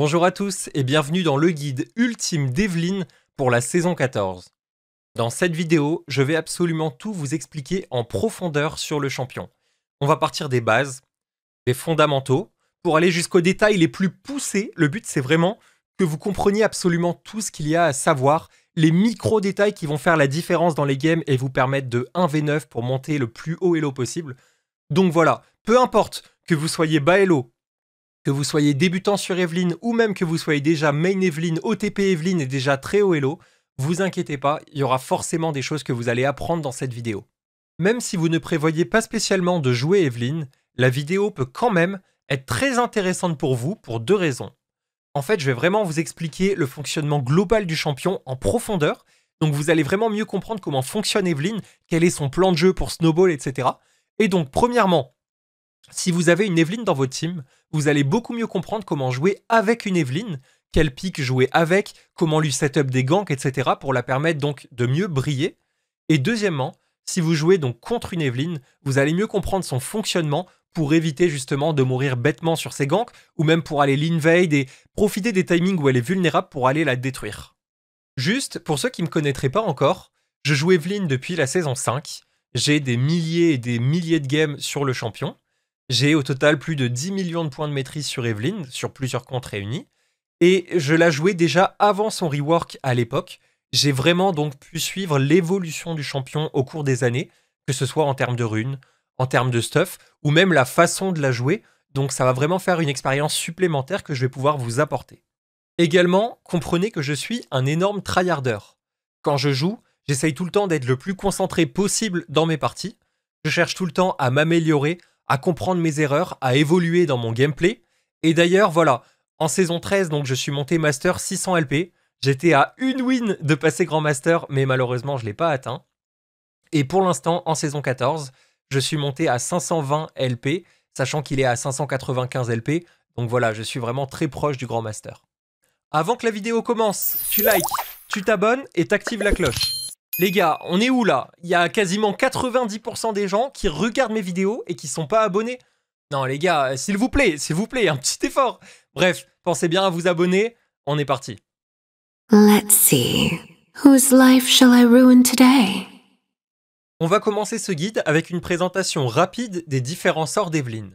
Bonjour à tous et bienvenue dans le guide ultime d'Evelyne pour la saison 14. Dans cette vidéo, je vais absolument tout vous expliquer en profondeur sur le champion. On va partir des bases, des fondamentaux, pour aller jusqu'aux détails les plus poussés. Le but, c'est vraiment que vous compreniez absolument tout ce qu'il y a à savoir, les micro-détails qui vont faire la différence dans les games et vous permettre de 1v9 pour monter le plus haut elo possible. Donc voilà, peu importe que vous soyez bas elo, que vous soyez débutant sur Evelyn ou même que vous soyez déjà main Evelyn, OTP Evelyn et déjà très haut Elo, vous inquiétez pas, il y aura forcément des choses que vous allez apprendre dans cette vidéo. Même si vous ne prévoyez pas spécialement de jouer Evelyn, la vidéo peut quand même être très intéressante pour vous pour deux raisons. En fait, je vais vraiment vous expliquer le fonctionnement global du champion en profondeur, donc vous allez vraiment mieux comprendre comment fonctionne Evelyn, quel est son plan de jeu pour Snowball, etc. Et donc, premièrement, si vous avez une Evelyn dans votre team, vous allez beaucoup mieux comprendre comment jouer avec une Evelyn, quel pic jouer avec, comment lui setup des ganks, etc. pour la permettre donc de mieux briller. Et deuxièmement, si vous jouez donc contre une Evelyn, vous allez mieux comprendre son fonctionnement pour éviter justement de mourir bêtement sur ses ganks ou même pour aller l'invade et profiter des timings où elle est vulnérable pour aller la détruire. Juste, pour ceux qui ne me connaîtraient pas encore, je joue Evelyn depuis la saison 5, j'ai des milliers et des milliers de games sur le champion, j'ai au total plus de 10 millions de points de maîtrise sur Evelyn, sur plusieurs comptes réunis. Et je la jouais déjà avant son rework à l'époque. J'ai vraiment donc pu suivre l'évolution du champion au cours des années, que ce soit en termes de runes, en termes de stuff, ou même la façon de la jouer. Donc ça va vraiment faire une expérience supplémentaire que je vais pouvoir vous apporter. Également, comprenez que je suis un énorme tryharder. Quand je joue, j'essaye tout le temps d'être le plus concentré possible dans mes parties. Je cherche tout le temps à m'améliorer, à comprendre mes erreurs, à évoluer dans mon gameplay. Et d'ailleurs, voilà, en saison 13, donc je suis monté Master 600 LP. J'étais à une win de passer Grand Master, mais malheureusement, je ne l'ai pas atteint. Et pour l'instant, en saison 14, je suis monté à 520 LP, sachant qu'il est à 595 LP. Donc voilà, je suis vraiment très proche du Grand Master. Avant que la vidéo commence, tu likes, tu t'abonnes et t'actives la cloche les gars, on est où là Il y a quasiment 90% des gens qui regardent mes vidéos et qui sont pas abonnés. Non, les gars, euh, s'il vous plaît, s'il vous plaît, un petit effort. Bref, pensez bien à vous abonner. On est parti. Let's see. Whose life shall I ruin today? On va commencer ce guide avec une présentation rapide des différents sorts d'Evelyn.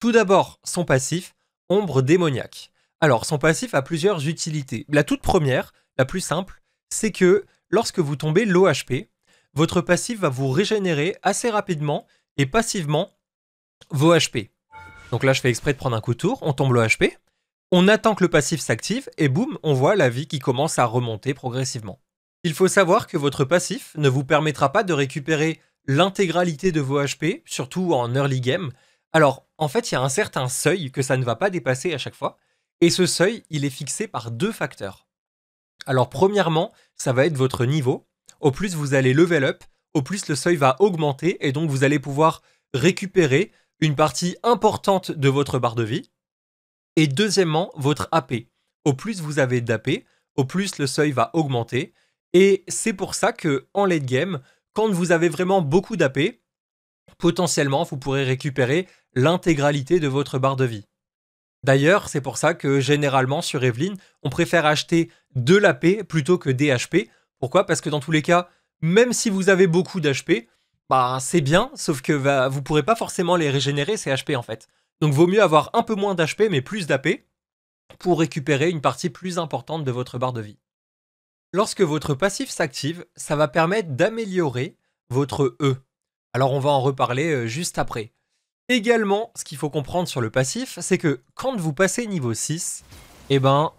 Tout d'abord, son passif, Ombre démoniaque. Alors, son passif a plusieurs utilités. La toute première, la plus simple, c'est que Lorsque vous tombez HP, votre passif va vous régénérer assez rapidement et passivement vos HP. Donc là, je fais exprès de prendre un coup de tour, on tombe l'OHP, on attend que le passif s'active et boum, on voit la vie qui commence à remonter progressivement. Il faut savoir que votre passif ne vous permettra pas de récupérer l'intégralité de vos HP, surtout en early game. Alors, en fait, il y a un certain seuil que ça ne va pas dépasser à chaque fois, et ce seuil, il est fixé par deux facteurs. Alors premièrement, ça va être votre niveau. Au plus vous allez level up, au plus le seuil va augmenter et donc vous allez pouvoir récupérer une partie importante de votre barre de vie. Et deuxièmement, votre AP. Au plus vous avez d'AP, au plus le seuil va augmenter. Et c'est pour ça que en late game, quand vous avez vraiment beaucoup d'AP, potentiellement vous pourrez récupérer l'intégralité de votre barre de vie. D'ailleurs, c'est pour ça que généralement sur Evelyn, on préfère acheter de l'AP plutôt que des HP. Pourquoi Parce que dans tous les cas, même si vous avez beaucoup d'HP, bah c'est bien, sauf que vous vous pourrez pas forcément les régénérer ces HP en fait. Donc vaut mieux avoir un peu moins d'HP mais plus d'AP pour récupérer une partie plus importante de votre barre de vie. Lorsque votre passif s'active, ça va permettre d'améliorer votre E. Alors on va en reparler euh, juste après. Également, ce qu'il faut comprendre sur le passif, c'est que quand vous passez niveau 6, eh ben,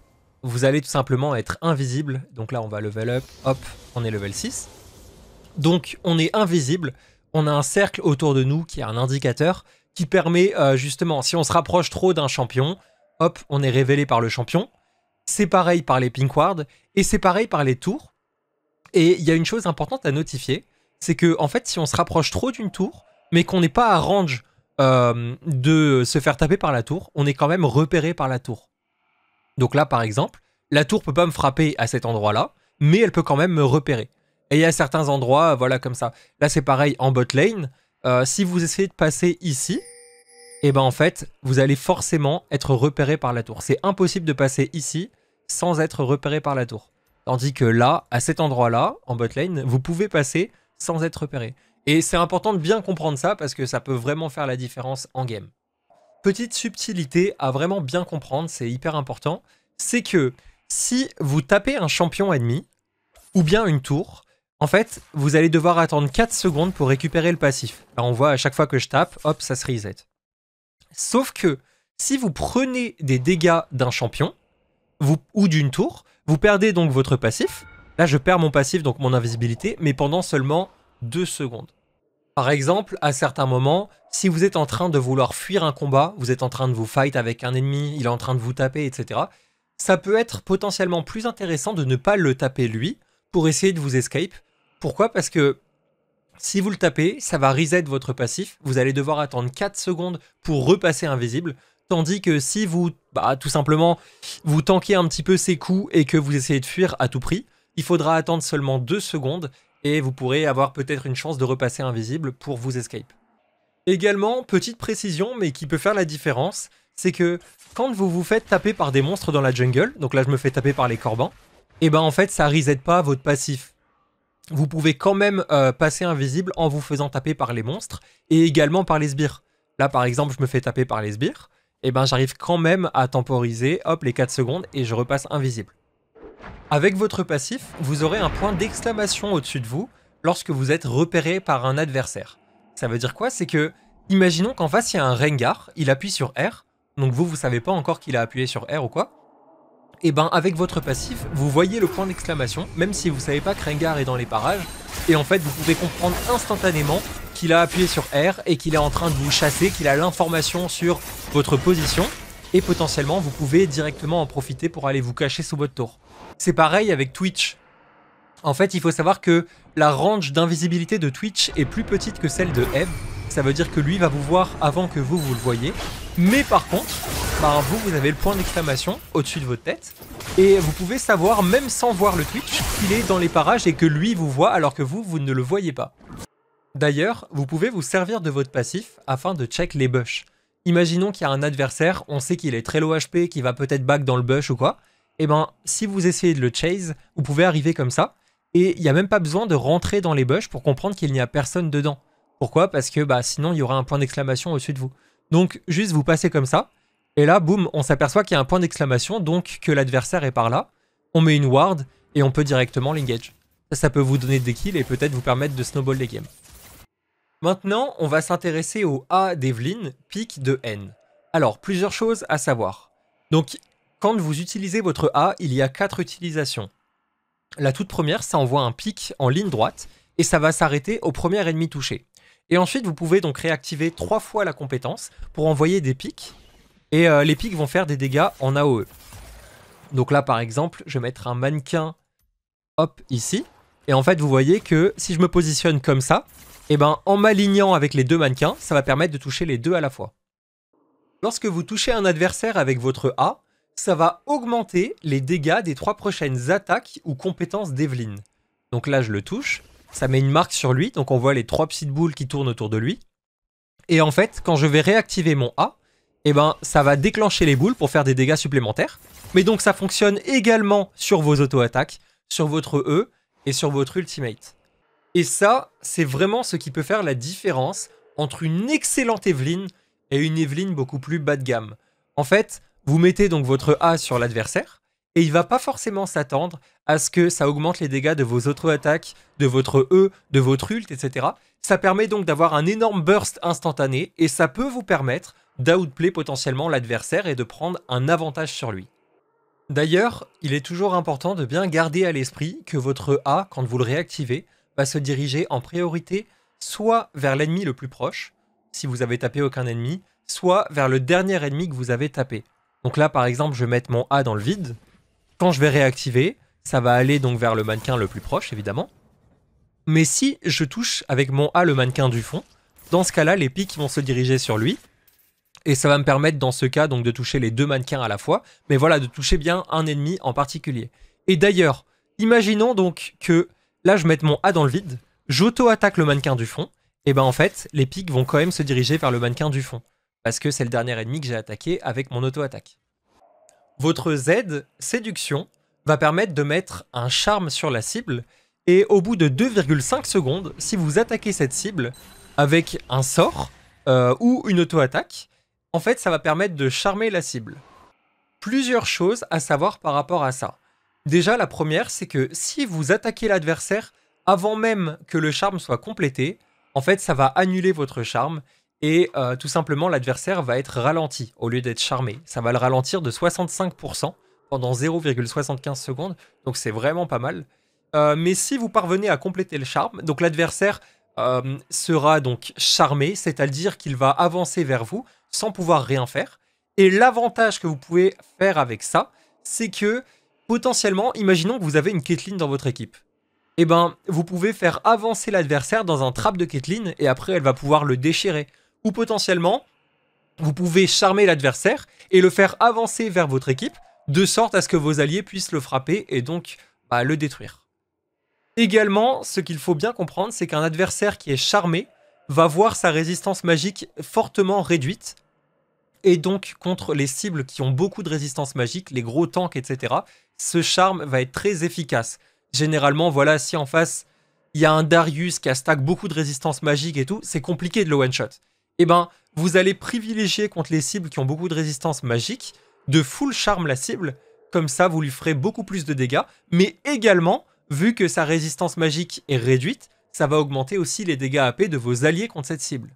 vous allez tout simplement être invisible. Donc là, on va level up, hop, on est level 6. Donc on est invisible, on a un cercle autour de nous qui est un indicateur qui permet euh, justement, si on se rapproche trop d'un champion, hop, on est révélé par le champion. C'est pareil par les pink wards, et c'est pareil par les tours. Et il y a une chose importante à notifier, c'est que en fait, si on se rapproche trop d'une tour, mais qu'on n'est pas à range euh, de se faire taper par la tour, on est quand même repéré par la tour. Donc là, par exemple, la tour peut pas me frapper à cet endroit-là, mais elle peut quand même me repérer. Et il y a certains endroits, euh, voilà, comme ça. Là, c'est pareil en bot lane. Euh, si vous essayez de passer ici, et eh ben en fait, vous allez forcément être repéré par la tour. C'est impossible de passer ici sans être repéré par la tour. Tandis que là, à cet endroit-là, en bot lane, vous pouvez passer sans être repéré. Et c'est important de bien comprendre ça parce que ça peut vraiment faire la différence en game. Petite subtilité à vraiment bien comprendre, c'est hyper important, c'est que si vous tapez un champion ennemi, ou bien une tour, en fait, vous allez devoir attendre 4 secondes pour récupérer le passif. Alors on voit à chaque fois que je tape, hop, ça se reset. Sauf que si vous prenez des dégâts d'un champion, ou d'une tour, vous perdez donc votre passif. Là, je perds mon passif, donc mon invisibilité, mais pendant seulement 2 secondes. Par exemple, à certains moments, si vous êtes en train de vouloir fuir un combat, vous êtes en train de vous fight avec un ennemi, il est en train de vous taper, etc., ça peut être potentiellement plus intéressant de ne pas le taper lui pour essayer de vous escape. Pourquoi Parce que si vous le tapez, ça va reset votre passif, vous allez devoir attendre 4 secondes pour repasser invisible, tandis que si vous, bah, tout simplement, vous tankez un petit peu ses coups et que vous essayez de fuir à tout prix, il faudra attendre seulement 2 secondes et vous pourrez avoir peut-être une chance de repasser invisible pour vous escape. Également, petite précision, mais qui peut faire la différence, c'est que quand vous vous faites taper par des monstres dans la jungle, donc là je me fais taper par les corbans, et eh ben en fait ça reset pas votre passif. Vous pouvez quand même euh, passer invisible en vous faisant taper par les monstres et également par les sbires. Là par exemple je me fais taper par les sbires, et eh ben j'arrive quand même à temporiser, hop les 4 secondes et je repasse invisible. Avec votre passif, vous aurez un point d'exclamation au-dessus de vous lorsque vous êtes repéré par un adversaire. Ça veut dire quoi C'est que, imaginons qu'en face il y a un Rengar, il appuie sur R, donc vous, vous savez pas encore qu'il a appuyé sur R ou quoi. Et eh ben avec votre passif, vous voyez le point d'exclamation, même si vous savez pas que Rengar est dans les parages, et en fait vous pouvez comprendre instantanément qu'il a appuyé sur R et qu'il est en train de vous chasser, qu'il a l'information sur votre position, et potentiellement vous pouvez directement en profiter pour aller vous cacher sous votre tour. C'est pareil avec Twitch. En fait, il faut savoir que la range d'invisibilité de Twitch est plus petite que celle de Eve. Ça veut dire que lui va vous voir avant que vous, vous le voyez. Mais par contre, bah, vous, vous avez le point d'exclamation au-dessus de votre tête. Et vous pouvez savoir, même sans voir le Twitch, qu'il est dans les parages et que lui vous voit alors que vous, vous ne le voyez pas. D'ailleurs, vous pouvez vous servir de votre passif afin de check les bush imaginons qu'il y a un adversaire, on sait qu'il est très low HP, qu'il va peut-être back dans le bush ou quoi, et eh ben si vous essayez de le chase, vous pouvez arriver comme ça, et il n'y a même pas besoin de rentrer dans les bushs pour comprendre qu'il n'y a personne dedans. Pourquoi Parce que bah, sinon il y aura un point d'exclamation au-dessus de vous. Donc juste vous passez comme ça, et là boum, on s'aperçoit qu'il y a un point d'exclamation, donc que l'adversaire est par là, on met une ward, et on peut directement l'engage. Ça, ça peut vous donner des kills et peut-être vous permettre de snowball les games. Maintenant, on va s'intéresser au A d'Evelyn, pic de n. Alors, plusieurs choses à savoir. Donc, quand vous utilisez votre A, il y a quatre utilisations. La toute première, ça envoie un pic en ligne droite et ça va s'arrêter au premier ennemi touché. Et ensuite, vous pouvez donc réactiver trois fois la compétence pour envoyer des pics. Et euh, les pics vont faire des dégâts en AOE. Donc là, par exemple, je vais mettre un mannequin, hop, ici. Et en fait, vous voyez que si je me positionne comme ça, et eh ben en m'alignant avec les deux mannequins, ça va permettre de toucher les deux à la fois. Lorsque vous touchez un adversaire avec votre A, ça va augmenter les dégâts des trois prochaines attaques ou compétences d'Evelyn. Donc là, je le touche, ça met une marque sur lui, donc on voit les trois petites boules qui tournent autour de lui. Et en fait, quand je vais réactiver mon A, eh ben, ça va déclencher les boules pour faire des dégâts supplémentaires. Mais donc ça fonctionne également sur vos auto-attaques, sur votre E et sur votre ultimate. Et ça, c'est vraiment ce qui peut faire la différence entre une excellente Eveline et une Eveline beaucoup plus bas de gamme. En fait, vous mettez donc votre A sur l'adversaire, et il va pas forcément s'attendre à ce que ça augmente les dégâts de vos autres attaques, de votre E, de votre ult, etc. Ça permet donc d'avoir un énorme burst instantané, et ça peut vous permettre d'outplay potentiellement l'adversaire et de prendre un avantage sur lui. D'ailleurs, il est toujours important de bien garder à l'esprit que votre A, quand vous le réactivez, va se diriger en priorité soit vers l'ennemi le plus proche, si vous avez tapé aucun ennemi, soit vers le dernier ennemi que vous avez tapé. Donc là, par exemple, je vais mettre mon A dans le vide. Quand je vais réactiver, ça va aller donc vers le mannequin le plus proche, évidemment. Mais si je touche avec mon A le mannequin du fond, dans ce cas-là, les pics vont se diriger sur lui. Et ça va me permettre, dans ce cas, donc de toucher les deux mannequins à la fois. Mais voilà, de toucher bien un ennemi en particulier. Et d'ailleurs, imaginons donc que là je mets mon A dans le vide, j'auto-attaque le mannequin du fond, et ben en fait, les pics vont quand même se diriger vers le mannequin du fond, parce que c'est le dernier ennemi que j'ai attaqué avec mon auto-attaque. Votre Z, séduction, va permettre de mettre un charme sur la cible, et au bout de 2,5 secondes, si vous attaquez cette cible avec un sort euh, ou une auto-attaque, en fait ça va permettre de charmer la cible. Plusieurs choses à savoir par rapport à ça. Déjà, la première, c'est que si vous attaquez l'adversaire avant même que le charme soit complété, en fait, ça va annuler votre charme et euh, tout simplement, l'adversaire va être ralenti au lieu d'être charmé. Ça va le ralentir de 65% pendant 0,75 secondes, donc c'est vraiment pas mal. Euh, mais si vous parvenez à compléter le charme, donc l'adversaire euh, sera donc charmé, c'est-à-dire qu'il va avancer vers vous sans pouvoir rien faire. Et l'avantage que vous pouvez faire avec ça, c'est que Potentiellement, imaginons que vous avez une Caitlyn dans votre équipe. Eh ben, vous pouvez faire avancer l'adversaire dans un trap de Caitlyn et après elle va pouvoir le déchirer. Ou potentiellement, vous pouvez charmer l'adversaire et le faire avancer vers votre équipe de sorte à ce que vos alliés puissent le frapper et donc bah, le détruire. Également, ce qu'il faut bien comprendre, c'est qu'un adversaire qui est charmé va voir sa résistance magique fortement réduite, et donc contre les cibles qui ont beaucoup de résistance magique, les gros tanks, etc., ce charme va être très efficace. Généralement, voilà, si en face, il y a un Darius qui a stack beaucoup de résistance magique et tout, c'est compliqué de le one-shot. Eh ben, vous allez privilégier contre les cibles qui ont beaucoup de résistance magique, de full charme la cible, comme ça vous lui ferez beaucoup plus de dégâts, mais également, vu que sa résistance magique est réduite, ça va augmenter aussi les dégâts AP de vos alliés contre cette cible.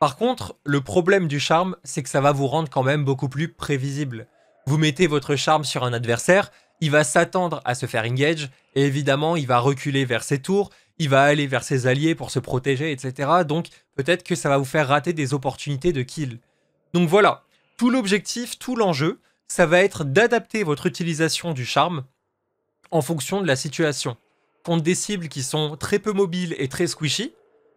Par contre, le problème du charme, c'est que ça va vous rendre quand même beaucoup plus prévisible. Vous mettez votre charme sur un adversaire, il va s'attendre à se faire engage, et évidemment, il va reculer vers ses tours, il va aller vers ses alliés pour se protéger, etc. Donc peut-être que ça va vous faire rater des opportunités de kill. Donc voilà, tout l'objectif, tout l'enjeu, ça va être d'adapter votre utilisation du charme en fonction de la situation. Contre des cibles qui sont très peu mobiles et très squishy,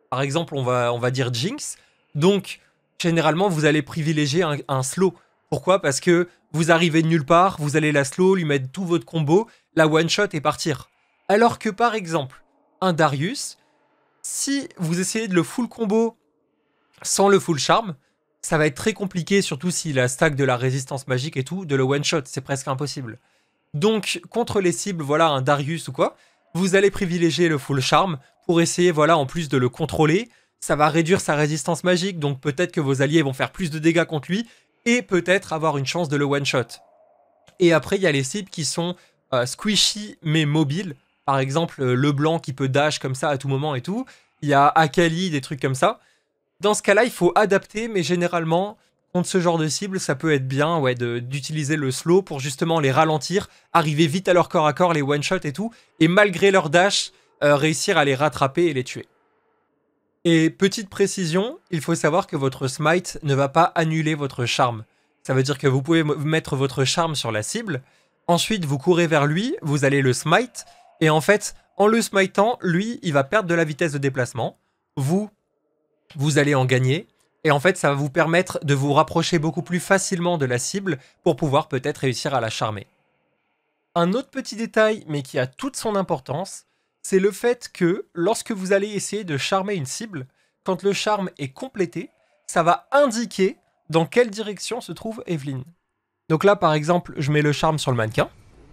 par exemple on va, on va dire Jinx, donc généralement vous allez privilégier un, un slow, pourquoi Parce que vous arrivez de nulle part, vous allez la slow, lui mettre tout votre combo, la one shot et partir. Alors que par exemple, un Darius, si vous essayez de le full combo sans le full charme, ça va être très compliqué, surtout s'il a stack de la résistance magique et tout, de le one shot, c'est presque impossible. Donc contre les cibles, voilà un Darius ou quoi, vous allez privilégier le full charme pour essayer, voilà, en plus de le contrôler, ça va réduire sa résistance magique, donc peut-être que vos alliés vont faire plus de dégâts contre lui, et peut-être avoir une chance de le one-shot. Et après, il y a les cibles qui sont euh, squishy mais mobiles. Par exemple, euh, le blanc qui peut dash comme ça à tout moment et tout. Il y a Akali, des trucs comme ça. Dans ce cas-là, il faut adapter, mais généralement, contre ce genre de cibles, ça peut être bien ouais, d'utiliser le slow pour justement les ralentir, arriver vite à leur corps à corps, les one-shot et tout, et malgré leur dash, euh, réussir à les rattraper et les tuer. Et petite précision, il faut savoir que votre smite ne va pas annuler votre charme. Ça veut dire que vous pouvez mettre votre charme sur la cible, ensuite vous courez vers lui, vous allez le smite, et en fait, en le smitant, lui, il va perdre de la vitesse de déplacement, vous, vous allez en gagner, et en fait, ça va vous permettre de vous rapprocher beaucoup plus facilement de la cible pour pouvoir peut-être réussir à la charmer. Un autre petit détail, mais qui a toute son importance, c'est le fait que lorsque vous allez essayer de charmer une cible, quand le charme est complété, ça va indiquer dans quelle direction se trouve Evelyne. Donc là, par exemple, je mets le charme sur le mannequin,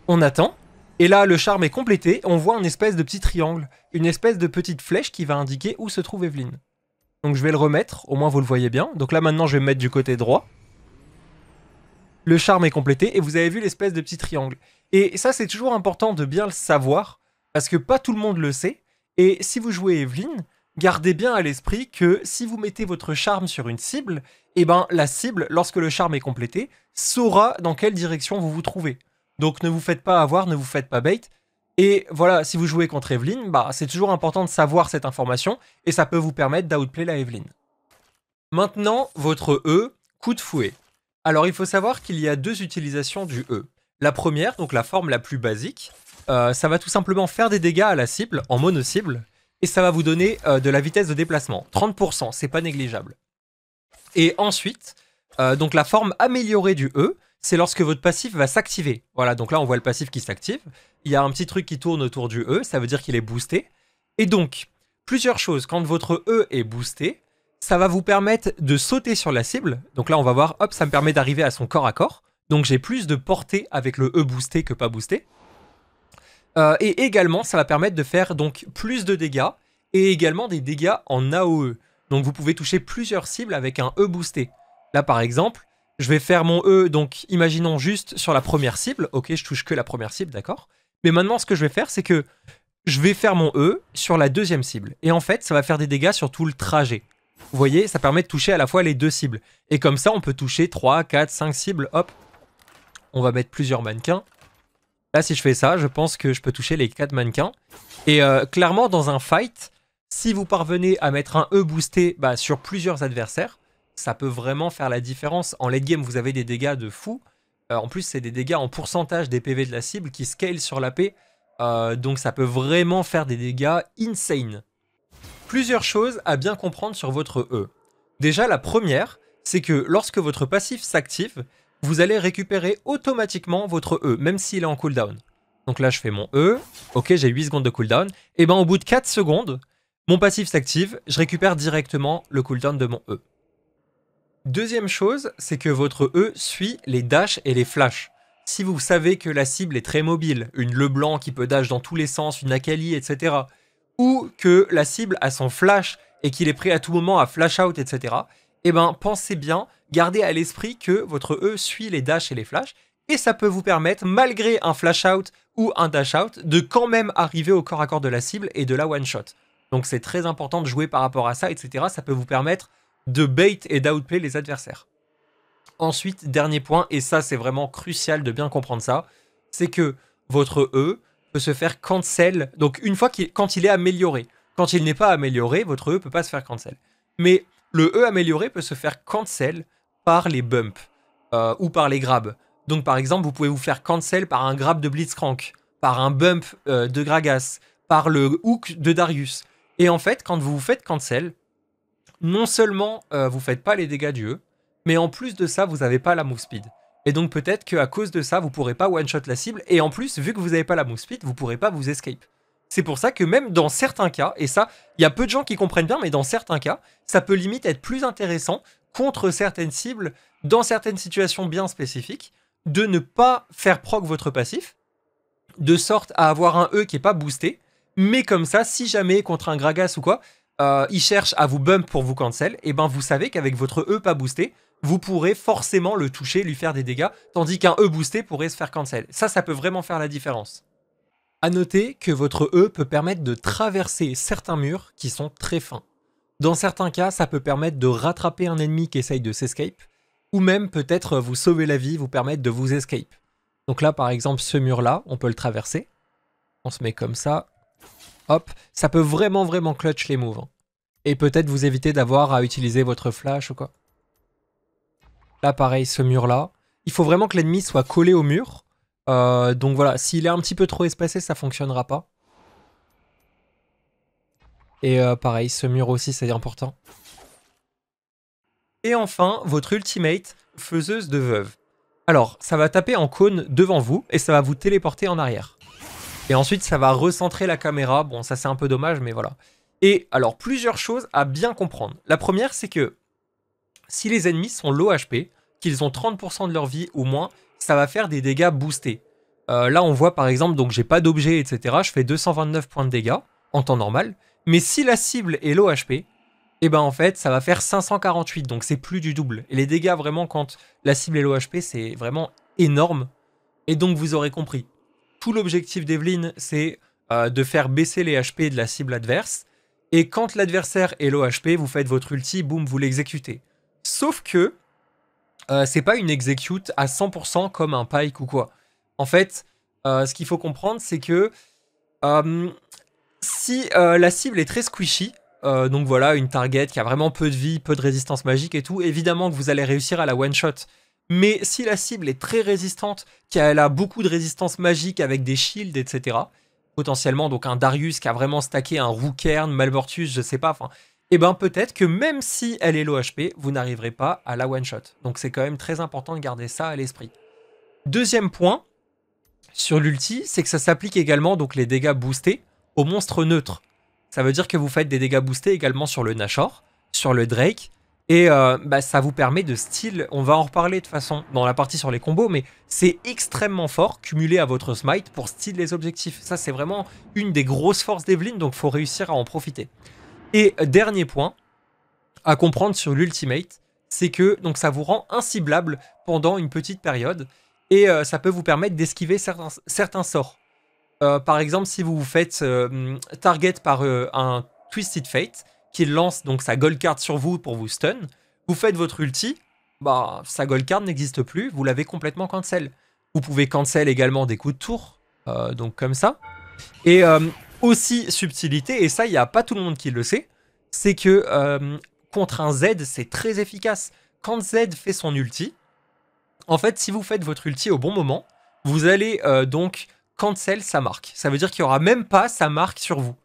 on attend, et là, le charme est complété, on voit une espèce de petit triangle, une espèce de petite flèche qui va indiquer où se trouve Evelyne. Donc je vais le remettre, au moins vous le voyez bien. Donc là, maintenant, je vais me mettre du côté droit. Le charme est complété, et vous avez vu l'espèce de petit triangle. Et ça, c'est toujours important de bien le savoir, parce que pas tout le monde le sait. Et si vous jouez Evelyn, gardez bien à l'esprit que si vous mettez votre charme sur une cible, eh ben, la cible, lorsque le charme est complété, saura dans quelle direction vous vous trouvez. Donc ne vous faites pas avoir, ne vous faites pas bait. Et voilà, si vous jouez contre Evelyn, bah, c'est toujours important de savoir cette information et ça peut vous permettre d'outplay la Evelyn. Maintenant, votre E, coup de fouet. Alors il faut savoir qu'il y a deux utilisations du E. La première, donc la forme la plus basique, euh, ça va tout simplement faire des dégâts à la cible, en mono-cible, et ça va vous donner euh, de la vitesse de déplacement. 30%, c'est pas négligeable. Et ensuite, euh, donc la forme améliorée du E, c'est lorsque votre passif va s'activer. Voilà, donc là on voit le passif qui s'active. Il y a un petit truc qui tourne autour du E, ça veut dire qu'il est boosté. Et donc, plusieurs choses. Quand votre E est boosté, ça va vous permettre de sauter sur la cible. Donc là, on va voir, hop, ça me permet d'arriver à son corps à corps. Donc j'ai plus de portée avec le E boosté que pas boosté. Euh, et également, ça va permettre de faire donc plus de dégâts et également des dégâts en AOE. Donc vous pouvez toucher plusieurs cibles avec un E boosté. Là par exemple, je vais faire mon E, donc imaginons juste sur la première cible. Ok, je touche que la première cible, d'accord. Mais maintenant, ce que je vais faire, c'est que je vais faire mon E sur la deuxième cible. Et en fait, ça va faire des dégâts sur tout le trajet. Vous voyez, ça permet de toucher à la fois les deux cibles. Et comme ça, on peut toucher 3, 4, 5 cibles. Hop, on va mettre plusieurs mannequins. Là, si je fais ça, je pense que je peux toucher les 4 mannequins. Et euh, clairement, dans un fight, si vous parvenez à mettre un E boosté bah, sur plusieurs adversaires, ça peut vraiment faire la différence. En late game, vous avez des dégâts de fou. Euh, en plus, c'est des dégâts en pourcentage des PV de la cible qui scale sur la P. Euh, donc ça peut vraiment faire des dégâts insane. Plusieurs choses à bien comprendre sur votre E. Déjà, la première, c'est que lorsque votre passif s'active, vous allez récupérer automatiquement votre E, même s'il est en cooldown. Donc là, je fais mon E. Ok, j'ai 8 secondes de cooldown. Et eh ben au bout de 4 secondes, mon passif s'active. Je récupère directement le cooldown de mon E. Deuxième chose, c'est que votre E suit les dashs et les flashs. Si vous savez que la cible est très mobile, une Leblanc qui peut dash dans tous les sens, une Akali, etc., ou que la cible a son flash et qu'il est prêt à tout moment à flash out, etc., eh ben, pensez bien, gardez à l'esprit que votre E suit les dashs et les flashs, et ça peut vous permettre, malgré un flash out ou un dash out, de quand même arriver au corps à corps de la cible et de la one shot. Donc c'est très important de jouer par rapport à ça, etc. Ça peut vous permettre de bait et d'outplay les adversaires. Ensuite, dernier point, et ça c'est vraiment crucial de bien comprendre ça, c'est que votre E peut se faire cancel, donc une fois qu'il, quand il est amélioré. Quand il n'est pas amélioré, votre E peut pas se faire cancel. Mais le E amélioré peut se faire cancel par les bumps euh, ou par les grabs. Donc par exemple, vous pouvez vous faire cancel par un grab de Blitzcrank, par un bump euh, de Gragas, par le hook de Darius. Et en fait, quand vous vous faites cancel, non seulement vous euh, vous faites pas les dégâts du E, mais en plus de ça, vous n'avez pas la move speed. Et donc peut-être qu'à cause de ça, vous pourrez pas one-shot la cible, et en plus, vu que vous n'avez pas la move speed, vous pourrez pas vous escape. C'est pour ça que même dans certains cas, et ça, il y a peu de gens qui comprennent bien, mais dans certains cas, ça peut limite être plus intéressant contre certaines cibles, dans certaines situations bien spécifiques, de ne pas faire proc votre passif, de sorte à avoir un E qui n'est pas boosté, mais comme ça, si jamais contre un Gragas ou quoi, euh, il cherche à vous bump pour vous cancel, et eh ben vous savez qu'avec votre E pas boosté, vous pourrez forcément le toucher, lui faire des dégâts, tandis qu'un E boosté pourrait se faire cancel. Ça, ça peut vraiment faire la différence. A noter que votre E peut permettre de traverser certains murs qui sont très fins. Dans certains cas, ça peut permettre de rattraper un ennemi qui essaye de s'escape, ou même peut-être vous sauver la vie, vous permettre de vous escape. Donc là, par exemple, ce mur-là, on peut le traverser. On se met comme ça. Hop, ça peut vraiment, vraiment clutch les moves. Hein. Et peut-être vous éviter d'avoir à utiliser votre flash ou quoi. Là, pareil, ce mur-là. Il faut vraiment que l'ennemi soit collé au mur, euh, donc voilà, s'il est un petit peu trop espacé, ça fonctionnera pas. Et euh, pareil, ce mur aussi, c'est important. Et enfin, votre ultimate, faiseuse de veuve. Alors, ça va taper en cône devant vous et ça va vous téléporter en arrière. Et ensuite, ça va recentrer la caméra. Bon, ça c'est un peu dommage, mais voilà. Et alors, plusieurs choses à bien comprendre. La première, c'est que si les ennemis sont low HP, qu'ils ont 30% de leur vie ou moins, ça va faire des dégâts boostés. Euh, là, on voit par exemple, donc j'ai pas d'objet, etc. Je fais 229 points de dégâts en temps normal. Mais si la cible est low HP, et eh ben en fait, ça va faire 548, donc c'est plus du double. Et les dégâts, vraiment, quand la cible est low HP, c'est vraiment énorme. Et donc, vous aurez compris. Tout l'objectif d'Evelyn, c'est euh, de faire baisser les HP de la cible adverse. Et quand l'adversaire est low HP, vous faites votre ulti, boum, vous l'exécutez. Sauf que euh, c'est pas une execute à 100% comme un pike ou quoi. En fait, euh, ce qu'il faut comprendre, c'est que euh, si la cible est très squishy, donc voilà, une target qui a vraiment peu de vie, peu de résistance magique et tout, évidemment que vous allez réussir à la one-shot. Mais si la cible est très résistante, qu'elle a beaucoup de résistance magique avec des shields, etc., potentiellement donc un Darius qui a vraiment stacké un Rookern, Malvortus, je sais pas, enfin et eh bien peut-être que même si elle est low HP, vous n'arriverez pas à la one shot. Donc c'est quand même très important de garder ça à l'esprit. Deuxième point sur l'ulti, c'est que ça s'applique également donc les dégâts boostés aux monstres neutres. Ça veut dire que vous faites des dégâts boostés également sur le Nashor, sur le Drake, et euh, bah, ça vous permet de style, on va en reparler de façon dans la partie sur les combos, mais c'est extrêmement fort cumulé à votre smite pour style les objectifs. Ça c'est vraiment une des grosses forces d'Evelyn, donc faut réussir à en profiter. Et euh, dernier point à comprendre sur l'ultimate, c'est que donc ça vous rend inciblable pendant une petite période et euh, ça peut vous permettre d'esquiver certains, sorts. Euh, par exemple, si vous vous faites target par un Twisted Fate qui lance donc sa gold card sur vous pour vous stun, vous faites votre ulti, bah sa gold card n'existe plus, vous l'avez complètement cancel. Vous pouvez cancel également des coups de tour, donc comme ça. Et aussi subtilité, et ça, il n'y a pas tout le monde qui le sait, c'est que euh, contre un Z, c'est très efficace. Quand Z fait son ulti, en fait, si vous faites votre ulti au bon moment, vous allez euh, donc cancel sa marque. Ça veut dire qu'il n'y aura même pas sa marque sur vous.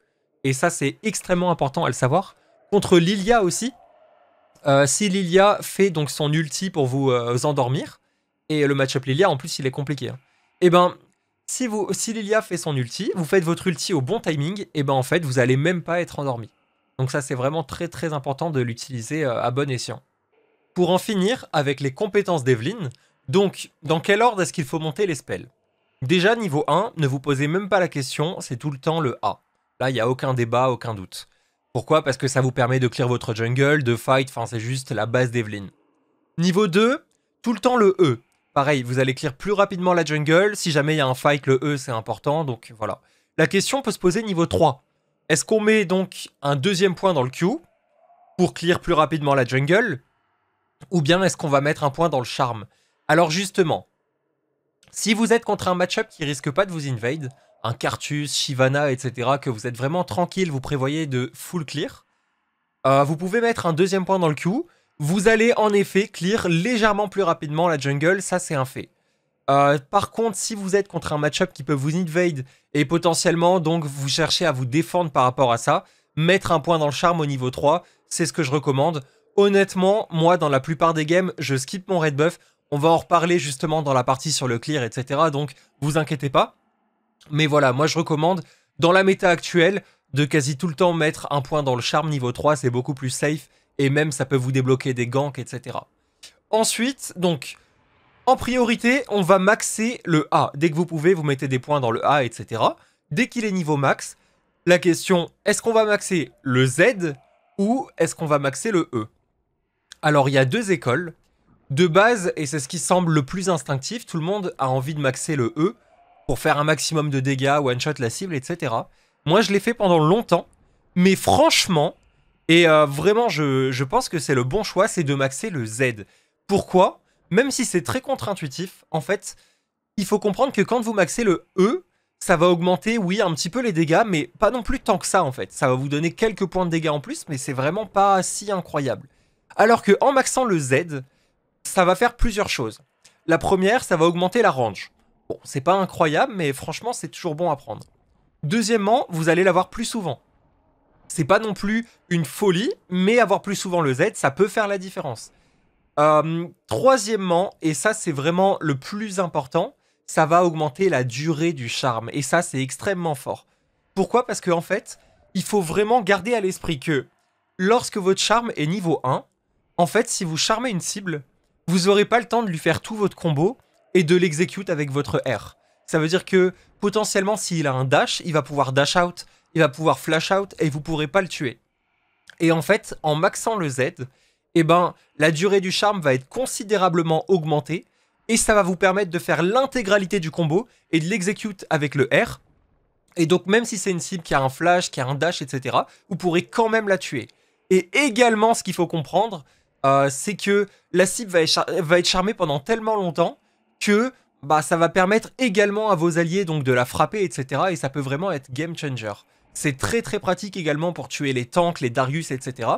Et ça, c'est extrêmement important à le savoir. Contre Lilia aussi, euh, si Lilia fait donc son ulti pour vous, endormir, et le match-up Lilia, en plus, il est compliqué. Et hein. eh ben, si, vous, si Lilia fait son ulti, vous faites votre ulti au bon timing, et ben en fait, vous allez même pas être endormi. Donc ça, c'est vraiment très très important de l'utiliser euh, à bon escient. Pour en finir avec les compétences d'Evelyn, donc dans quel ordre est-ce qu'il faut monter les spells Déjà, niveau 1, ne vous posez même pas la question, c'est tout le temps le A. Là, il n'y a aucun débat, aucun doute. Pourquoi Parce que ça vous permet de clear votre jungle, de fight, enfin c'est juste la base d'Evelyn. Niveau 2, tout le temps le E. Pareil, vous allez clear plus rapidement la jungle. Si jamais il y a un fight, le E, c'est important. Donc voilà. La question peut se poser niveau 3. Est-ce qu'on met donc un deuxième point dans le Q pour clear plus rapidement la jungle Ou bien est-ce qu'on va mettre un point dans le charme Alors justement, si vous êtes contre un match-up qui risque pas de vous invade, un Cartus, Shivana, etc., que vous êtes vraiment tranquille, vous prévoyez de full clear, euh, vous pouvez mettre un deuxième point dans le Q. Vous allez en effet clear légèrement plus rapidement la jungle, ça c'est un fait. Euh, par contre, si vous êtes contre un match-up qui peut vous invade et potentiellement donc vous cherchez à vous défendre par rapport à ça, mettre un point dans le charme au niveau 3, c'est ce que je recommande. Honnêtement, moi dans la plupart des games, je skip mon red buff. On va en reparler justement dans la partie sur le clear, etc. Donc vous inquiétez pas. Mais voilà, moi je recommande dans la méta actuelle de quasi tout le temps mettre un point dans le charme niveau 3, c'est beaucoup plus safe et même ça peut vous débloquer des ganks, etc. Ensuite, donc, en priorité, on va maxer le A. Dès que vous pouvez, vous mettez des points dans le A, etc. Dès qu'il est niveau max, la question, est-ce qu'on va maxer le Z ou est-ce qu'on va maxer le E Alors, il y a deux écoles. De base, et c'est ce qui semble le plus instinctif, tout le monde a envie de maxer le E pour faire un maximum de dégâts, one-shot la cible, etc. Moi, je l'ai fait pendant longtemps, mais franchement, et euh, vraiment, je, pense que c'est le bon choix, c'est de maxer le Z. Pourquoi Même si c'est très contre-intuitif, en fait, il faut comprendre que quand vous maxez le E, ça va augmenter, oui, un petit peu les dégâts, mais pas non plus tant que ça, en fait. Ça va vous donner quelques points de dégâts en plus, mais c'est vraiment pas si incroyable. Alors que en maxant le Z, ça va faire plusieurs choses. La première, ça va augmenter la range. Bon, c'est pas incroyable, mais franchement, c'est toujours bon à prendre. Deuxièmement, vous allez l'avoir plus souvent. C'est pas non plus une folie, mais avoir plus souvent le Z, ça peut faire la différence. Euh, troisièmement, et ça c'est vraiment le plus important, ça va augmenter la durée du charme. Et ça c'est extrêmement fort. Pourquoi Parce qu'en fait, il faut vraiment garder à l'esprit que lorsque votre charme est niveau 1, en fait si vous charmez une cible, vous n'aurez pas le temps de lui faire tout votre combo et de l'exécute avec votre R. Ça veut dire que potentiellement s'il a un dash, il va pouvoir dash out, il va pouvoir flash out et vous pourrez pas le tuer. Et en fait, en maxant le Z, eh ben, la durée du charme va être considérablement augmentée et ça va vous permettre de faire l'intégralité du combo et de l'exécute avec le R. Et donc même si c'est une cible qui a un flash, qui a un dash, etc., vous pourrez quand même la tuer. Et également, ce qu'il faut comprendre, euh, c'est que la cible va être, va être charmée pendant tellement longtemps que bah, ça va permettre également à vos alliés donc de la frapper, etc. Et ça peut vraiment être game changer. C'est très très pratique également pour tuer les tanks, les Darius, etc.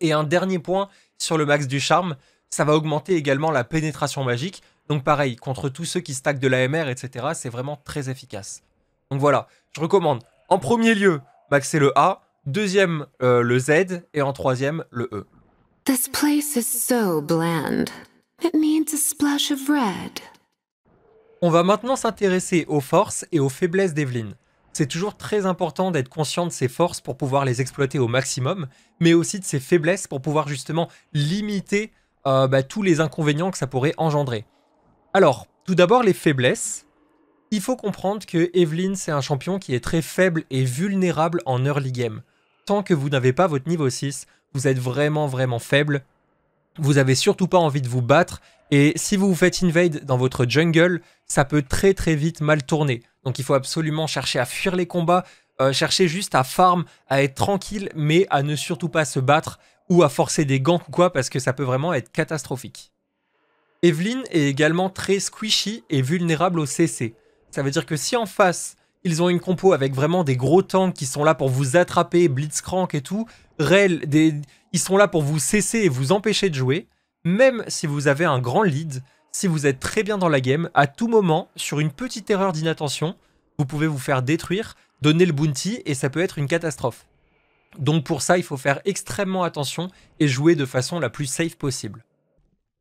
Et un dernier point sur le max du charme, ça va augmenter également la pénétration magique. Donc pareil, contre tous ceux qui stackent de l'AMR, etc., c'est vraiment très efficace. Donc voilà, je recommande en premier lieu maxer le A, deuxième euh, le Z et en troisième le E. This place is so bland. It needs a splash of red. On va maintenant s'intéresser aux forces et aux faiblesses d'Evelyn. C'est toujours très important d'être conscient de ses forces pour pouvoir les exploiter au maximum, mais aussi de ses faiblesses pour pouvoir justement limiter euh, bah, tous les inconvénients que ça pourrait engendrer. Alors, tout d'abord les faiblesses. Il faut comprendre que Evelyn, c'est un champion qui est très faible et vulnérable en early game. Tant que vous n'avez pas votre niveau 6, vous êtes vraiment vraiment faible. Vous n'avez surtout pas envie de vous battre et si vous vous faites invade dans votre jungle, ça peut très très vite mal tourner. Donc il faut absolument chercher à fuir les combats, euh, chercher juste à farm, à être tranquille, mais à ne surtout pas se battre ou à forcer des gants ou quoi, parce que ça peut vraiment être catastrophique. Evelyn est également très squishy et vulnérable au CC. Ça veut dire que si en face, ils ont une compo avec vraiment des gros tanks qui sont là pour vous attraper, Blitzcrank et tout, Rel, ils sont là pour vous cesser et vous empêcher de jouer, même si vous avez un grand lead, si vous êtes très bien dans la game, à tout moment, sur une petite erreur d'inattention, vous pouvez vous faire détruire, donner le bounty, et ça peut être une catastrophe. Donc pour ça, il faut faire extrêmement attention et jouer de façon la plus safe possible.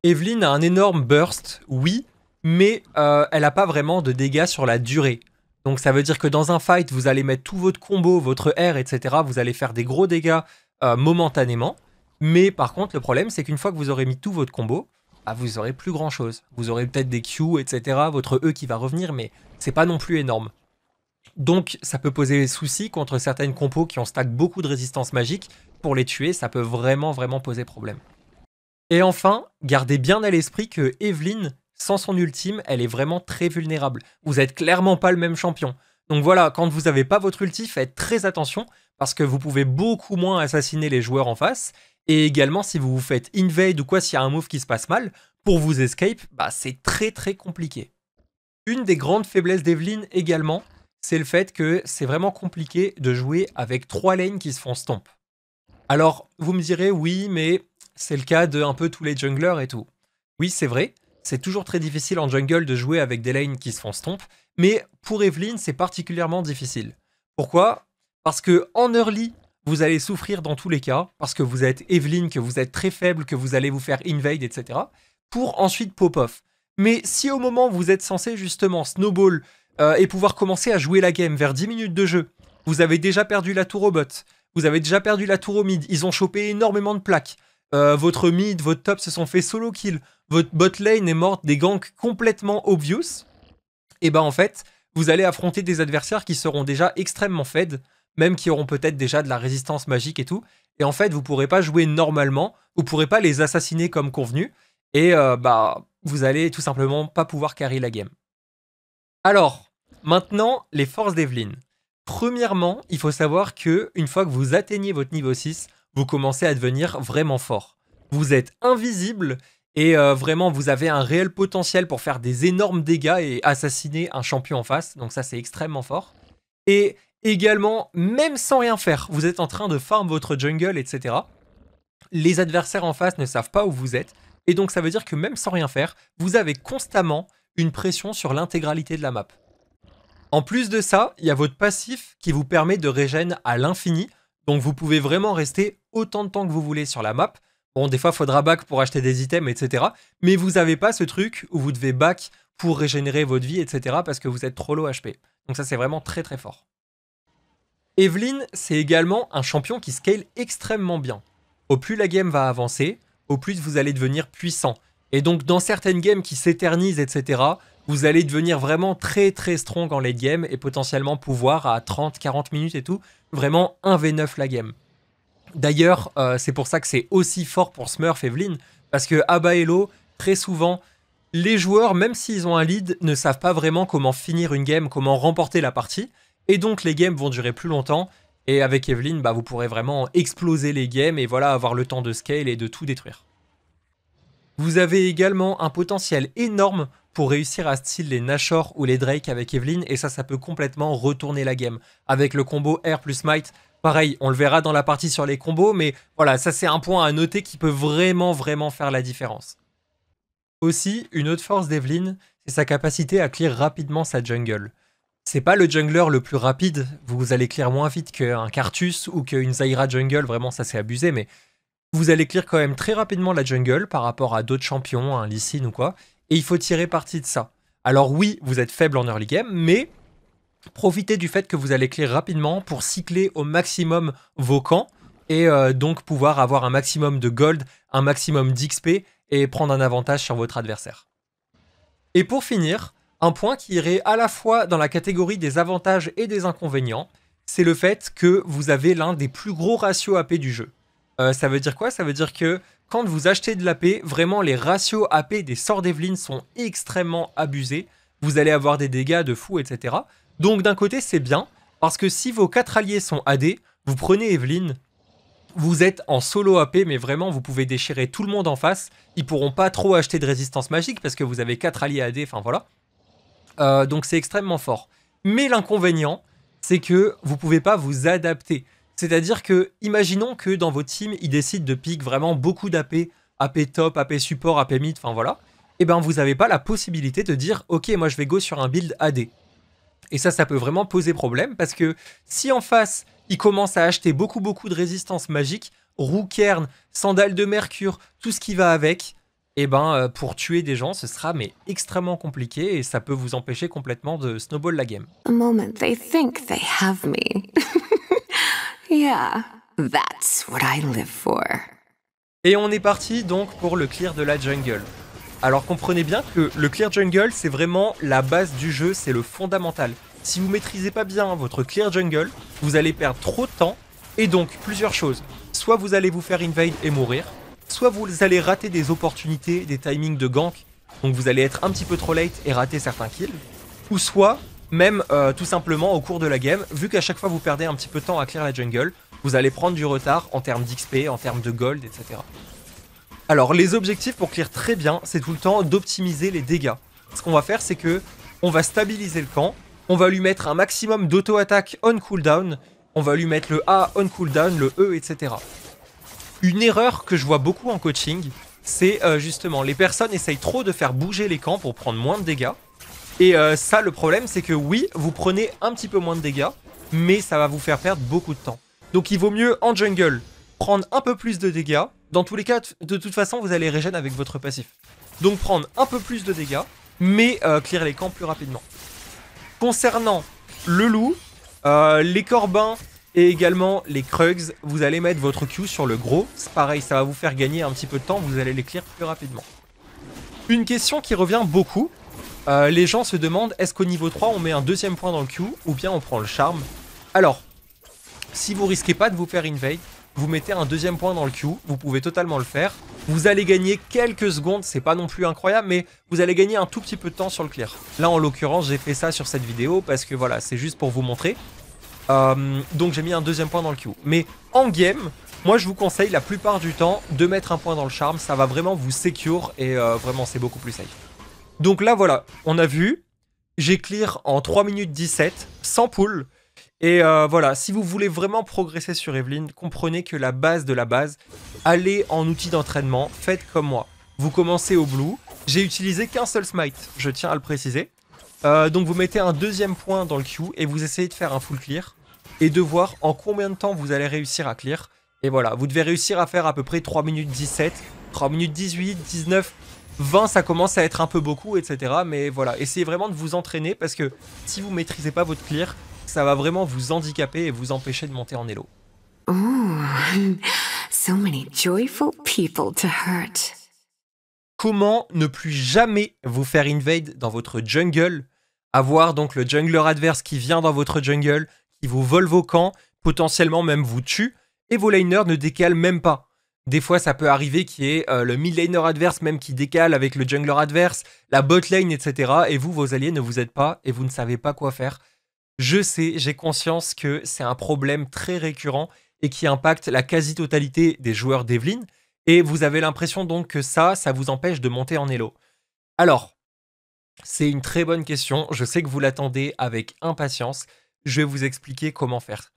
Evelyn a un énorme burst, oui, mais euh, elle n'a pas vraiment de dégâts sur la durée. Donc ça veut dire que dans un fight, vous allez mettre tout votre combo, votre R, etc. Vous allez faire des gros dégâts euh, momentanément. Mais par contre, le problème, c'est qu'une fois que vous aurez mis tout votre combo, ah, vous aurez plus grand chose. Vous aurez peut-être des Q, etc. Votre E qui va revenir, mais c'est pas non plus énorme. Donc ça peut poser des soucis contre certaines compos qui ont stack beaucoup de résistance magique. Pour les tuer, ça peut vraiment vraiment poser problème. Et enfin, gardez bien à l'esprit que Evelyn, sans son ultime, elle est vraiment très vulnérable. Vous êtes clairement pas le même champion. Donc voilà, quand vous n'avez pas votre ulti, faites très attention parce que vous pouvez beaucoup moins assassiner les joueurs en face et également, si vous vous faites invade ou quoi, s'il y a un move qui se passe mal, pour vous escape, bah, c'est très très compliqué. Une des grandes faiblesses d'Evelyn également, c'est le fait que c'est vraiment compliqué de jouer avec trois lanes qui se font stomp. Alors, vous me direz, oui, mais c'est le cas de un peu tous les junglers et tout. Oui, c'est vrai, c'est toujours très difficile en jungle de jouer avec des lanes qui se font stomp, mais pour Evelyn, c'est particulièrement difficile. Pourquoi Parce que en early, vous allez souffrir dans tous les cas, parce que vous êtes Evelyn, que vous êtes très faible, que vous allez vous faire invade, etc., pour ensuite pop-off. Mais si au moment où vous êtes censé justement snowball euh, et pouvoir commencer à jouer la game vers 10 minutes de jeu, vous avez déjà perdu la tour au bot, vous avez déjà perdu la tour au mid, ils ont chopé énormément de plaques, euh, votre mid, votre top se sont fait solo kill, votre bot lane est morte des ganks complètement obvious, et ben en fait, vous allez affronter des adversaires qui seront déjà extrêmement fed, même qui auront peut-être déjà de la résistance magique et tout. Et en fait, vous pourrez pas jouer normalement, vous pourrez pas les assassiner comme convenu, et euh, bah vous allez tout simplement pas pouvoir carry la game. Alors, maintenant, les forces d'Evelyn. Premièrement, il faut savoir que une fois que vous atteignez votre niveau 6, vous commencez à devenir vraiment fort. Vous êtes invisible et euh, vraiment vous avez un réel potentiel pour faire des énormes dégâts et assassiner un champion en face. Donc ça c'est extrêmement fort. Et Également, même sans rien faire, vous êtes en train de farm votre jungle, etc. Les adversaires en face ne savent pas où vous êtes. Et donc ça veut dire que même sans rien faire, vous avez constamment une pression sur l'intégralité de la map. En plus de ça, il y a votre passif qui vous permet de régénérer à l'infini. Donc vous pouvez vraiment rester autant de temps que vous voulez sur la map. Bon, des fois, faudra back pour acheter des items, etc. Mais vous n'avez pas ce truc où vous devez back pour régénérer votre vie, etc. parce que vous êtes trop low HP. Donc ça, c'est vraiment très très fort. Evelyn, c'est également un champion qui scale extrêmement bien. Au plus la game va avancer, au plus vous allez devenir puissant. Et donc dans certaines games qui s'éternisent, etc., vous allez devenir vraiment très très strong en late game et potentiellement pouvoir à 30-40 minutes et tout, vraiment 1v9 la game. D'ailleurs, euh, c'est pour ça que c'est aussi fort pour Smurf Evelyn, parce que à bas très souvent, les joueurs, même s'ils ont un lead, ne savent pas vraiment comment finir une game, comment remporter la partie. Et donc les games vont durer plus longtemps. Et avec Evelyn, bah, vous pourrez vraiment exploser les games et voilà avoir le temps de scale et de tout détruire. Vous avez également un potentiel énorme pour réussir à style les Nashor ou les Drake avec Evelyn et ça, ça peut complètement retourner la game. Avec le combo Air plus Might, pareil, on le verra dans la partie sur les combos, mais voilà, ça c'est un point à noter qui peut vraiment, vraiment faire la différence. Aussi, une autre force d'Evelyn, c'est sa capacité à clear rapidement sa jungle c'est pas le jungler le plus rapide. Vous allez clear moins vite qu'un Cartus ou qu'une Zaira jungle. Vraiment, ça c'est abusé, mais vous allez clear quand même très rapidement la jungle par rapport à d'autres champions, un hein, ou quoi. Et il faut tirer parti de ça. Alors oui, vous êtes faible en early game, mais profitez du fait que vous allez clear rapidement pour cycler au maximum vos camps et euh, donc pouvoir avoir un maximum de gold, un maximum d'XP et prendre un avantage sur votre adversaire. Et pour finir, un point qui irait à la fois dans la catégorie des avantages et des inconvénients, c'est le fait que vous avez l'un des plus gros ratios AP du jeu. Euh, ça veut dire quoi Ça veut dire que quand vous achetez de l'AP, vraiment les ratios AP des sorts d'Evelyn sont extrêmement abusés. Vous allez avoir des dégâts de fou, etc. Donc d'un côté, c'est bien, parce que si vos 4 alliés sont AD, vous prenez Evelyn, vous êtes en solo AP, mais vraiment, vous pouvez déchirer tout le monde en face. Ils pourront pas trop acheter de résistance magique, parce que vous avez 4 alliés AD, enfin voilà. Euh, donc c'est extrêmement fort. Mais l'inconvénient, c'est que vous pouvez pas vous adapter. C'est-à-dire que, imaginons que dans vos teams, ils décident de pick vraiment beaucoup d'AP, AP top, AP support, AP mid, enfin voilà. Et eh ben vous n'avez pas la possibilité de dire, ok, moi je vais go sur un build AD. Et ça, ça peut vraiment poser problème parce que si en face, ils commencent à acheter beaucoup beaucoup de résistance magique, roue kern, sandales de mercure, tout ce qui va avec, et eh ben euh, pour tuer des gens, ce sera mais extrêmement compliqué et ça peut vous empêcher complètement de snowball la game. Et on est parti donc pour le clear de la jungle. Alors comprenez bien que le clear jungle, c'est vraiment la base du jeu, c'est le fondamental. Si vous maîtrisez pas bien votre clear jungle, vous allez perdre trop de temps et donc plusieurs choses. Soit vous allez vous faire invade et mourir, soit vous allez rater des opportunités, des timings de gank, donc vous allez être un petit peu trop late et rater certains kills, ou soit même euh, tout simplement au cours de la game, vu qu'à chaque fois vous perdez un petit peu de temps à clear la jungle, vous allez prendre du retard en termes d'XP, en termes de gold, etc. Alors les objectifs pour clear très bien, c'est tout le temps d'optimiser les dégâts. Ce qu'on va faire, c'est que on va stabiliser le camp, on va lui mettre un maximum d'auto-attaque on cooldown, on va lui mettre le A on cooldown, le E, etc. Une erreur que je vois beaucoup en coaching, c'est euh, justement les personnes essayent trop de faire bouger les camps pour prendre moins de dégâts. Et euh, ça, le problème, c'est que oui, vous prenez un petit peu moins de dégâts, mais ça va vous faire perdre beaucoup de temps. Donc il vaut mieux en jungle prendre un peu plus de dégâts. Dans tous les cas, de toute façon, vous allez régénérer avec votre passif. Donc prendre un peu plus de dégâts, mais euh, clear les camps plus rapidement. Concernant le loup, euh, les corbins, et également les Krugs, vous allez mettre votre Q sur le gros. pareil, ça va vous faire gagner un petit peu de temps, vous allez les clear plus rapidement. Une question qui revient beaucoup, euh, les gens se demandent est-ce qu'au niveau 3 on met un deuxième point dans le Q ou bien on prend le charme Alors, si vous risquez pas de vous faire invade, vous mettez un deuxième point dans le Q, vous pouvez totalement le faire. Vous allez gagner quelques secondes, c'est pas non plus incroyable, mais vous allez gagner un tout petit peu de temps sur le clear. Là en l'occurrence j'ai fait ça sur cette vidéo parce que voilà, c'est juste pour vous montrer. Euh, donc j'ai mis un deuxième point dans le Q. Mais en game, moi je vous conseille la plupart du temps de mettre un point dans le charme. Ça va vraiment vous secure et euh, vraiment c'est beaucoup plus safe. Donc là voilà, on a vu. J'ai clear en 3 minutes 17, sans pool. Et euh, voilà, si vous voulez vraiment progresser sur Evelyn, comprenez que la base de la base, allez en outil d'entraînement, faites comme moi. Vous commencez au blue. J'ai utilisé qu'un seul smite, je tiens à le préciser. donc vous mettez un deuxième point dans le Q et vous essayez de faire un full clear et de voir en combien de temps vous allez réussir à clear. Et voilà, vous devez réussir à faire à peu près 3 minutes 17, 3 minutes 18, 19, 20, ça commence à être un peu beaucoup, etc. Mais voilà, essayez vraiment de vous entraîner parce que si vous maîtrisez pas votre clear, ça va vraiment vous handicaper et vous empêcher de monter en elo. Comment ne plus jamais vous faire invade dans votre jungle avoir donc le jungler adverse qui vient dans votre jungle, qui vous volent vos camps, potentiellement même vous tue, et vos laners ne décalent même pas. Des fois, ça peut arriver qu'il y ait euh, le mid laner adverse même qui décale avec le jungler adverse, la bot lane, etc. Et vous, vos alliés ne vous aident pas et vous ne savez pas quoi faire. Je sais, j'ai conscience que c'est un problème très récurrent et qui impacte la quasi-totalité des joueurs d'Evelyn. Et vous avez l'impression donc que ça, ça vous empêche de monter en Elo. Alors, c'est une très bonne question. Je sais que vous l'attendez avec impatience. Je vais vous expliquer comment faire.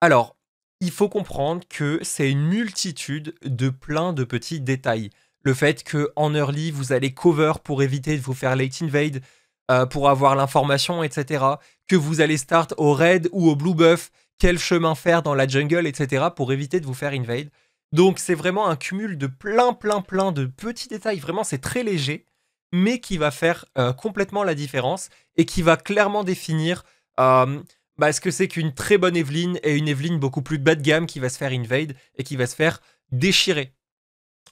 Alors, il faut comprendre que c'est une multitude de plein de petits détails. Le fait que en early, vous allez cover pour éviter de vous faire late invade, euh, pour avoir l'information, etc. Que vous allez start au red ou au blue buff, quel chemin faire dans la jungle, etc. pour éviter de vous faire invade. Donc c'est vraiment un cumul de plein, plein, plein de petits détails. Vraiment, c'est très léger, mais qui va faire euh, complètement la différence et qui va clairement définir euh, bah, ce que c'est qu'une très bonne Evelyne et une Eveline beaucoup plus bas de gamme qui va se faire invade et qui va se faire déchirer.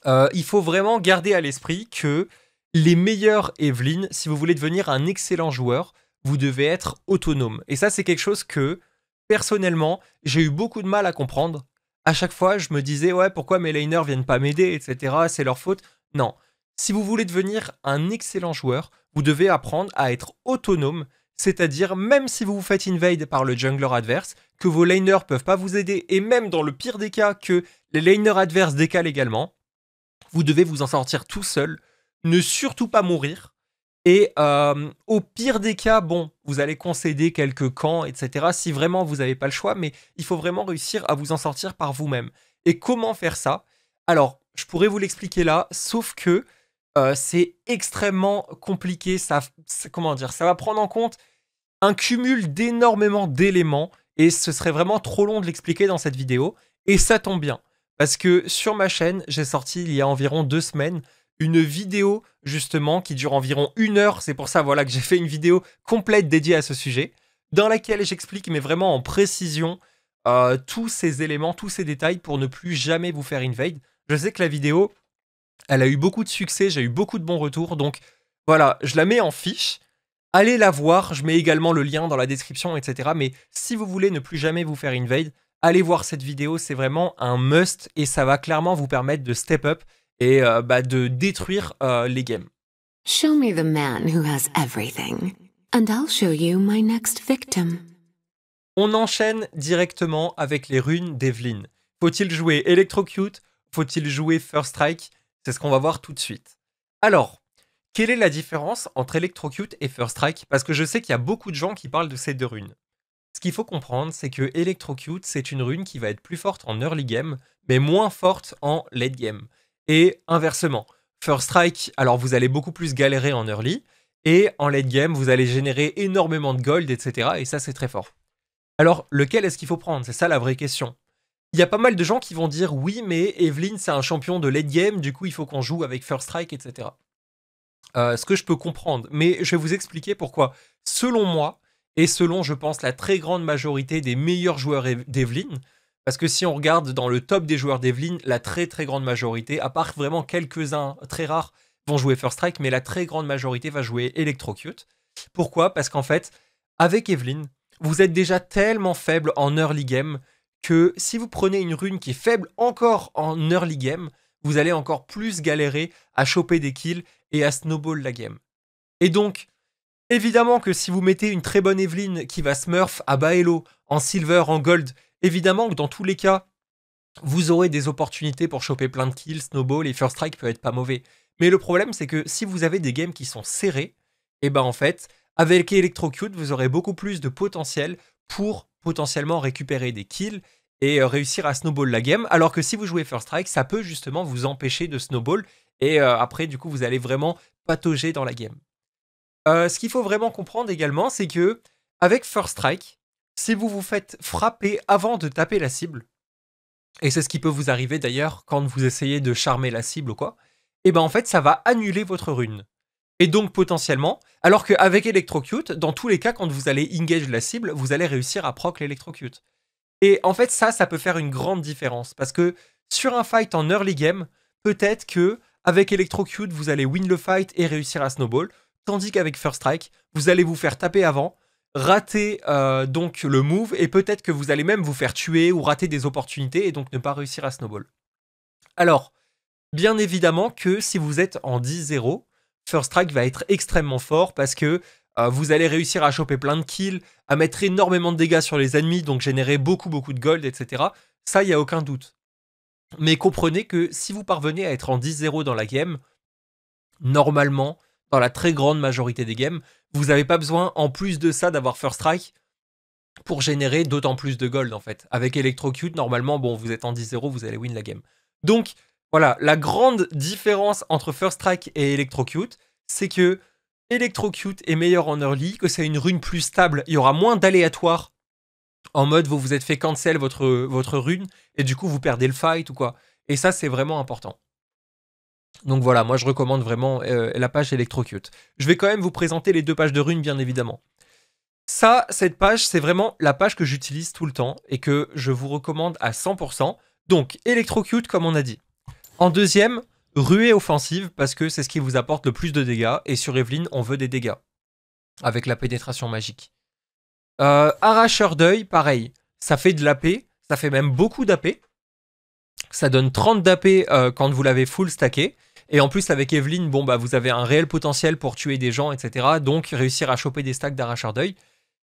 Euh, il faut vraiment garder à l'esprit que les meilleurs Evelyn, si vous voulez devenir un excellent joueur, vous devez être autonome. Et ça, c'est quelque chose que, personnellement, j'ai eu beaucoup de mal à comprendre. À chaque fois, je me disais, ouais, pourquoi mes laners viennent pas m'aider, etc. C'est leur faute. Non. Si vous voulez devenir un excellent joueur, vous devez apprendre à être autonome c'est-à-dire, même si vous vous faites invade par le jungler adverse, que vos laners peuvent pas vous aider, et même dans le pire des cas, que les laners adverses décalent également, vous devez vous en sortir tout seul, ne surtout pas mourir, et euh, au pire des cas, bon, vous allez concéder quelques camps, etc. Si vraiment vous n'avez pas le choix, mais il faut vraiment réussir à vous en sortir par vous-même. Et comment faire ça Alors, je pourrais vous l'expliquer là, sauf que euh, c'est extrêmement compliqué. Ça, comment dire Ça va prendre en compte un cumul d'énormément d'éléments et ce serait vraiment trop long de l'expliquer dans cette vidéo. Et ça tombe bien, parce que sur ma chaîne, j'ai sorti il y a environ deux semaines une vidéo justement qui dure environ une heure. C'est pour ça voilà que j'ai fait une vidéo complète dédiée à ce sujet, dans laquelle j'explique, mais vraiment en précision, euh, tous ces éléments, tous ces détails pour ne plus jamais vous faire invade. Je sais que la vidéo, elle a eu beaucoup de succès, j'ai eu beaucoup de bons retours, donc voilà, je la mets en fiche. Allez la voir, je mets également le lien dans la description, etc. Mais si vous voulez ne plus jamais vous faire invade, allez voir cette vidéo, c'est vraiment un must et ça va clairement vous permettre de step up et euh, bah, de détruire euh, les games. Show me the man who has everything, and I'll show you my next victim. On enchaîne directement avec les runes d'Evelyn. Faut-il jouer Electrocute Faut-il jouer First Strike C'est ce qu'on va voir tout de suite. Alors, quelle est la différence entre Electrocute et First Strike Parce que je sais qu'il y a beaucoup de gens qui parlent de ces deux runes. Ce qu'il faut comprendre, c'est que Electrocute, c'est une rune qui va être plus forte en early game, mais moins forte en late game. Et inversement, First Strike, alors vous allez beaucoup plus galérer en early, et en late game, vous allez générer énormément de gold, etc. Et ça, c'est très fort. Alors, lequel est-ce qu'il faut prendre C'est ça la vraie question. Il y a pas mal de gens qui vont dire oui, mais Evelyn, c'est un champion de late game, du coup, il faut qu'on joue avec First Strike, etc. Euh, ce que je peux comprendre. Mais je vais vous expliquer pourquoi. Selon moi, et selon, je pense, la très grande majorité des meilleurs joueurs d'Evelyn, parce que si on regarde dans le top des joueurs d'Evelyn, la très très grande majorité, à part vraiment quelques-uns très rares, vont jouer First Strike, mais la très grande majorité va jouer Electrocute. Pourquoi Parce qu'en fait, avec Evelyn, vous êtes déjà tellement faible en early game que si vous prenez une rune qui est faible encore en early game, vous allez encore plus galérer à choper des kills et à snowball la game. Et donc, évidemment que si vous mettez une très bonne Evelyne qui va smurf à bas en silver, en gold, évidemment que dans tous les cas, vous aurez des opportunités pour choper plein de kills, snowball et first strike peut être pas mauvais. Mais le problème, c'est que si vous avez des games qui sont serrés, et eh ben en fait, avec Electrocute, vous aurez beaucoup plus de potentiel pour potentiellement récupérer des kills et euh, réussir à snowball la game, alors que si vous jouez First Strike, ça peut justement vous empêcher de snowball et euh, après, du coup, vous allez vraiment patauger dans la game. Euh, ce qu'il faut vraiment comprendre également, c'est que avec First Strike, si vous vous faites frapper avant de taper la cible, et c'est ce qui peut vous arriver d'ailleurs quand vous essayez de charmer la cible ou quoi, et eh ben en fait, ça va annuler votre rune. Et donc potentiellement, alors qu'avec Electrocute, dans tous les cas, quand vous allez engage la cible, vous allez réussir à proc l'Electrocute. Et en fait, ça, ça peut faire une grande différence. Parce que sur un fight en early game, peut-être que avec Electrocute, vous allez win le fight et réussir à snowball. Tandis qu'avec First Strike, vous allez vous faire taper avant, rater euh, donc le move et peut-être que vous allez même vous faire tuer ou rater des opportunités et donc ne pas réussir à snowball. Alors, bien évidemment que si vous êtes en 10-0, First Strike va être extrêmement fort parce que euh, vous allez réussir à choper plein de kills, à mettre énormément de dégâts sur les ennemis, donc générer beaucoup beaucoup de gold, etc. Ça, il n'y a aucun doute. Mais comprenez que si vous parvenez à être en 10-0 dans la game, normalement, dans la très grande majorité des games, vous n'avez pas besoin, en plus de ça, d'avoir first strike pour générer d'autant plus de gold, en fait. Avec Electrocute, normalement, bon, vous êtes en 10-0, vous allez win la game. Donc, voilà, la grande différence entre first strike et Electrocute, c'est que Electrocute est meilleur en early, que c'est une rune plus stable, il y aura moins d'aléatoires en mode vous vous êtes fait cancel votre, rune et du coup vous perdez le fight ou quoi. Et ça, c'est vraiment important. Donc voilà, moi je recommande vraiment euh, la page Electrocute. Je vais quand même vous présenter les deux pages de runes, bien évidemment. Ça, cette page, c'est vraiment la page que j'utilise tout le temps et que je vous recommande à 100%. Donc, Electrocute, comme on a dit. En deuxième, ruée offensive, parce que c'est ce qui vous apporte le plus de dégâts. Et sur Evelyn, on veut des dégâts avec la pénétration magique. Euh, arracheur d'œil, pareil, ça fait de l'AP, ça fait même beaucoup d'AP. Ça donne 30 d'AP euh, quand vous l'avez full stacké. Et en plus, avec Evelyne, bon, bah, vous avez un réel potentiel pour tuer des gens, etc. Donc, réussir à choper des stacks d'arracheur d'œil.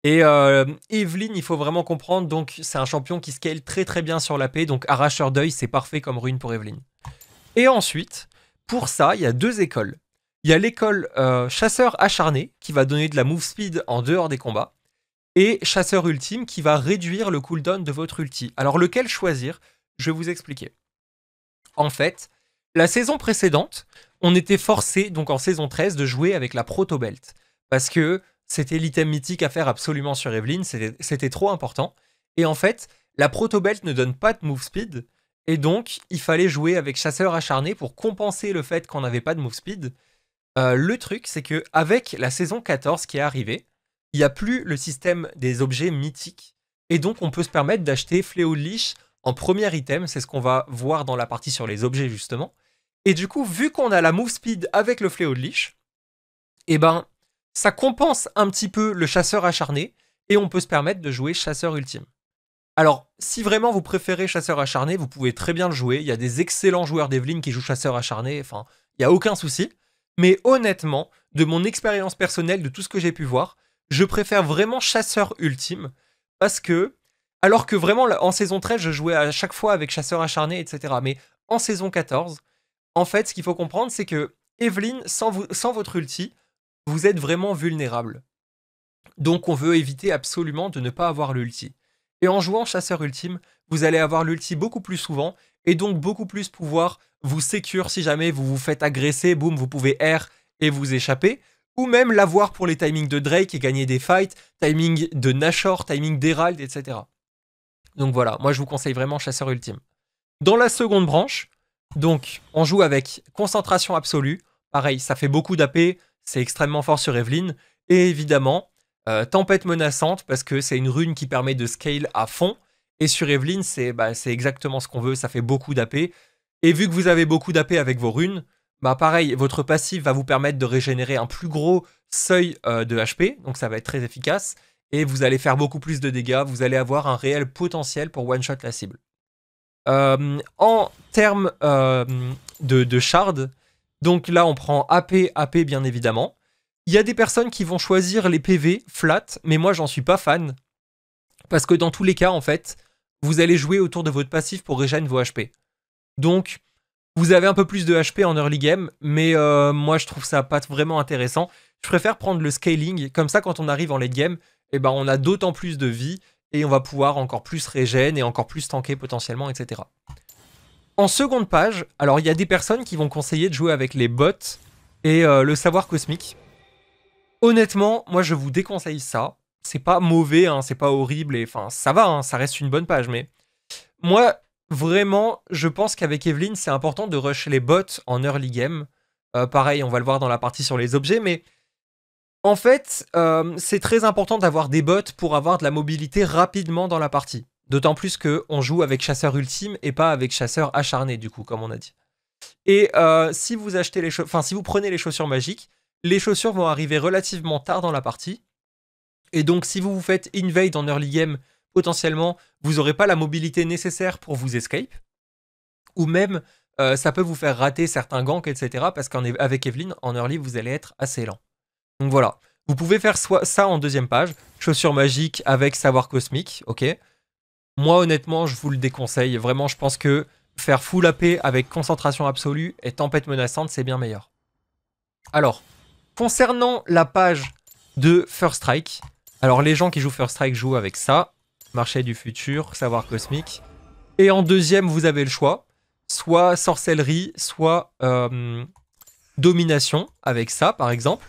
Et euh, il faut vraiment comprendre, donc c'est un champion qui scale très très bien sur l'AP, donc arracheur d'œil, c'est parfait comme rune pour Evelyn. Et ensuite, pour ça, il y a deux écoles. Il y a l'école euh, chasseur acharné, qui va donner de la move speed en dehors des combats et chasseur ultime qui va réduire le cooldown de votre ulti. Alors lequel choisir Je vais vous expliquer. En fait, la saison précédente, on était forcé, donc en saison 13, de jouer avec la Proto Belt Parce que c'était l'item mythique à faire absolument sur Evelyn, c'était trop important. Et en fait, la Proto Belt ne donne pas de move speed, et donc il fallait jouer avec chasseur acharné pour compenser le fait qu'on n'avait pas de move speed. Euh, le truc, c'est que avec la saison 14 qui est arrivée, il n'y a plus le système des objets mythiques. Et donc, on peut se permettre d'acheter Fléau de Liche en premier item. C'est ce qu'on va voir dans la partie sur les objets, justement. Et du coup, vu qu'on a la move speed avec le Fléau de Liche, eh ben, ça compense un petit peu le chasseur acharné. Et on peut se permettre de jouer chasseur ultime. Alors, si vraiment vous préférez chasseur acharné, vous pouvez très bien le jouer. Il y a des excellents joueurs d'Evelyn qui jouent chasseur acharné. Enfin, il n'y a aucun souci. Mais honnêtement, de mon expérience personnelle, de tout ce que j'ai pu voir, je préfère vraiment Chasseur Ultime parce que, alors que vraiment en saison 13, je jouais à chaque fois avec Chasseur Acharné, etc. Mais en saison 14, en fait, ce qu'il faut comprendre, c'est que Evelyn, sans, votre ulti, vous êtes vraiment vulnérable. Donc on veut éviter absolument de ne pas avoir l'ulti. Et en jouant chasseur ultime, vous allez avoir l'ulti beaucoup plus souvent et donc beaucoup plus pouvoir vous sécure si jamais vous vous faites agresser, boum, vous pouvez R et vous échapper ou même l'avoir pour les timings de Drake et gagner des fights, timing de Nashor, timing d'Herald, etc. Donc voilà, moi je vous conseille vraiment Chasseur Ultime. Dans la seconde branche, donc on joue avec concentration absolue. Pareil, ça fait beaucoup d'AP, c'est extrêmement fort sur Evelyn. Et évidemment, euh, tempête menaçante, parce que c'est une rune qui permet de scale à fond. Et sur Evelyn, c'est bah, exactement ce qu'on veut, ça fait beaucoup d'AP. Et vu que vous avez beaucoup d'AP avec vos runes, bah pareil, votre passif va vous permettre de régénérer un plus gros seuil euh, de HP, donc ça va être très efficace, et vous allez faire beaucoup plus de dégâts, vous allez avoir un réel potentiel pour one-shot la cible. Euh, en termes euh, de, de, shard, donc là on prend AP, AP bien évidemment. Il y a des personnes qui vont choisir les PV flat, mais moi j'en suis pas fan, parce que dans tous les cas en fait, vous allez jouer autour de votre passif pour régénérer vos HP. Donc vous avez un peu plus de HP en early game, mais euh, moi je trouve ça pas vraiment intéressant. Je préfère prendre le scaling, comme ça quand on arrive en late game, eh ben, on a d'autant plus de vie et on va pouvoir encore plus régénérer et encore plus tanker potentiellement, etc. En seconde page, alors il y a des personnes qui vont conseiller de jouer avec les bots et euh, le savoir cosmique. Honnêtement, moi je vous déconseille ça. C'est pas mauvais, hein, c'est pas horrible, et enfin ça va, hein, ça reste une bonne page, mais moi vraiment, je pense qu'avec Evelyn, c'est important de rush les bots en early game. Euh, pareil, on va le voir dans la partie sur les objets, mais en fait, euh, c'est très important d'avoir des bots pour avoir de la mobilité rapidement dans la partie. D'autant plus qu'on joue avec chasseur ultime et pas avec chasseur acharné, du coup, comme on a dit. Et euh, si, vous achetez les enfin, si vous prenez les chaussures magiques, les chaussures vont arriver relativement tard dans la partie. Et donc, si vous vous faites invade en early game potentiellement, vous n'aurez pas la mobilité nécessaire pour vous escape, ou même euh, ça peut vous faire rater certains ganks, etc. Parce qu'avec Evelyn, en early, vous allez être assez lent. Donc voilà. Vous pouvez faire ça en deuxième page, chaussures magiques avec savoir cosmique, ok Moi, honnêtement, je vous le déconseille. Vraiment, je pense que faire full AP avec concentration absolue et tempête menaçante, c'est bien meilleur. Alors, concernant la page de First Strike, alors les gens qui jouent First Strike jouent avec ça marché du futur, savoir cosmique. Et en deuxième, vous avez le choix, soit sorcellerie, soit euh, domination, avec ça par exemple.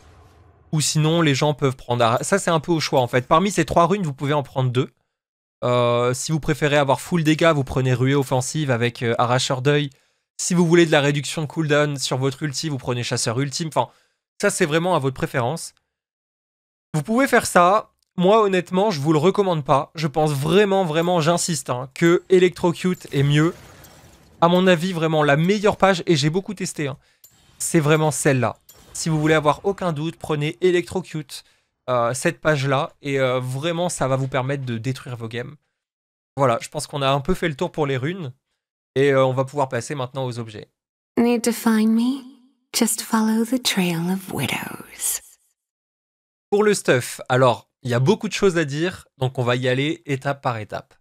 Ou sinon, les gens peuvent prendre... Ça, c'est un peu au choix en fait. Parmi ces trois runes, vous pouvez en prendre deux. Euh, si vous préférez avoir full dégâts, vous prenez ruée offensive avec euh, arracheur d'œil. Si vous voulez de la réduction de cooldown sur votre ulti, vous prenez chasseur ultime. Enfin, ça c'est vraiment à votre préférence. Vous pouvez faire ça. Moi, honnêtement, je vous le recommande pas. Je pense vraiment, vraiment, j'insiste, hein, que Electrocute est mieux. À mon avis, vraiment, la meilleure page, et j'ai beaucoup testé, hein, c'est vraiment celle-là. Si vous voulez avoir aucun doute, prenez Electrocute, euh, cette page-là, et euh, vraiment, ça va vous permettre de détruire vos games. Voilà, je pense qu'on a un peu fait le tour pour les runes, et euh, on va pouvoir passer maintenant aux objets. Need to find me? Just follow the trail of widows. Pour le stuff, alors il y a beaucoup de choses à dire, donc on va y aller étape par étape.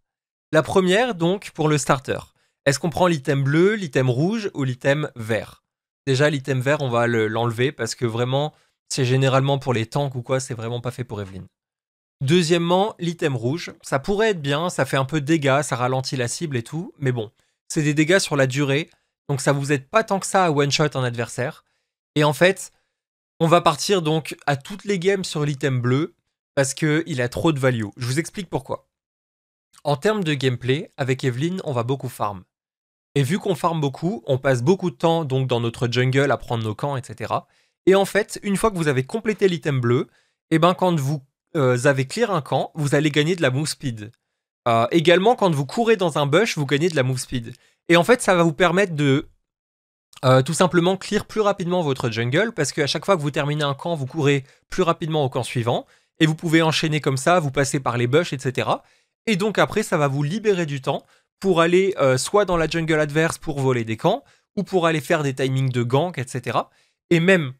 La première, donc, pour le starter. Est-ce qu'on prend l'item bleu, l'item rouge ou l'item vert Déjà, l'item vert, on va l'enlever parce que vraiment, c'est généralement pour les tanks ou quoi, c'est vraiment pas fait pour Evelyn. Deuxièmement, l'item rouge. Ça pourrait être bien, ça fait un peu de dégâts, ça ralentit la cible et tout, mais bon, c'est des dégâts sur la durée, donc ça vous aide pas tant que ça à one-shot un adversaire. Et en fait, on va partir donc à toutes les games sur l'item bleu, parce qu'il a trop de value. Je vous explique pourquoi. En termes de gameplay, avec Evelyn, on va beaucoup farm. Et vu qu'on farm beaucoup, on passe beaucoup de temps donc dans notre jungle à prendre nos camps, etc. Et en fait, une fois que vous avez complété l'item bleu, et eh ben quand vous euh, avez clear un camp, vous allez gagner de la move speed. Euh, également, quand vous courez dans un bush, vous gagnez de la move speed. Et en fait, ça va vous permettre de euh, tout simplement clear plus rapidement votre jungle, parce qu'à chaque fois que vous terminez un camp, vous courez plus rapidement au camp suivant. Et vous pouvez enchaîner comme ça, vous passez par les bush, etc. Et donc après, ça va vous libérer du temps pour aller euh, soit dans la jungle adverse pour voler des camps, ou pour aller faire des timings de gank, etc. Et même,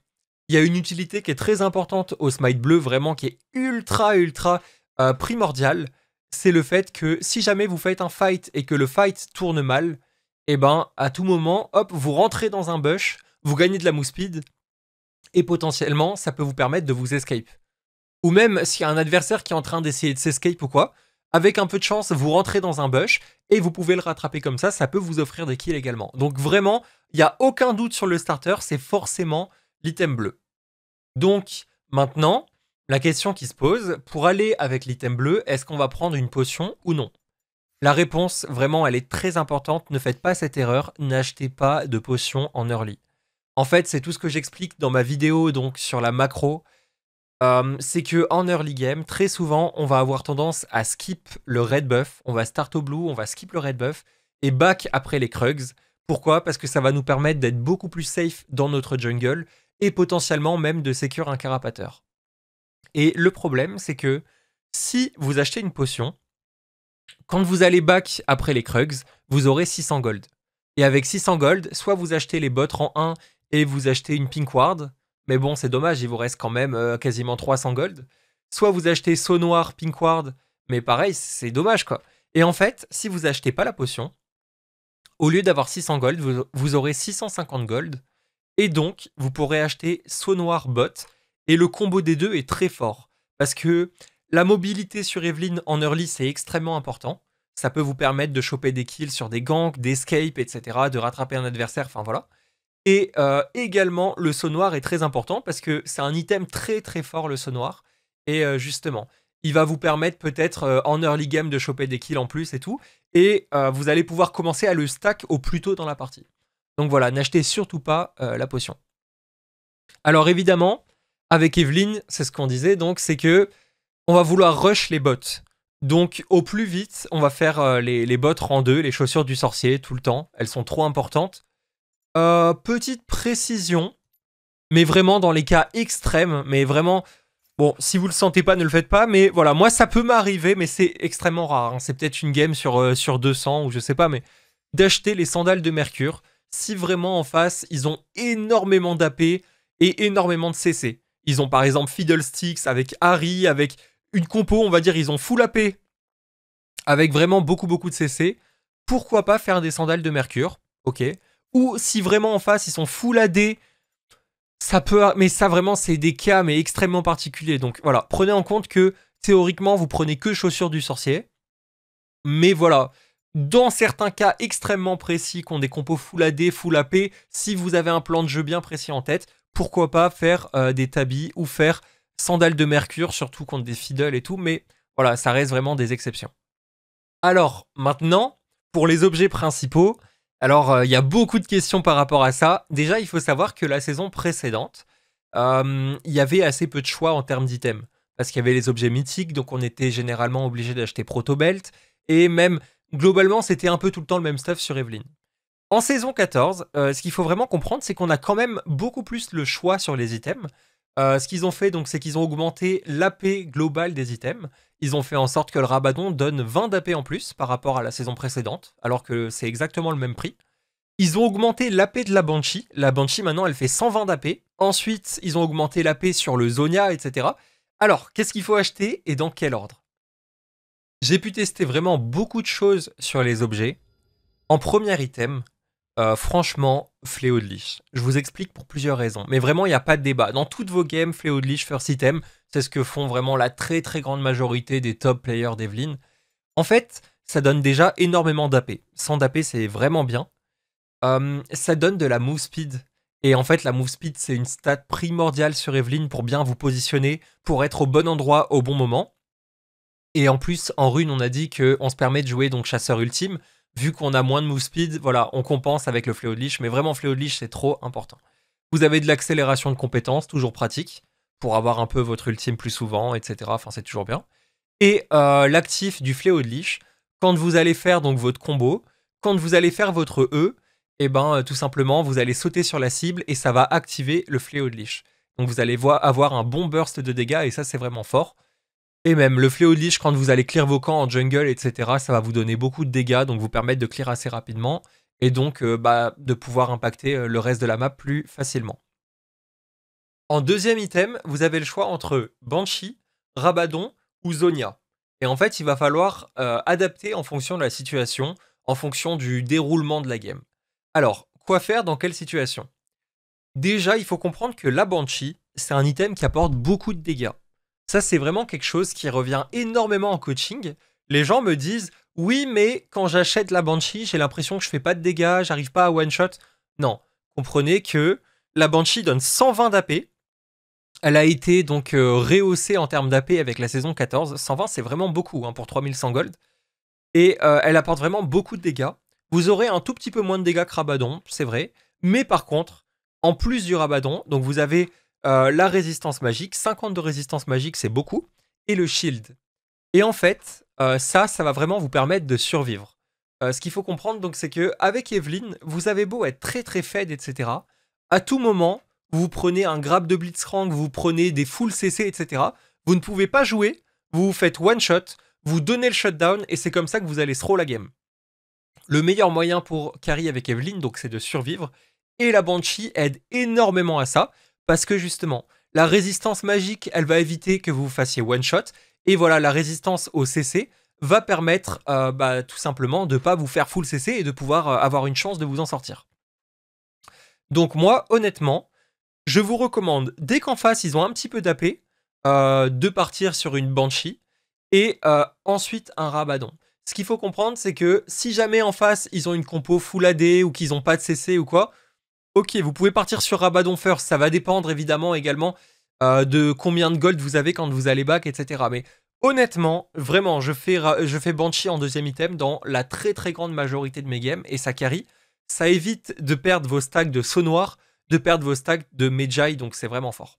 il y a une utilité qui est très importante au smite bleu, vraiment qui est ultra, ultra primordial. Euh, primordiale. C'est le fait que si jamais vous faites un fight et que le fight tourne mal, et eh ben à tout moment, hop, vous rentrez dans un bush, vous gagnez de la mousse speed, et potentiellement, ça peut vous permettre de vous escape ou même s'il y a un adversaire qui est en train d'essayer de s'escape ou quoi, avec un peu de chance, vous rentrez dans un bush et vous pouvez le rattraper comme ça, ça peut vous offrir des kills également. Donc vraiment, il n'y a aucun doute sur le starter, c'est forcément l'item bleu. Donc maintenant, la question qui se pose, pour aller avec l'item bleu, est-ce qu'on va prendre une potion ou non La réponse, vraiment, elle est très importante, ne faites pas cette erreur, n'achetez pas de potion en early. En fait, c'est tout ce que j'explique dans ma vidéo donc sur la macro, euh, c'est que en early game, très souvent, on va avoir tendance à skip le red buff, on va start au blue, on va skip le red buff et back après les Krugs. Pourquoi Parce que ça va nous permettre d'être beaucoup plus safe dans notre jungle et potentiellement même de secure un carapateur. Et le problème, c'est que si vous achetez une potion, quand vous allez back après les Krugs, vous aurez 600 gold. Et avec 600 gold, soit vous achetez les bottes en 1 et vous achetez une Pink Ward, mais bon, c'est dommage, il vous reste quand même euh, quasiment 300 gold. Soit vous achetez Saut Noir, Pink Ward, mais pareil, c'est dommage quoi. Et en fait, si vous achetez pas la potion, au lieu d'avoir 600 gold, vous, aurez 650 gold. Et donc, vous pourrez acheter Saut Noir Bot. Et le combo des deux est très fort. Parce que la mobilité sur Evelyn en early, c'est extrêmement important. Ça peut vous permettre de choper des kills sur des ganks, d'escape, etc., de rattraper un adversaire, enfin voilà. Et euh, également, le saut noir est très important parce que c'est un item très très fort, le saut noir. Et euh, justement, il va vous permettre peut-être euh, en early game de choper des kills en plus et tout. Et vous allez pouvoir commencer à le stack au plus tôt dans la partie. Donc voilà, n'achetez surtout pas la potion. Alors évidemment, avec Evelyne c'est ce qu'on disait, donc c'est que on va vouloir rush les bots. Donc au plus vite, on va faire les, bottes bots rang les chaussures du sorcier tout le temps. Elles sont trop importantes. Euh, petite précision, mais vraiment dans les cas extrêmes, mais vraiment, bon, si vous le sentez pas, ne le faites pas, mais voilà, moi ça peut m'arriver, mais c'est extrêmement rare. Hein. C'est peut-être une game sur, euh, sur 200 ou je sais pas, mais d'acheter les sandales de Mercure si vraiment en face ils ont énormément d'AP et énormément de CC. Ils ont par exemple Fiddlesticks avec Harry, avec une compo, on va dire, ils ont full AP avec vraiment beaucoup beaucoup de CC. Pourquoi pas faire des sandales de Mercure Ok ou si vraiment en face ils sont full AD, ça peut, mais ça vraiment c'est des cas mais extrêmement particuliers. Donc voilà, prenez en compte que théoriquement vous prenez que chaussures du sorcier, mais voilà, dans certains cas extrêmement précis, qu'on des compos full AD, full AP, si vous avez un plan de jeu bien précis en tête, pourquoi pas faire euh, des tabis ou faire sandales de mercure, surtout contre des fiddles et tout, mais voilà, ça reste vraiment des exceptions. Alors, maintenant, pour les objets principaux, alors, euh, il y a beaucoup de questions par rapport à ça. Déjà, il faut savoir que la saison précédente, euh, il y avait assez peu de choix en termes d'items. Parce qu'il y avait les objets mythiques, donc on était généralement obligé d'acheter Protobelt. Et même, globalement, c'était un peu tout le temps le même stuff sur Evelyn. En saison 14, euh, ce qu'il faut vraiment comprendre, c'est qu'on a quand même beaucoup plus le choix sur les items. ce qu'ils ont fait, donc, c'est qu'ils ont augmenté l'AP globale des items. Ils ont fait en sorte que le Rabadon donne 20 d'AP en plus par rapport à la saison précédente, alors que c'est exactement le même prix. Ils ont augmenté l'AP de la Banshee. La Banshee, maintenant, elle fait 120 d'AP. Ensuite, ils ont augmenté l'AP sur le Zonia, etc. Alors, qu'est-ce qu'il faut acheter et dans quel ordre J'ai pu tester vraiment beaucoup de choses sur les objets. En premier item, euh, franchement, Fléau de Lich. Je vous explique pour plusieurs raisons. Mais vraiment, il n'y a pas de débat. Dans toutes vos games, Fléau de Lich, First Item, c'est ce que font vraiment la très très grande majorité des top players d'Evelyn. En fait, ça donne déjà énormément d'AP. Sans d'AP, c'est vraiment bien. Euh, ça donne de la move speed. Et en fait, la move speed, c'est une stat primordiale sur Evelyn pour bien vous positionner, pour être au bon endroit au bon moment. Et en plus, en rune, on a dit qu'on se permet de jouer donc chasseur ultime vu qu'on a moins de move speed, voilà, on compense avec le fléau de liche, mais vraiment fléau de liche, c'est trop important. Vous avez de l'accélération de compétences, toujours pratique, pour avoir un peu votre ultime plus souvent, etc. Enfin, c'est toujours bien. Et euh, l'actif du fléau de liche, quand vous allez faire donc votre combo, quand vous allez faire votre E, et eh ben euh, tout simplement vous allez sauter sur la cible et ça va activer le fléau de liche. Donc vous allez avoir un bon burst de dégâts et ça c'est vraiment fort. Et même le fléau de liche, quand vous allez clear vos camps en jungle, etc., ça va vous donner beaucoup de dégâts, donc vous permettre de clear assez rapidement, et donc euh, bah, de pouvoir impacter euh, le reste de la map plus facilement. En deuxième item, vous avez le choix entre Banshee, Rabadon ou Zonia. Et en fait, il va falloir euh, adapter en fonction de la situation, en fonction du déroulement de la game. Alors, quoi faire dans quelle situation Déjà, il faut comprendre que la Banshee, c'est un item qui apporte beaucoup de dégâts. Ça, c'est vraiment quelque chose qui revient énormément en coaching. Les gens me disent Oui, mais quand j'achète la Banshee, j'ai l'impression que je fais pas de dégâts, j'arrive pas à one-shot. Non. Comprenez que la Banshee donne 120 d'AP. Elle a été donc euh, rehaussée en termes d'AP avec la saison 14. 120, c'est vraiment beaucoup hein, pour 3100 gold. Et euh, elle apporte vraiment beaucoup de dégâts. Vous aurez un tout petit peu moins de dégâts que Rabadon, c'est vrai. Mais par contre, en plus du Rabadon, donc vous avez euh, la résistance magique. 50 de résistance magique, c'est beaucoup. Et le shield. Et en fait, euh, ça, ça va vraiment vous permettre de survivre. Euh, ce qu'il faut comprendre, donc, c'est que avec Evelyn, vous avez beau être très très fed, etc. À tout moment, vous prenez un grab de Blitzcrank, vous prenez des full CC, etc. Vous ne pouvez pas jouer, vous vous faites one shot, vous donnez le shutdown, et c'est comme ça que vous allez throw la game. Le meilleur moyen pour carry avec Evelyn, donc, c'est de survivre. Et la Banshee aide énormément à ça parce que justement, la résistance magique, elle va éviter que vous fassiez one shot. Et voilà, la résistance au CC va permettre euh, bah, tout simplement de ne pas vous faire full CC et de pouvoir euh, avoir une chance de vous en sortir. Donc moi, honnêtement, je vous recommande, dès qu'en face, ils ont un petit peu d'AP, euh, de partir sur une Banshee et ensuite un Rabadon. Ce qu'il faut comprendre, c'est que si jamais en face, ils ont une compo full AD ou qu'ils n'ont pas de CC ou quoi, Ok, vous pouvez partir sur Rabadon First. Ça va dépendre évidemment également euh, de combien de gold vous avez quand vous allez back, etc. Mais honnêtement, vraiment, je fais, je fais Banshee en deuxième item dans la très très grande majorité de mes games et ça carry. Ça évite de perdre vos stacks de saut noir, de perdre vos stacks de Mejai, donc c'est vraiment fort.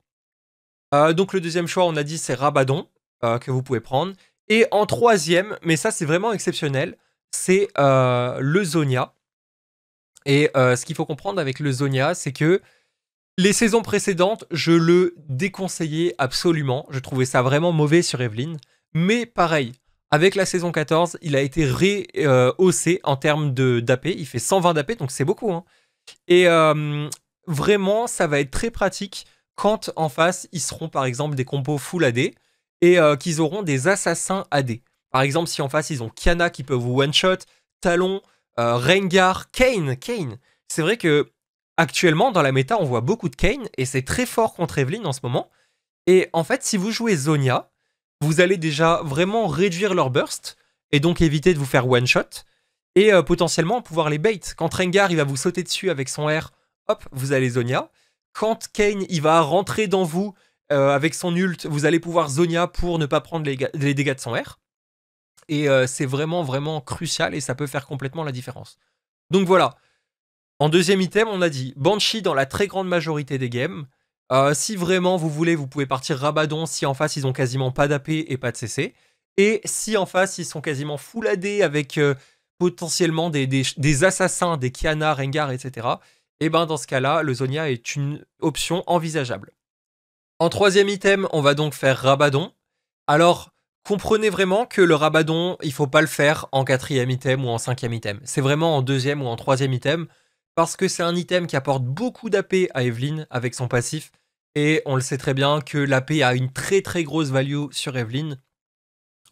Euh, donc le deuxième choix, on a dit, c'est Rabadon euh, que vous pouvez prendre. Et en troisième, mais ça c'est vraiment exceptionnel, c'est le Zonia. Et euh, ce qu'il faut comprendre avec le Zonia, c'est que les saisons précédentes, je le déconseillais absolument. Je trouvais ça vraiment mauvais sur Evelyn. Mais pareil, avec la saison 14, il a été rehaussé euh, en termes d'AP. Il fait 120 d'AP, donc c'est beaucoup. Hein. Et euh, vraiment, ça va être très pratique quand en face, ils seront par exemple des compos full AD et qu'ils auront des assassins AD. Par exemple, si en face, ils ont Kiana qui peut vous one-shot, Talon, euh, Rengar, Kane, Kane. C'est vrai que actuellement dans la méta, on voit beaucoup de Kane et c'est très fort contre Evelyn en ce moment. Et en fait, si vous jouez Zonia, vous allez déjà vraiment réduire leur burst et donc éviter de vous faire one shot et euh, potentiellement pouvoir les bait. Quand Rengar, il va vous sauter dessus avec son R, hop, vous allez Zonia. Quand Kane, il va rentrer dans vous euh, avec son ult, vous allez pouvoir Zonia pour ne pas prendre les, les dégâts de son R et euh, c'est vraiment, vraiment crucial et ça peut faire complètement la différence. Donc voilà. En deuxième item, on a dit Banshee dans la très grande majorité des games. Euh, si vraiment vous voulez, vous pouvez partir Rabadon si en face ils ont quasiment pas d'AP et pas de CC. Et si en face ils sont quasiment fouladés avec euh, potentiellement des, assassins, des Kiana, Rengar, etc. Et eh ben dans ce cas-là, le Zonia est une option envisageable. En troisième item, on va donc faire Rabadon. Alors, comprenez vraiment que le rabadon, il faut pas le faire en quatrième item ou en cinquième item. C'est vraiment en deuxième ou en troisième item, parce que c'est un item qui apporte beaucoup d'AP à Evelyne avec son passif, et on le sait très bien que l'AP a une très très grosse value sur Evelyn,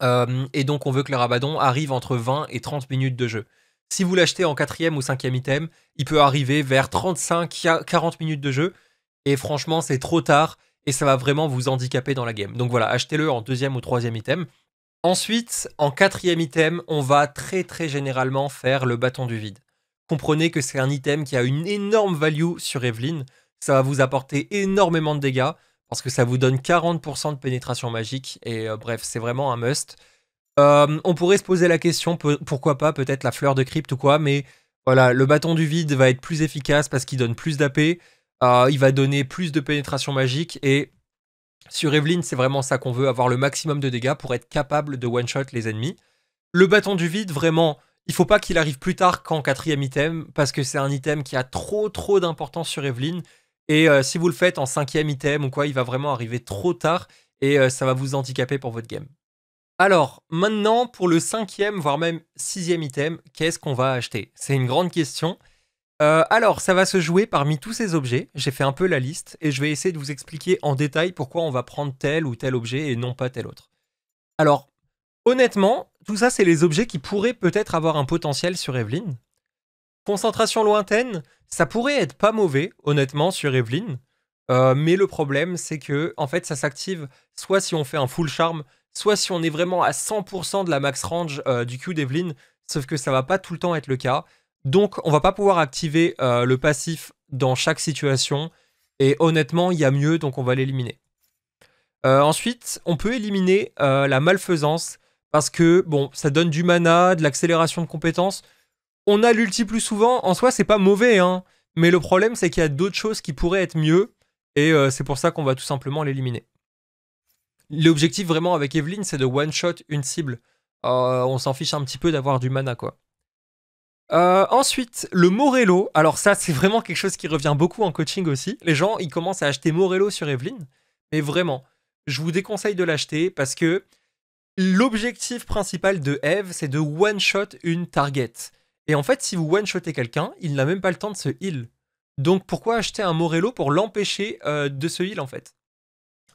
euh, et donc on veut que le rabadon arrive entre 20 et 30 minutes de jeu. Si vous l'achetez en quatrième ou cinquième item, il peut arriver vers 35-40 minutes de jeu, et franchement c'est trop tard, et ça va vraiment vous handicaper dans la game. Donc voilà, achetez-le en deuxième ou troisième item. Ensuite, en quatrième item, on va très très généralement faire le bâton du vide. Comprenez que c'est un item qui a une énorme value sur Evelyn. Ça va vous apporter énormément de dégâts parce que ça vous donne 40% de pénétration magique et euh, bref, c'est vraiment un must. Euh, on pourrait se poser la question, pourquoi pas peut-être la fleur de crypte ou quoi, mais voilà, le bâton du vide va être plus efficace parce qu'il donne plus d'AP. Euh, il va donner plus de pénétration magique et sur Evelyn, c'est vraiment ça qu'on veut, avoir le maximum de dégâts pour être capable de one-shot les ennemis. Le bâton du vide, vraiment, il faut pas qu'il arrive plus tard qu'en quatrième item, parce que c'est un item qui a trop trop d'importance sur Evelyn. Et euh, si vous le faites en cinquième item ou quoi, il va vraiment arriver trop tard et euh, ça va vous handicaper pour votre game. Alors, maintenant, pour le cinquième, voire même sixième item, qu'est-ce qu'on va acheter C'est une grande question. Euh, alors, ça va se jouer parmi tous ces objets. J'ai fait un peu la liste et je vais essayer de vous expliquer en détail pourquoi on va prendre tel ou tel objet et non pas tel autre. Alors, honnêtement, tout ça, c'est les objets qui pourraient peut-être avoir un potentiel sur Evelyn. Concentration lointaine, ça pourrait être pas mauvais, honnêtement, sur Evelyn. Euh, mais le problème, c'est que, en fait, ça s'active soit si on fait un full charme, soit si on est vraiment à 100% de la max range euh, du Q d'Evelyn, sauf que ça va pas tout le temps être le cas. Donc, on va pas pouvoir activer euh, le passif dans chaque situation. Et honnêtement, il y a mieux, donc on va l'éliminer. Euh, ensuite, on peut éliminer euh, la malfaisance parce que bon, ça donne du mana, de l'accélération de compétences. On a l'ulti plus souvent. En soi, c'est pas mauvais, hein. Mais le problème, c'est qu'il y a d'autres choses qui pourraient être mieux. Et c'est pour ça qu'on va tout simplement l'éliminer. L'objectif vraiment avec Evelyn, c'est de one-shot une cible. on s'en fiche un petit peu d'avoir du mana, quoi. Euh, ensuite, le Morello. Alors ça, c'est vraiment quelque chose qui revient beaucoup en coaching aussi. Les gens, ils commencent à acheter Morello sur Evelyn. Mais vraiment, je vous déconseille de l'acheter parce que l'objectif principal de Eve, c'est de one-shot une target. Et en fait, si vous one-shotez quelqu'un, il n'a même pas le temps de se heal. Donc pourquoi acheter un Morello pour l'empêcher euh, de se heal en fait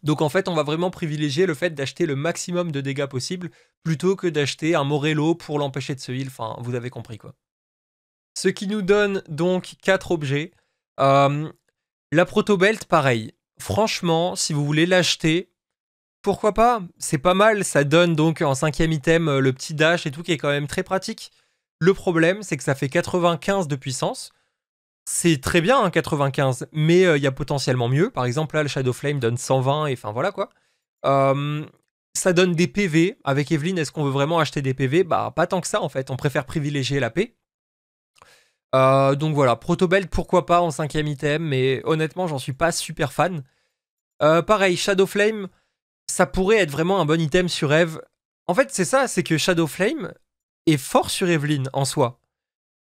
donc en fait, on va vraiment privilégier le fait d'acheter le maximum de dégâts possible plutôt que d'acheter un Morello pour l'empêcher de se heal. Enfin, vous avez compris quoi. Ce qui nous donne donc quatre objets. Euh, la Proto Belt, pareil. Franchement, si vous voulez l'acheter, pourquoi pas C'est pas mal, ça donne donc en cinquième item euh, le petit dash et tout qui est quand même très pratique. Le problème, c'est que ça fait 95 de puissance. C'est très bien, 95, hein, mais euh, il y a potentiellement mieux. Par exemple, là, le Shadow Flame donne 120, et enfin voilà quoi. ça donne des PV. Avec Evelyn, est-ce qu'on veut vraiment acheter des PV Bah, pas tant que ça en fait. On préfère privilégier la paix. Euh, donc voilà, Protobelt, pourquoi pas en cinquième item, mais honnêtement, j'en suis pas super fan. Pareil euh, pareil, Shadowflame, ça pourrait être vraiment un bon item sur Eve. En fait, c'est ça, c'est que Shadowflame est fort sur Evelyn en soi.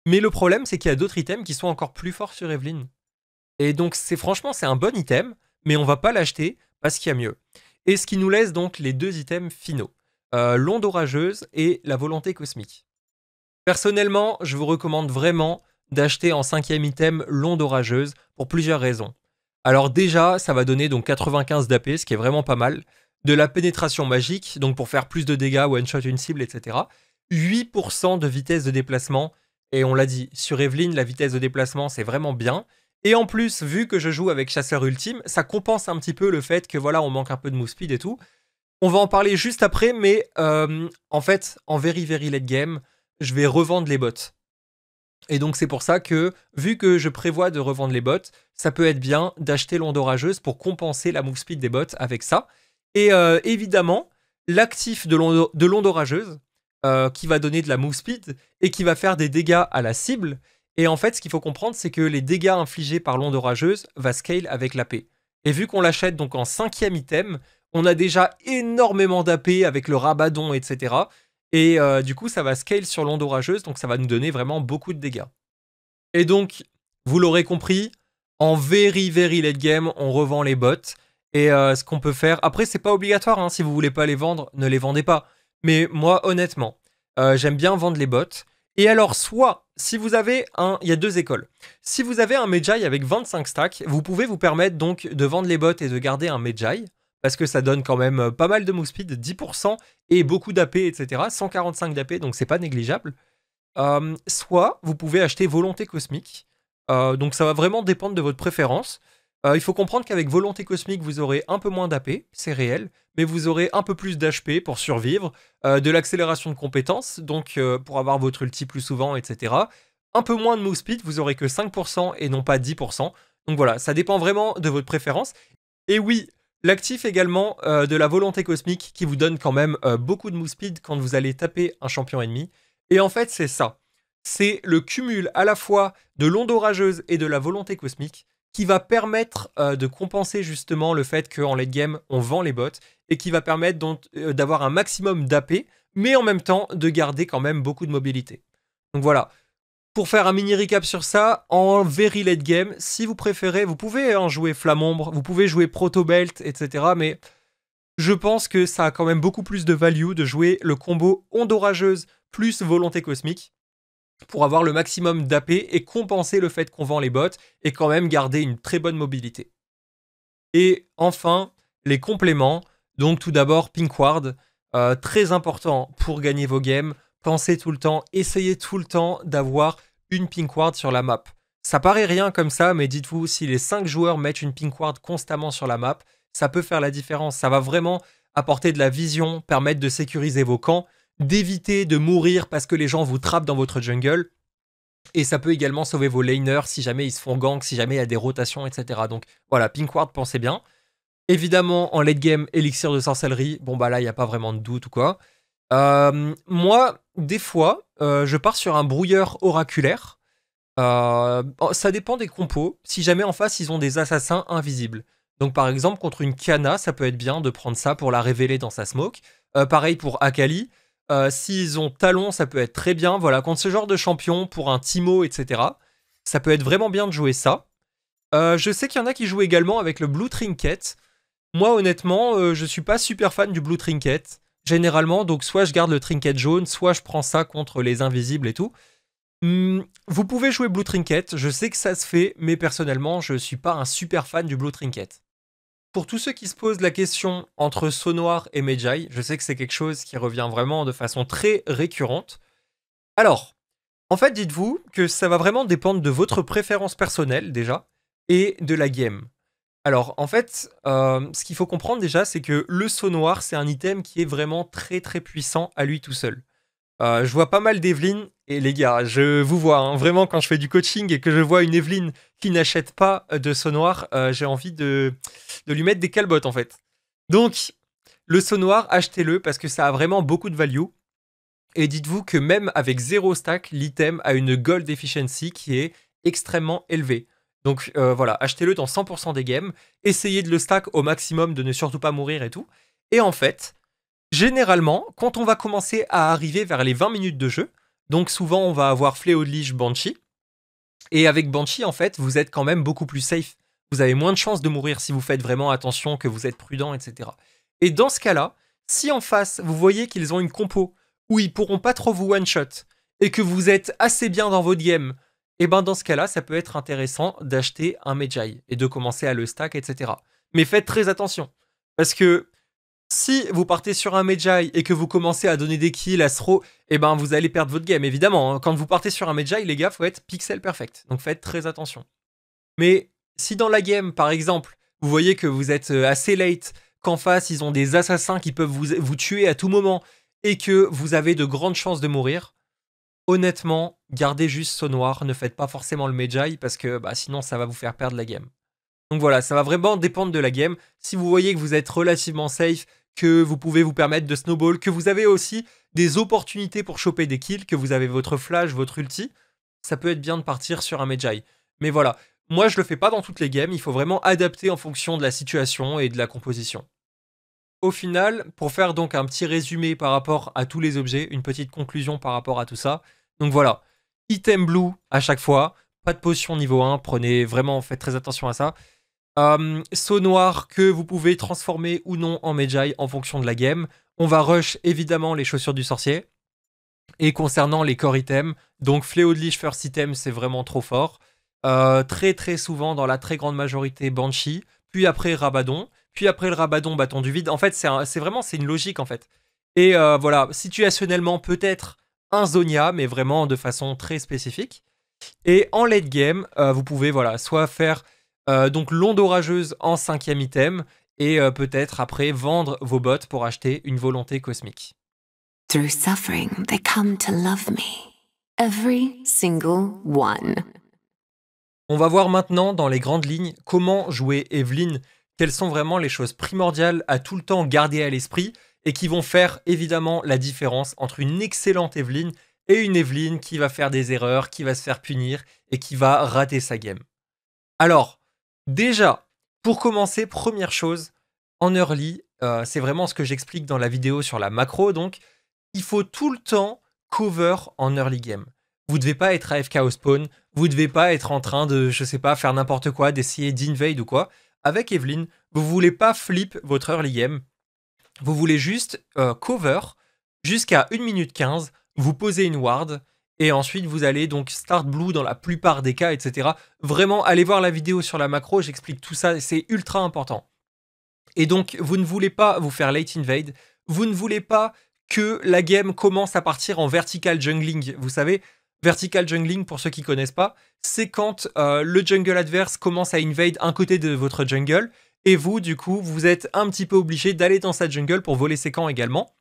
Mais le problème, c'est qu'il y a d'autres items qui sont encore plus forts sur Evelyn. Et donc, c'est franchement, c'est un bon item, mais on va pas l'acheter parce qu'il y a mieux. Et ce qui nous laisse donc les deux items finaux, euh, l'onde orageuse et la volonté cosmique. Personnellement, je vous recommande vraiment d'acheter en cinquième item l'onde orageuse pour plusieurs raisons. Alors déjà, ça va donner donc 95 d'AP, ce qui est vraiment pas mal. De la pénétration magique, donc pour faire plus de dégâts, one-shot une cible, etc. 8% de vitesse de déplacement, et on l'a dit, sur Evelyn, la vitesse de déplacement, c'est vraiment bien. Et en plus, vu que je joue avec Chasseur Ultime, ça compense un petit peu le fait que voilà, on manque un peu de move speed et tout. On va en parler juste après, mais euh, en fait, en very very late game, je vais revendre les bots. Et donc c'est pour ça que, vu que je prévois de revendre les bots, ça peut être bien d'acheter l'onde orageuse pour compenser la move speed des bots avec ça. Et euh, évidemment, l'actif de l'onde orageuse, euh, qui va donner de la move speed et qui va faire des dégâts à la cible. Et en fait, ce qu'il faut comprendre, c'est que les dégâts infligés par l'onde orageuse va scale avec l'AP. Et vu qu'on l'achète donc en cinquième item, on a déjà énormément d'AP avec le rabadon, etc. Et euh, du coup, ça va scale sur l'onde orageuse, donc ça va nous donner vraiment beaucoup de dégâts. Et donc, vous l'aurez compris, en very very late game, on revend les bots. Et euh, ce qu'on peut faire, après c'est pas obligatoire, hein, si vous voulez pas les vendre, ne les vendez pas. Mais moi honnêtement, euh, j'aime bien vendre les bots. Et alors soit, si vous avez un, il y a deux écoles. Si vous avez un Medjai avec 25 stacks, vous pouvez vous permettre donc de vendre les bots et de garder un Medjai parce que ça donne quand même euh, pas mal de move speed, 10%, et beaucoup d'AP, etc. 145 d'AP, donc c'est pas négligeable. Euh, soit vous pouvez acheter Volonté Cosmique, euh, donc ça va vraiment dépendre de votre préférence. il faut comprendre qu'avec Volonté Cosmique, vous aurez un peu moins d'AP, c'est réel, mais vous aurez un peu plus d'HP pour survivre, de l'accélération de compétences, donc pour avoir votre ulti plus souvent, etc. Un peu moins de move speed, vous aurez que 5% et non pas 10%. Donc voilà, ça dépend vraiment de votre préférence. Et oui, L'actif également euh, de la volonté cosmique qui vous donne quand même euh, beaucoup de move speed quand vous allez taper un champion ennemi. Et en fait, c'est ça. C'est le cumul à la fois de l'onde orageuse et de la volonté cosmique qui va permettre euh, de compenser justement le fait qu'en late game, on vend les bots et qui va permettre d'avoir un maximum d'AP, mais en même temps de garder quand même beaucoup de mobilité. Donc voilà, pour faire un mini recap sur ça, en very late game, si vous préférez, vous pouvez en jouer Flamombre, vous pouvez jouer Proto Belt, etc. Mais je pense que ça a quand même beaucoup plus de value de jouer le combo Onde Orageuse plus Volonté Cosmique pour avoir le maximum d'AP et compenser le fait qu'on vend les bots et quand même garder une très bonne mobilité. Et enfin, les compléments. Donc tout d'abord, Pinkward, euh, très important pour gagner vos games. Pensez tout le temps, essayez tout le temps d'avoir une pink ward sur la map. Ça paraît rien comme ça, mais dites-vous, si les 5 joueurs mettent une pink ward constamment sur la map, ça peut faire la différence. Ça va vraiment apporter de la vision, permettre de sécuriser vos camps, d'éviter de mourir parce que les gens vous trappent dans votre jungle. Et ça peut également sauver vos laners si jamais ils se font gank, si jamais il y a des rotations, etc. Donc voilà, pink ward, pensez bien. Évidemment, en late game, élixir de sorcellerie, bon bah là, il n'y a pas vraiment de doute ou quoi. Euh, moi, des fois, euh, je pars sur un brouilleur oraculaire. Euh, ça dépend des compos. Si jamais en face, ils ont des assassins invisibles. Donc, par exemple, contre une Kana, ça peut être bien de prendre ça pour la révéler dans sa smoke. pareil pour Akali. S'ils ont Talon, ça peut être très bien. Voilà, contre ce genre de champion, pour un Timo, etc. Ça peut être vraiment bien de jouer ça. je sais qu'il y en a qui jouent également avec le Blue Trinket. Moi, honnêtement, je suis pas super fan du Blue Trinket généralement. Donc soit je garde le trinket jaune, soit je prends ça contre les invisibles et tout. Hmm, vous pouvez jouer Blue Trinket, je sais que ça se fait, mais personnellement, je ne suis pas un super fan du Blue Trinket. Pour tous ceux qui se posent la question entre Saut Noir et Mejai, je sais que c'est quelque chose qui revient vraiment de façon très récurrente. Alors, en fait, dites-vous que ça va vraiment dépendre de votre préférence personnelle déjà et de la game. Alors, en fait, euh, ce qu'il faut comprendre déjà, c'est que le saut noir, c'est un item qui est vraiment très très puissant à lui tout seul. Euh, je vois pas mal d'Evelyn, et les gars, je vous vois, hein, vraiment, quand je fais du coaching et que je vois une Evelyn qui n'achète pas euh, de saut noir, j'ai envie de, lui mettre des calbottes, en fait. Donc, le saut noir, achetez-le, parce que ça a vraiment beaucoup de value. Et dites-vous que même avec zéro stack, l'item a une gold efficiency qui est extrêmement élevée. Donc euh, voilà, achetez-le dans 100% des games, essayez de le stack au maximum, de ne surtout pas mourir et tout. Et en fait, généralement, quand on va commencer à arriver vers les 20 minutes de jeu, donc souvent on va avoir Fléau de Liche, Banshee, et avec Banshee, en fait, vous êtes quand même beaucoup plus safe. Vous avez moins de chances de mourir si vous faites vraiment attention, que vous êtes prudent, etc. Et dans ce cas-là, si en face, vous voyez qu'ils ont une compo où ils pourront pas trop vous one-shot, et que vous êtes assez bien dans votre game et eh ben dans ce cas-là, ça peut être intéressant d'acheter un Mejai et de commencer à le stack, etc. Mais faites très attention, parce que si vous partez sur un Mejai et que vous commencez à donner des kills à Sro, et eh ben vous allez perdre votre game, évidemment. Hein. Quand vous partez sur un Mejai, les gars, faut être pixel perfect, donc faites très attention. Mais si dans la game, par exemple, vous voyez que vous êtes euh, assez late, qu'en face, ils ont des assassins qui peuvent vous, vous tuer à tout moment, et que vous avez de grandes chances de mourir, honnêtement, gardez juste noir, ne faites pas forcément le Mejai parce que bah, sinon ça va vous faire perdre la game. Donc voilà, ça va vraiment dépendre de la game. Si vous voyez que vous êtes relativement safe, que vous pouvez vous permettre de snowball, que vous avez aussi des opportunités pour choper des kills, que vous avez votre flash, votre ulti, ça peut être bien de partir sur un Mejai. Mais voilà, moi je le fais pas dans toutes les games, il faut vraiment adapter en fonction de la situation et de la composition. Au final, pour faire donc un petit résumé par rapport à tous les objets, une petite conclusion par rapport à tout ça, donc voilà, item blue à chaque fois, pas de potion niveau 1, prenez vraiment, faites très attention à ça. Euh, saut noir que vous pouvez transformer ou non en Medjay en fonction de la game. On va rush évidemment les chaussures du sorcier. Et concernant les core items, donc Fléau de l'iche First Item, c'est vraiment trop fort. Euh, très très souvent, dans la très grande majorité, Banshee, puis après Rabadon, puis après le Rabadon, Bâton du Vide. En fait, c'est vraiment c'est une logique en fait. Et euh, voilà, situationnellement, peut-être un Zonia, mais vraiment de façon très spécifique. Et en late game, euh, vous pouvez voilà, soit faire euh, donc l'onde orageuse en cinquième item, et euh, peut-être après vendre vos bottes pour acheter une volonté cosmique. On va voir maintenant dans les grandes lignes comment jouer Evelyn, quelles sont vraiment les choses primordiales à tout le temps garder à l'esprit, et qui vont faire évidemment la différence entre une excellente Evelyn et une Evelyn qui va faire des erreurs, qui va se faire punir et qui va rater sa game. Alors, déjà, pour commencer, première chose, en early, euh, c'est vraiment ce que j'explique dans la vidéo sur la macro, donc il faut tout le temps cover en early game. Vous ne devez pas être AFK au spawn, vous ne devez pas être en train de, je sais pas, faire n'importe quoi, d'essayer d'invade ou quoi. Avec Evelyn, vous voulez pas flip votre early game, vous voulez juste euh, cover jusqu'à 1 minute 15, vous posez une ward, et ensuite vous allez donc start blue dans la plupart des cas, etc. Vraiment, allez voir la vidéo sur la macro, j'explique tout ça, c'est ultra important. Et donc, vous ne voulez pas vous faire late invade, vous ne voulez pas que la game commence à partir en vertical jungling. Vous savez, vertical jungling, pour ceux qui ne connaissent pas, c'est quand euh, le jungle adverse commence à invade un côté de votre jungle, et vous, du coup, vous êtes un petit peu obligé d'aller dans sa jungle pour voler ses camps également.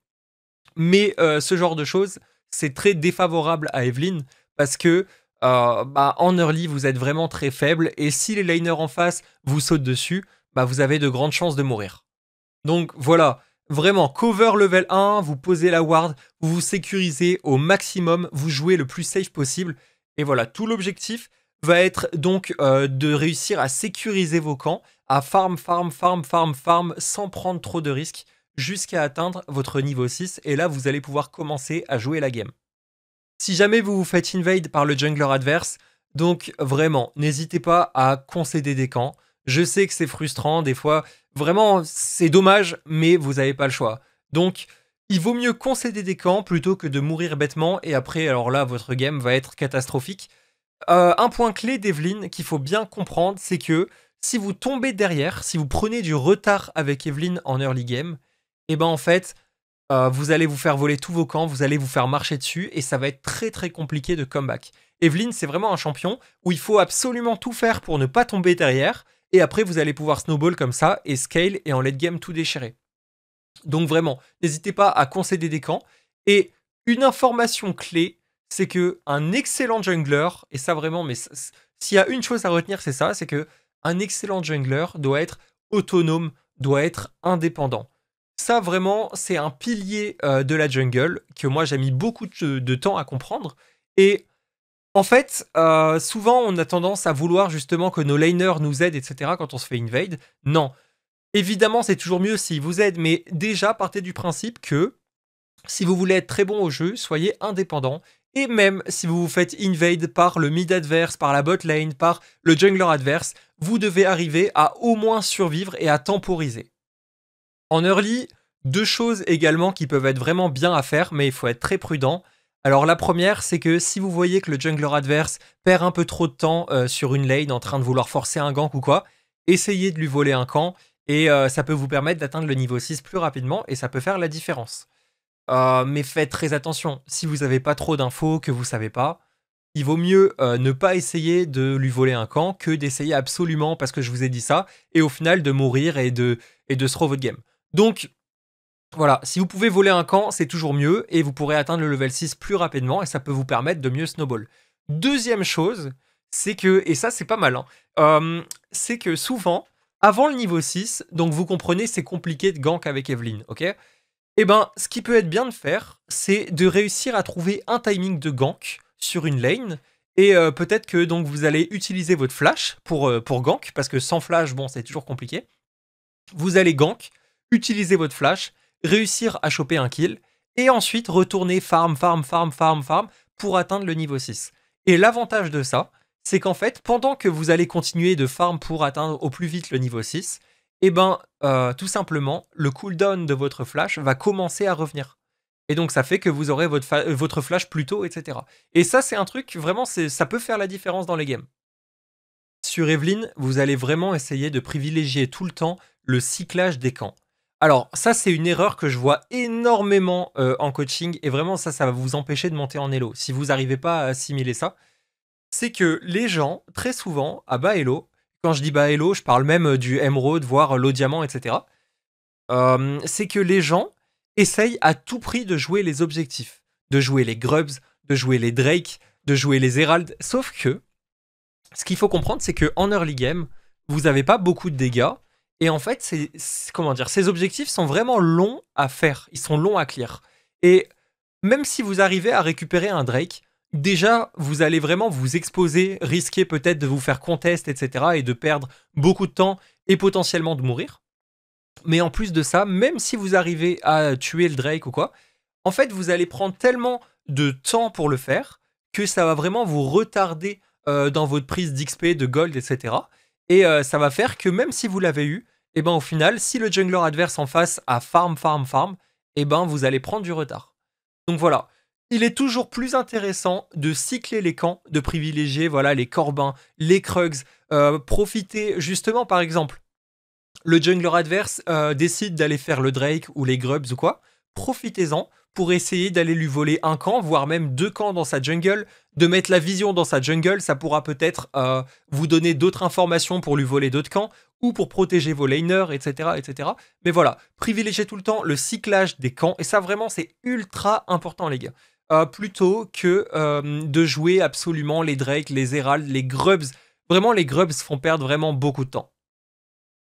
Mais euh, ce genre de choses, c'est très défavorable à Evelyn parce que euh, bah, en early, vous êtes vraiment très faible et si les laners en face vous sautent dessus, bah, vous avez de grandes chances de mourir. Donc voilà, vraiment, cover level 1, vous posez la ward, vous vous sécurisez au maximum, vous jouez le plus safe possible. Et voilà, tout l'objectif va être donc euh, de réussir à sécuriser vos camps à farm, farm, farm, farm, farm, sans prendre trop de risques, jusqu'à atteindre votre niveau 6, et là vous allez pouvoir commencer à jouer la game. Si jamais vous vous faites invade par le jungler adverse, donc vraiment, n'hésitez pas à concéder des camps. Je sais que c'est frustrant, des fois, vraiment, c'est dommage, mais vous n'avez pas le choix. Donc, il vaut mieux concéder des camps plutôt que de mourir bêtement, et après, alors là, votre game va être catastrophique. Euh, un point clé d'Evelyn qu'il faut bien comprendre, c'est que si vous tombez derrière, si vous prenez du retard avec Evelyne en early game, et eh ben en fait, euh, vous allez vous faire voler tous vos camps, vous allez vous faire marcher dessus et ça va être très très compliqué de comeback. Evelyn, c'est vraiment un champion où il faut absolument tout faire pour ne pas tomber derrière et après vous allez pouvoir snowball comme ça et scale et en late game tout déchirer. Donc vraiment, n'hésitez pas à concéder des camps et une information clé, c'est que excellent jungler et ça vraiment mais s'il y a une chose à retenir, c'est ça, c'est que un excellent jungler doit être autonome, doit être indépendant. Ça vraiment, c'est un pilier euh, de la jungle que moi j'ai mis beaucoup de, temps à comprendre. Et en fait, euh, souvent on a tendance à vouloir justement que nos laners nous aident, etc. quand on se fait invade. Non. Évidemment, c'est toujours mieux s'ils vous aident, mais déjà partez du principe que si vous voulez être très bon au jeu, soyez indépendant. Et même si vous vous faites invade par le mid adverse, par la bot lane, par le jungler adverse, vous devez arriver à au moins survivre et à temporiser. En early, deux choses également qui peuvent être vraiment bien à faire, mais il faut être très prudent. Alors la première, c'est que si vous voyez que le jungler adverse perd un peu trop de temps euh, sur une lane en train de vouloir forcer un gank ou quoi, essayez de lui voler un camp et euh, ça peut vous permettre d'atteindre le niveau 6 plus rapidement et ça peut faire la différence. Euh, mais faites très attention, si vous n'avez pas trop d'infos, que vous ne savez pas, il vaut mieux euh, ne pas essayer de lui voler un camp que d'essayer absolument parce que je vous ai dit ça, et au final de mourir et de, et de se votre game. Donc voilà, si vous pouvez voler un camp, c'est toujours mieux, et vous pourrez atteindre le level 6 plus rapidement, et ça peut vous permettre de mieux snowball. Deuxième chose, c'est que, et ça c'est pas mal, hein, euh, c'est que souvent, avant le niveau 6, donc vous comprenez, c'est compliqué de gank avec Evelyn, ok Eh ben, ce qui peut être bien de faire, c'est de réussir à trouver un timing de gank sur une lane. Et euh, peut-être que donc vous allez utiliser votre flash euh, pour, gank, parce que sans flash, bon, c'est toujours compliqué. Vous allez gank, utiliser votre flash, réussir à choper un kill, et ensuite retourner farm, farm, farm, farm, farm, pour atteindre le niveau 6. Et l'avantage de ça, c'est qu'en fait, pendant que vous allez continuer de farm pour atteindre au plus vite le niveau 6, et eh ben, euh, tout simplement, le cooldown de votre flash va commencer à revenir. Et donc ça fait que vous aurez votre, flash plus tôt, etc. Et ça, c'est un truc, vraiment, c'est ça peut faire la différence dans les games. Sur Evelyn, vous allez vraiment essayer de privilégier tout le temps le cyclage des camps. Alors ça, c'est une erreur que je vois énormément euh, en coaching, et vraiment ça, ça va vous empêcher de monter en Elo, si vous n'arrivez pas à assimiler ça. C'est que les gens, très souvent, à bas Elo, quand je dis bas Elo, je parle même euh, du Emerald, voire euh, l'eau diamant, etc. c'est que les gens essaye à tout prix de jouer les objectifs, de jouer les Grubs, de jouer les Drakes, de jouer les Heralds. Sauf que ce qu'il faut comprendre, c'est qu'en early game, vous n'avez pas beaucoup de dégâts. Et en fait, c'est comment dire, ces objectifs sont vraiment longs à faire. Ils sont longs à clear. Et même si vous arrivez à récupérer un Drake, déjà, vous allez vraiment vous exposer, risquer peut-être de vous faire contest, etc. et de perdre beaucoup de temps et potentiellement de mourir. Mais en plus de ça, même si vous arrivez à tuer le Drake ou quoi, en fait, vous allez prendre tellement de temps pour le faire que ça va vraiment vous retarder euh, dans votre prise d'XP, de gold, etc. Et euh, ça va faire que même si vous l'avez eu, et eh ben au final, si le jungler adverse en face a farm, farm, farm, et eh ben vous allez prendre du retard. Donc voilà, il est toujours plus intéressant de cycler les camps, de privilégier voilà les Corbins, les Krugs, euh, profiter justement par exemple le jungler adverse euh, décide d'aller faire le Drake ou les Grubs ou quoi, profitez-en pour essayer d'aller lui voler un camp, voire même deux camps dans sa jungle, de mettre la vision dans sa jungle, ça pourra peut-être euh, vous donner d'autres informations pour lui voler d'autres camps, ou pour protéger vos laners, etc., etc. Mais voilà, privilégiez tout le temps le cyclage des camps, et ça vraiment c'est ultra important les gars. Euh, plutôt que de jouer absolument les drakes, les Heralds, les Grubs. Vraiment les Grubs font perdre vraiment beaucoup de temps.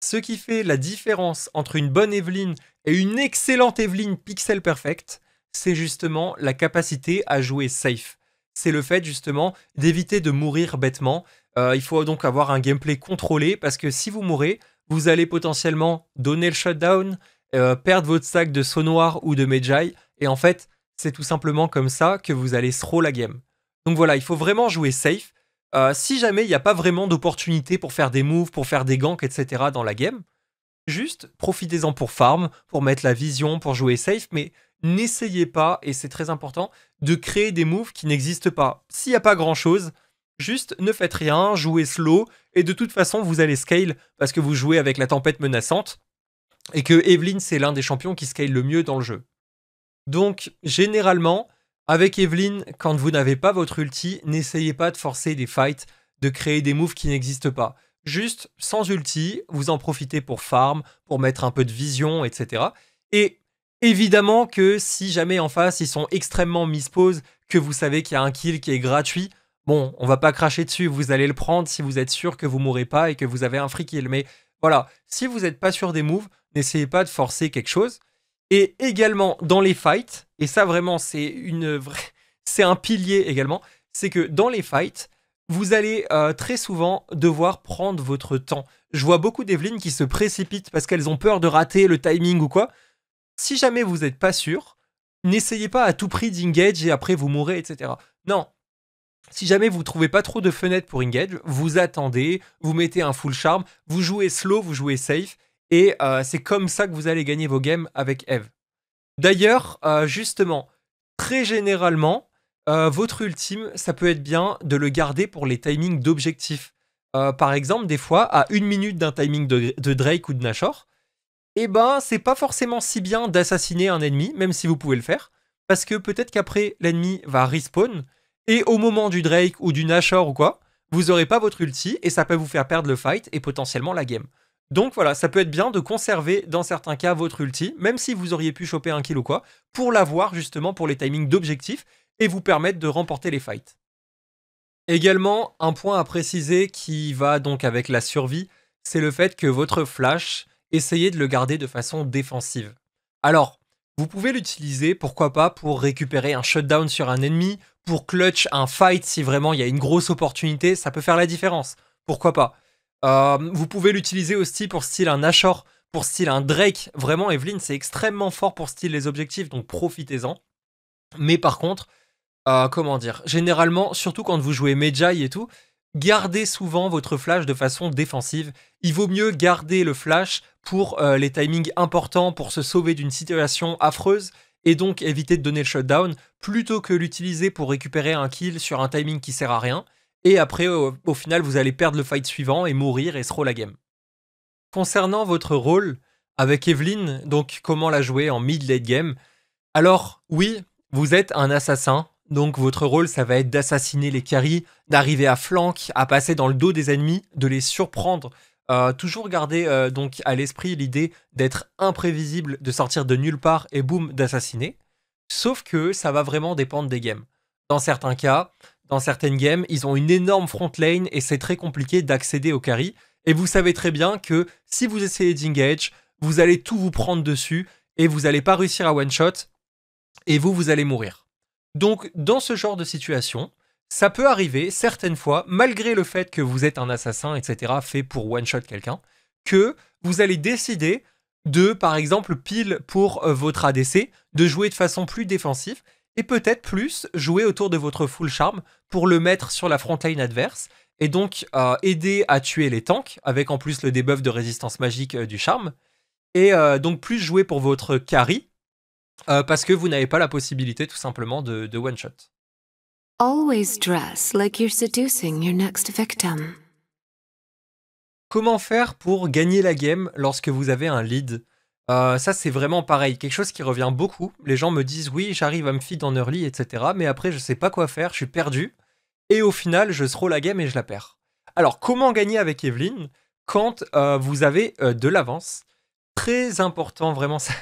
Ce qui fait la différence entre une bonne Evelyne et une excellente Evelyne pixel perfect, c'est justement la capacité à jouer safe. C'est le fait justement d'éviter de mourir bêtement. Euh, il faut donc avoir un gameplay contrôlé parce que si vous mourrez, vous allez potentiellement donner le shutdown, euh, perdre votre sac de saut noir ou de Mejai. et en fait, c'est tout simplement comme ça que vous allez throw la game. Donc voilà, il faut vraiment jouer safe. Euh, si jamais il n'y a pas vraiment d'opportunité pour faire des moves, pour faire des ganks, etc. dans la game, juste profitez-en pour farm, pour mettre la vision, pour jouer safe, mais n'essayez pas, et c'est très important, de créer des moves qui n'existent pas. S'il n'y a pas grand-chose, juste ne faites rien, jouez slow, et de toute façon, vous allez scale parce que vous jouez avec la tempête menaçante, et que Evelyn, c'est l'un des champions qui scale le mieux dans le jeu. Donc, généralement, avec Evelyne, quand vous n'avez pas votre ulti, n'essayez pas de forcer des fights, de créer des moves qui n'existent pas. Juste, sans ulti, vous en profitez pour farm, pour mettre un peu de vision, etc. Et évidemment que si jamais en face ils sont extrêmement mispose, que vous savez qu'il y a un kill qui est gratuit, bon, on va pas cracher dessus, vous allez le prendre si vous êtes sûr que vous mourrez pas et que vous avez un free kill. Mais voilà, si vous n'êtes pas sûr des moves, n'essayez pas de forcer quelque chose. Et également dans les fights, et ça vraiment c'est une c'est un pilier également, c'est que dans les fights, vous allez euh, très souvent devoir prendre votre temps. Je vois beaucoup d'Evelyn qui se précipitent parce qu'elles ont peur de rater le timing ou quoi. Si jamais vous n'êtes pas sûr, n'essayez pas à tout prix d'engage et après vous mourrez, etc. Non. Si jamais vous ne trouvez pas trop de fenêtres pour engage, vous attendez, vous mettez un full charme, vous jouez slow, vous jouez safe, et euh, c'est comme ça que vous allez gagner vos games avec Eve. D'ailleurs, euh, justement, très généralement, euh, votre ultime, ça peut être bien de le garder pour les timings d'objectifs. par exemple, des fois, à une minute d'un timing de, Drake ou de Nashor, eh ben, c'est pas forcément si bien d'assassiner un ennemi, même si vous pouvez le faire, parce que peut-être qu'après, l'ennemi va respawn, et au moment du Drake ou du Nashor ou quoi, vous aurez pas votre ulti, et ça peut vous faire perdre le fight et potentiellement la game. Donc voilà, ça peut être bien de conserver dans certains cas votre ulti, même si vous auriez pu choper un kill ou quoi, pour l'avoir justement pour les timings d'objectifs et vous permettre de remporter les fights. Également, un point à préciser qui va donc avec la survie, c'est le fait que votre flash, essayez de le garder de façon défensive. Alors, vous pouvez l'utiliser, pourquoi pas, pour récupérer un shutdown sur un ennemi, pour clutch un fight si vraiment il y a une grosse opportunité, ça peut faire la différence, pourquoi pas. Euh, vous pouvez l'utiliser aussi pour style un Ashore, pour style un Drake. Vraiment, Evelyn, c'est extrêmement fort pour style les objectifs, donc profitez-en. Mais par contre, euh, comment dire, généralement, surtout quand vous jouez Mejai et tout, gardez souvent votre flash de façon défensive. Il vaut mieux garder le flash pour euh, les timings importants, pour se sauver d'une situation affreuse et donc éviter de donner le shutdown, plutôt que l'utiliser pour récupérer un kill sur un timing qui sert à rien et après, au, final, vous allez perdre le fight suivant et mourir et roll la game. Concernant votre rôle avec Evelyn, donc comment la jouer en mid-late game, alors oui, vous êtes un assassin, donc votre rôle, ça va être d'assassiner les caries, d'arriver à flank, à passer dans le dos des ennemis, de les surprendre. Euh, toujours garder euh, donc à l'esprit l'idée d'être imprévisible, de sortir de nulle part et boum, d'assassiner. Sauf que ça va vraiment dépendre des games. Dans certains cas, dans certaines games, ils ont une énorme front lane et c'est très compliqué d'accéder au carry. Et vous savez très bien que si vous essayez d'engage, vous allez tout vous prendre dessus et vous n'allez pas réussir à one-shot et vous, vous allez mourir. Donc, dans ce genre de situation, ça peut arriver certaines fois, malgré le fait que vous êtes un assassin, etc., fait pour one-shot quelqu'un, que vous allez décider de, par exemple, pile pour euh, votre ADC, de jouer de façon plus défensive et peut-être plus jouer autour de votre full charme pour le mettre sur la frontline adverse et donc euh, aider à tuer les tanks avec en plus le debuff de résistance magique euh, du charme et euh, donc plus jouer pour votre carry parce que vous n'avez pas la possibilité tout simplement de, one shot. Comment faire pour gagner la game lorsque vous avez un lead euh, ça, c'est vraiment pareil. Quelque chose qui revient beaucoup. Les gens me disent oui, j'arrive à me feed en early, etc. Mais après, je sais pas quoi faire, je suis perdu. Et au final, je throw la game et je la perds. Alors, comment gagner avec Evelyn quand euh, vous avez euh, de l'avance Très important, vraiment, ça,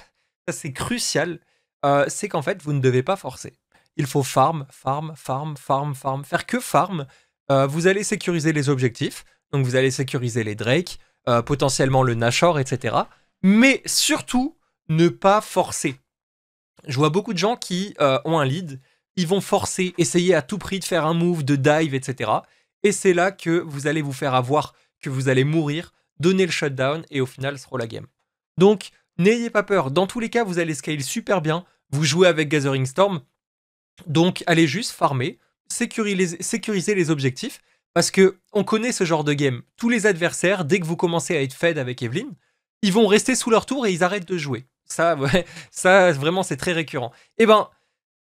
c'est crucial. c'est qu'en fait, vous ne devez pas forcer. Il faut farm, farm, farm, farm, farm. Faire que farm. vous allez sécuriser les objectifs. Donc, vous allez sécuriser les Drake, potentiellement le Nashor, etc mais surtout ne pas forcer. Je vois beaucoup de gens qui euh, ont un lead, ils vont forcer, essayer à tout prix de faire un move, de dive, etc. Et c'est là que vous allez vous faire avoir, que vous allez mourir, donner le shutdown et au final, ce sera la game. Donc, n'ayez pas peur. Dans tous les cas, vous allez scale super bien. Vous jouez avec Gathering Storm. Donc, allez juste farmer, sécuriser, les objectifs. Parce que on connaît ce genre de game. Tous les adversaires, dès que vous commencez à être fed avec Evelyn, ils vont rester sous leur tour et ils arrêtent de jouer. Ça, ouais, ça vraiment, c'est très récurrent. Et eh ben,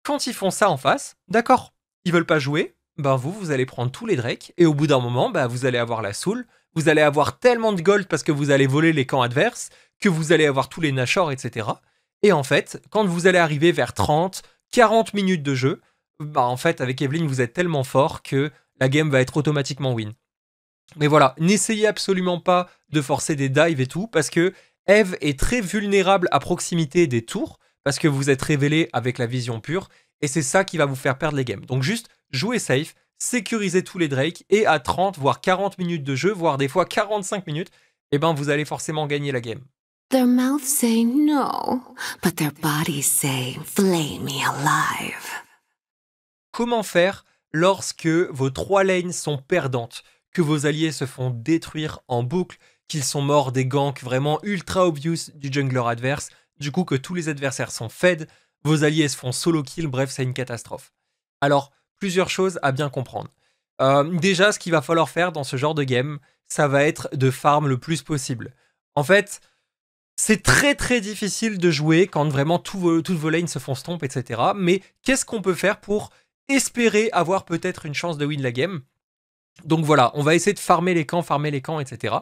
quand ils font ça en face, d'accord, ils veulent pas jouer, ben vous, vous allez prendre tous les drakes, et au bout d'un moment, ben, vous allez avoir la soul, vous allez avoir tellement de gold parce que vous allez voler les camps adverses, que vous allez avoir tous les Nashor, etc. Et en fait, quand vous allez arriver vers 30, 40 minutes de jeu, bah en fait, avec Evelyn, vous êtes tellement fort que la game va être automatiquement win. Mais voilà, n'essayez absolument pas de forcer des dives et tout, parce que Eve est très vulnérable à proximité des tours, parce que vous êtes révélé avec la vision pure, et c'est ça qui va vous faire perdre les games. Donc juste, jouez safe, sécurisez tous les drakes, et à 30, voire 40 minutes de jeu, voire des fois 45 minutes, eh ben vous allez forcément gagner la game. Comment faire lorsque vos trois lanes sont perdantes que vos alliés se font détruire en boucle, qu'ils sont morts des ganks vraiment ultra obvious du jungler adverse, du coup que tous les adversaires sont fed, vos alliés se font solo kill, bref, c'est une catastrophe. Alors, plusieurs choses à bien comprendre. Euh, déjà, ce qu'il va falloir faire dans ce genre de game, ça va être de farm le plus possible. En fait, c'est très très difficile de jouer quand vraiment tout toutes vos lanes se font stomp, etc. Mais qu'est-ce qu'on peut faire pour espérer avoir peut-être une chance de win la game donc voilà, on va essayer de farmer les camps, farmer les camps, etc.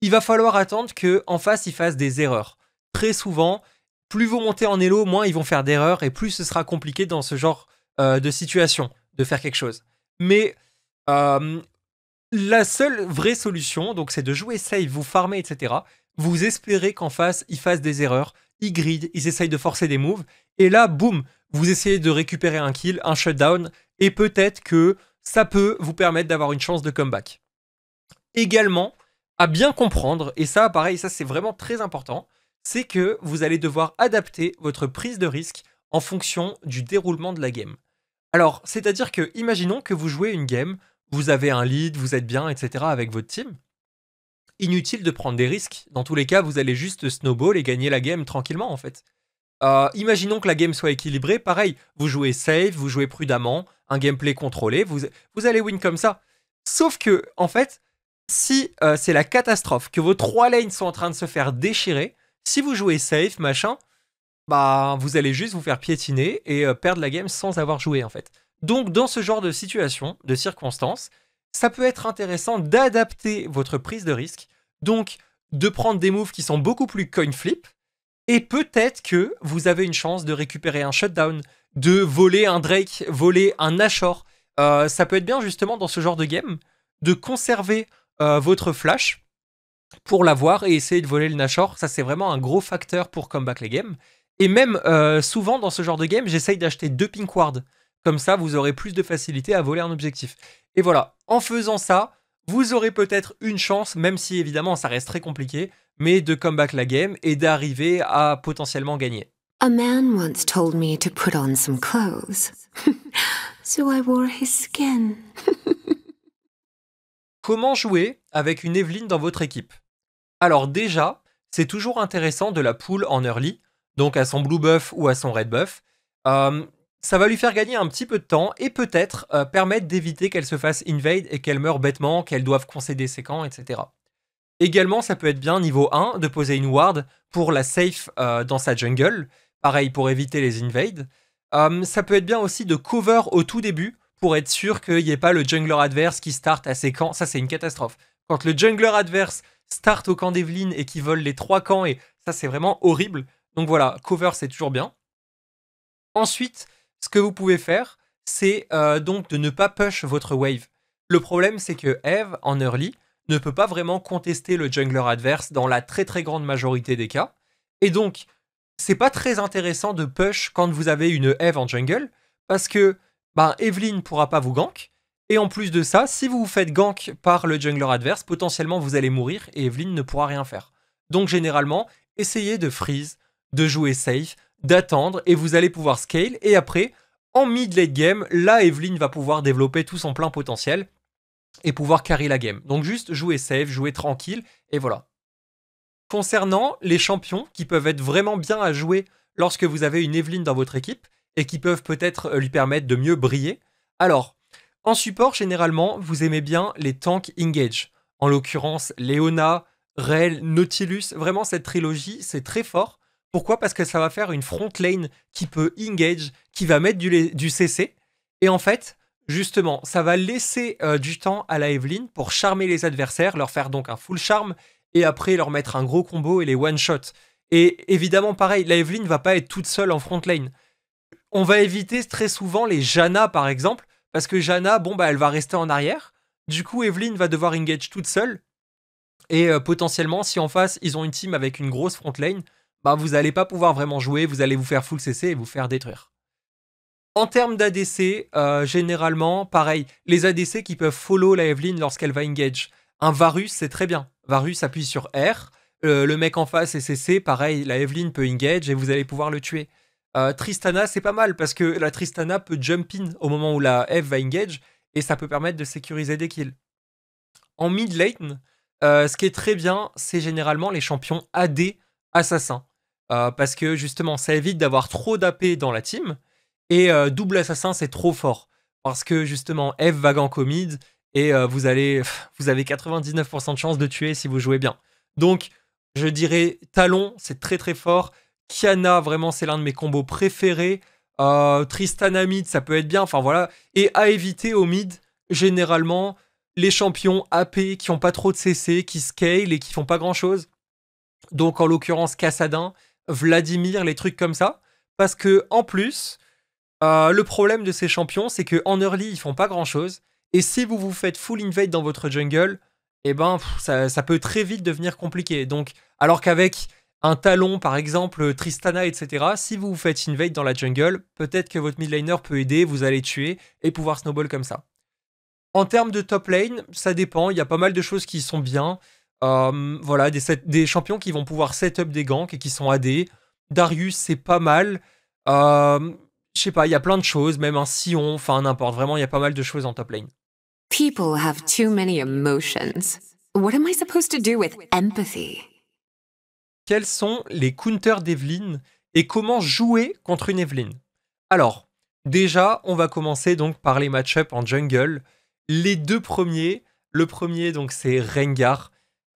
Il va falloir attendre qu'en face, ils fassent des erreurs. Très souvent, plus vous montez en elo, moins ils vont faire d'erreurs et plus ce sera compliqué dans ce genre euh, de situation de faire quelque chose. Mais euh, la seule vraie solution, donc, c'est de jouer safe, vous farmer, etc. Vous espérez qu'en face, ils fassent des erreurs, ils grid, ils essayent de forcer des moves, et là, boum, vous essayez de récupérer un kill, un shutdown, et peut-être que ça peut vous permettre d'avoir une chance de comeback. Également, à bien comprendre, et ça pareil, ça c'est vraiment très important, c'est que vous allez devoir adapter votre prise de risque en fonction du déroulement de la game. Alors, c'est-à-dire que, imaginons que vous jouez une game, vous avez un lead, vous êtes bien, etc. avec votre team. Inutile de prendre des risques. Dans tous les cas, vous allez juste snowball et gagner la game tranquillement, en fait. Euh, imaginons que la game soit équilibrée, pareil, vous jouez safe, vous jouez prudemment, un gameplay contrôlé, vous, allez win comme ça. Sauf que, en fait, si euh, c'est la catastrophe, que vos trois lanes sont en train de se faire déchirer, si vous jouez safe, machin, bah vous allez juste vous faire piétiner et euh, perdre la game sans avoir joué en fait. Donc dans ce genre de situation, de circonstances, ça peut être intéressant d'adapter votre prise de risque, donc de prendre des moves qui sont beaucoup plus coin flip, et peut-être que vous avez une chance de récupérer un shutdown, de voler un Drake, voler un Nashor. Euh, ça peut être bien justement dans ce genre de game de conserver euh, votre flash pour l'avoir et essayer de voler le Nashor. Ça, c'est vraiment un gros facteur pour comeback les games. Et même euh, souvent dans ce genre de game, j'essaye d'acheter deux pink Ward. Comme ça, vous aurez plus de facilité à voler un objectif. Et voilà, en faisant ça, vous aurez peut-être une chance, même si évidemment ça reste très compliqué, mais de comeback la game et d'arriver à potentiellement gagner. Comment jouer avec une Evelyn dans votre équipe Alors déjà, c'est toujours intéressant de la poule en early, donc à son blue buff ou à son red buff. Euh, ça va lui faire gagner un petit peu de temps et peut-être euh, permettre d'éviter qu'elle se fasse invade et qu'elle meure bêtement, qu'elle doive concéder ses camps, etc. Également, ça peut être bien niveau 1 de poser une ward pour la safe euh, dans sa jungle, pareil pour éviter les invades. Hum, ça peut être bien aussi de cover au tout début pour être sûr qu'il n'y ait pas le jungler adverse qui start à ses camps. Ça, c'est une catastrophe. Quand le jungler adverse start au camp d'Evelyn et qui vole les trois camps, et ça, c'est vraiment horrible. Donc voilà, cover, c'est toujours bien. Ensuite, ce que vous pouvez faire, c'est euh, donc de ne pas push votre wave. Le problème, c'est que Eve, en early, ne peut pas vraiment contester le jungler adverse dans la très très grande majorité des cas. Et donc, c'est pas très intéressant de push quand vous avez une Eve en jungle, parce que ben, Evelyn pourra pas vous gank. Et en plus de ça, si vous vous faites gank par le jungler adverse, potentiellement vous allez mourir et Evelyn ne pourra rien faire. Donc généralement, essayez de freeze, de jouer safe, d'attendre et vous allez pouvoir scale. Et après, en mid-late game, là Evelyn va pouvoir développer tout son plein potentiel et pouvoir carry la game. Donc juste jouer safe, jouer tranquille, et voilà. Concernant les champions qui peuvent être vraiment bien à jouer lorsque vous avez une Evelyn dans votre équipe et qui peuvent peut-être euh, lui permettre de mieux briller, alors en support généralement vous aimez bien les tanks engage. En l'occurrence Leona, Rel, Nautilus, vraiment cette trilogie c'est très fort. Pourquoi Parce que ça va faire une front lane qui peut engage, qui va mettre du, du CC. Et en fait, Justement, ça va laisser euh, du temps à la Evelyne pour charmer les adversaires, leur faire donc un full charme, et après leur mettre un gros combo et les one-shot. Et évidemment, pareil, la ne va pas être toute seule en front lane. On va éviter très souvent les Jana par exemple, parce que Jana, bon, bah, elle va rester en arrière. Du coup, Evelyne va devoir engage toute seule. Et euh, potentiellement, si en face, ils ont une team avec une grosse front lane, bah, vous n'allez pas pouvoir vraiment jouer, vous allez vous faire full CC et vous faire détruire. En termes d'ADC, euh, généralement, pareil, les ADC qui peuvent follow la Evelyn lorsqu'elle va engage. Un Varus, c'est très bien. Varus appuie sur R, euh, le mec en face est CC, pareil, la Evelyn peut engage et vous allez pouvoir le tuer. Euh, Tristana, c'est pas mal parce que la Tristana peut jump in au moment où la Eve va engage et ça peut permettre de sécuriser des kills. En mid lane, ce qui est très bien, c'est généralement les champions AD assassins. parce que justement, ça évite d'avoir trop d'AP dans la team. Et euh, double assassin, c'est trop fort. Parce que justement, F Vagan Comide, et euh, vous, allez, vous avez 99% de chance de tuer si vous jouez bien. Donc, je dirais Talon, c'est très très fort. Kiana, vraiment, c'est l'un de mes combos préférés. Euh, Tristana ça peut être bien. Enfin voilà. Et à éviter au mid, généralement, les champions AP qui ont pas trop de CC, qui scale et qui font pas grand chose. Donc en l'occurrence, Cassadin, Vladimir, les trucs comme ça. Parce que en plus, euh, le problème de ces champions, c'est qu'en early, ils font pas grand chose. Et si vous vous faites full invade dans votre jungle, eh ben, ça, peut très vite devenir compliqué. Donc, alors qu'avec un talon, par exemple, Tristana, etc., si vous vous faites invade dans la jungle, peut-être que votre mid peut aider, vous allez tuer et pouvoir snowball comme ça. En termes de top lane, ça dépend. Il y a pas mal de choses qui sont bien. Euh, voilà, des, champions qui vont pouvoir set up des ganks et qui sont AD. Darius, c'est pas mal. Euh, je sais pas, il y a plein de choses, même un sillon, enfin n'importe, vraiment il y a pas mal de choses en top lane. Quels sont les counters d'Evelyn et comment jouer contre une Evelyn Alors, déjà, on va commencer donc par les match en jungle. Les deux premiers, le premier donc c'est Rengar.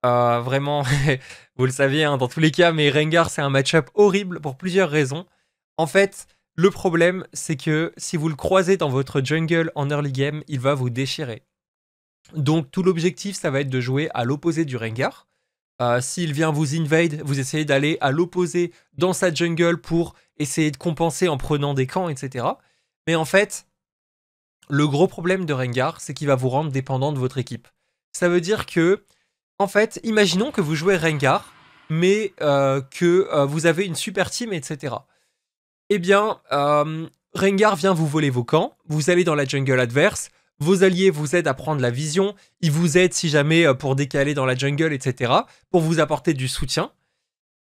Euh, vraiment, vous le saviez hein, dans tous les cas, mais Rengar c'est un match-up horrible pour plusieurs raisons. En fait, le problème, c'est que si vous le croisez dans votre jungle en early game, il va vous déchirer. Donc tout l'objectif, ça va être de jouer à l'opposé du Rengar. Euh, s'il vient vous invade, vous essayez d'aller à l'opposé dans sa jungle pour essayer de compenser en prenant des camps, etc. Mais en fait, le gros problème de Rengar, c'est qu'il va vous rendre dépendant de votre équipe. Ça veut dire que, en fait, imaginons que vous jouez Rengar, mais euh, que euh, vous avez une super team, etc eh bien, euh, Rengar vient vous voler vos camps, vous allez dans la jungle adverse, vos alliés vous aident à prendre la vision, ils vous aident si jamais euh, pour décaler dans la jungle, etc., pour vous apporter du soutien.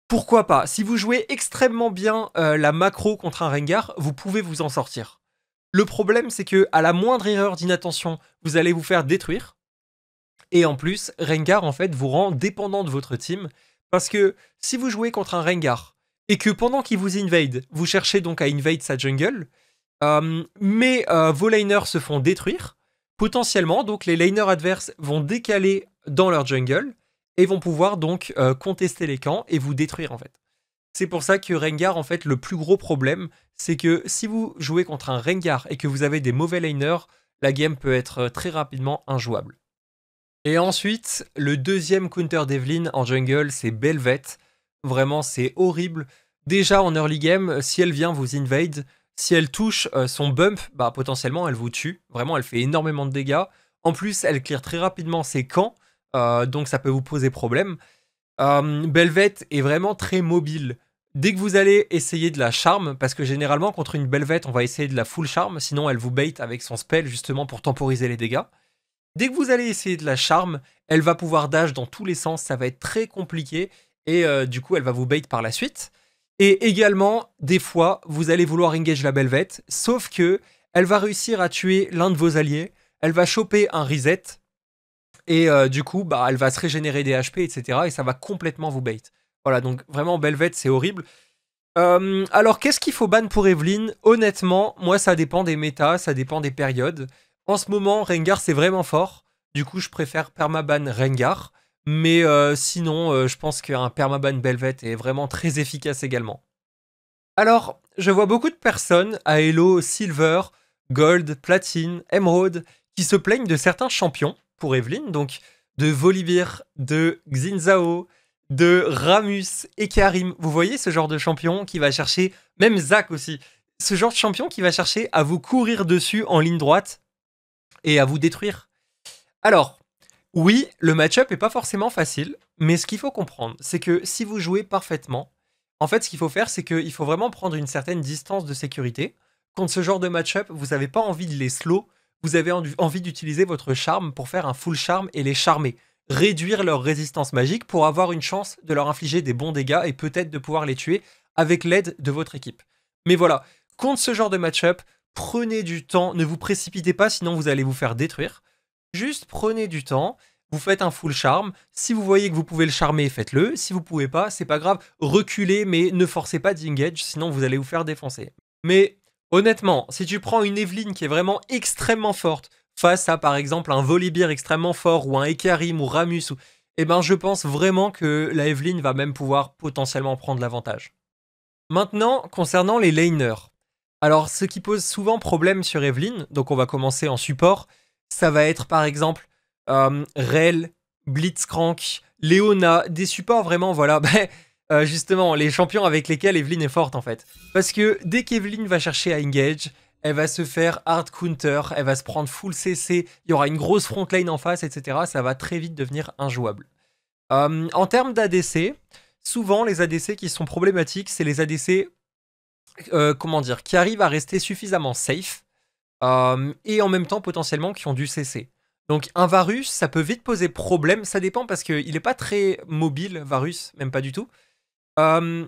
Pourquoi pas Si vous jouez extrêmement bien euh, la macro contre un Rengar, vous pouvez vous en sortir. Le problème, c'est que à la moindre erreur d'inattention, vous allez vous faire détruire. Et en plus, Rengar, en fait, vous rend dépendant de votre team. Parce que si vous jouez contre un Rengar et que pendant qu'il vous invade, vous cherchez donc à invade sa jungle, euh, mais euh, vos laners se font détruire, potentiellement, donc les laners adverses vont décaler dans leur jungle et vont pouvoir donc euh, contester les camps et vous détruire en fait. C'est pour ça que Rengar, en fait, le plus gros problème, c'est que si vous jouez contre un Rengar et que vous avez des mauvais laners, la game peut être très rapidement injouable. Et ensuite, le deuxième counter d'Evelyn en jungle, c'est Belvette. Vraiment, c'est horrible. Déjà en early game, si elle vient vous invade, si elle touche euh, son bump, bah potentiellement elle vous tue. Vraiment, elle fait énormément de dégâts. En plus, elle clear très rapidement ses camps, euh, donc ça peut vous poser problème. Euh, est vraiment très mobile. Dès que vous allez essayer de la charme, parce que généralement contre une Belvette, on va essayer de la full charme, sinon elle vous bait avec son spell justement pour temporiser les dégâts. Dès que vous allez essayer de la charme, elle va pouvoir dash dans tous les sens, ça va être très compliqué et euh, du coup elle va vous bait par la suite. Et également, des fois, vous allez vouloir engage la belvette, sauf que elle va réussir à tuer l'un de vos alliés, elle va choper un reset, et euh, du coup, bah, elle va se régénérer des HP, etc. Et ça va complètement vous bait. Voilà, donc vraiment, Belvette, c'est horrible. Euh, alors, qu'est-ce qu'il faut ban pour Evelyn Honnêtement, moi, ça dépend des métas, ça dépend des périodes. En ce moment, Rengar, c'est vraiment fort. Du coup, je préfère perma-ban Rengar. Mais euh, sinon, euh, je pense qu'un permaban Belvet est vraiment très efficace également. Alors, je vois beaucoup de personnes à Elo Silver, Gold, Platine, Emerald qui se plaignent de certains champions pour Evelyn, donc de Volibear, de Xinzao, de Ramus et Karim. Vous voyez ce genre de champion qui va chercher, même Zach aussi, ce genre de champion qui va chercher à vous courir dessus en ligne droite et à vous détruire. Alors, oui, le match-up n'est pas forcément facile, mais ce qu'il faut comprendre, c'est que si vous jouez parfaitement, en fait, ce qu'il faut faire, c'est qu'il faut vraiment prendre une certaine distance de sécurité. Contre ce genre de match-up, vous n'avez pas envie de les slow, vous avez envie d'utiliser votre charme pour faire un full charme et les charmer réduire leur résistance magique pour avoir une chance de leur infliger des bons dégâts et peut-être de pouvoir les tuer avec l'aide de votre équipe. Mais voilà, contre ce genre de match-up, prenez du temps, ne vous précipitez pas sinon vous allez vous faire détruire. Juste prenez du temps, vous faites un full charme. Si vous voyez que vous pouvez le charmer, faites-le. Si vous pouvez pas, c'est pas grave, reculez, mais ne forcez pas d'engage, sinon vous allez vous faire défoncer. Mais honnêtement, si tu prends une Evelyn qui est vraiment extrêmement forte, face à par exemple un Volibear extrêmement fort, ou un Ekarim, ou Ramus, ou... eh ben je pense vraiment que la Evelyn va même pouvoir potentiellement prendre l'avantage. Maintenant, concernant les laners. Alors, ce qui pose souvent problème sur Evelyn, donc on va commencer en support, ça va être par exemple euh, Rel, Blitzcrank, Leona, des supports vraiment, voilà, bah, euh, justement, les champions avec lesquels Evelyn est forte en fait. Parce que dès qu'Evelyn va chercher à engage, elle va se faire hard counter, elle va se prendre full CC, il y aura une grosse frontline en face, etc. Ça va très vite devenir injouable. Euh, en termes d'ADC, souvent les ADC qui sont problématiques, c'est les ADC, euh, comment dire, qui arrivent à rester suffisamment safe, Hum, et en même temps potentiellement qui ont dû cesser. Donc un Varus, ça peut vite poser problème, ça dépend parce qu'il n'est pas très mobile, Varus, même pas du tout. Hum,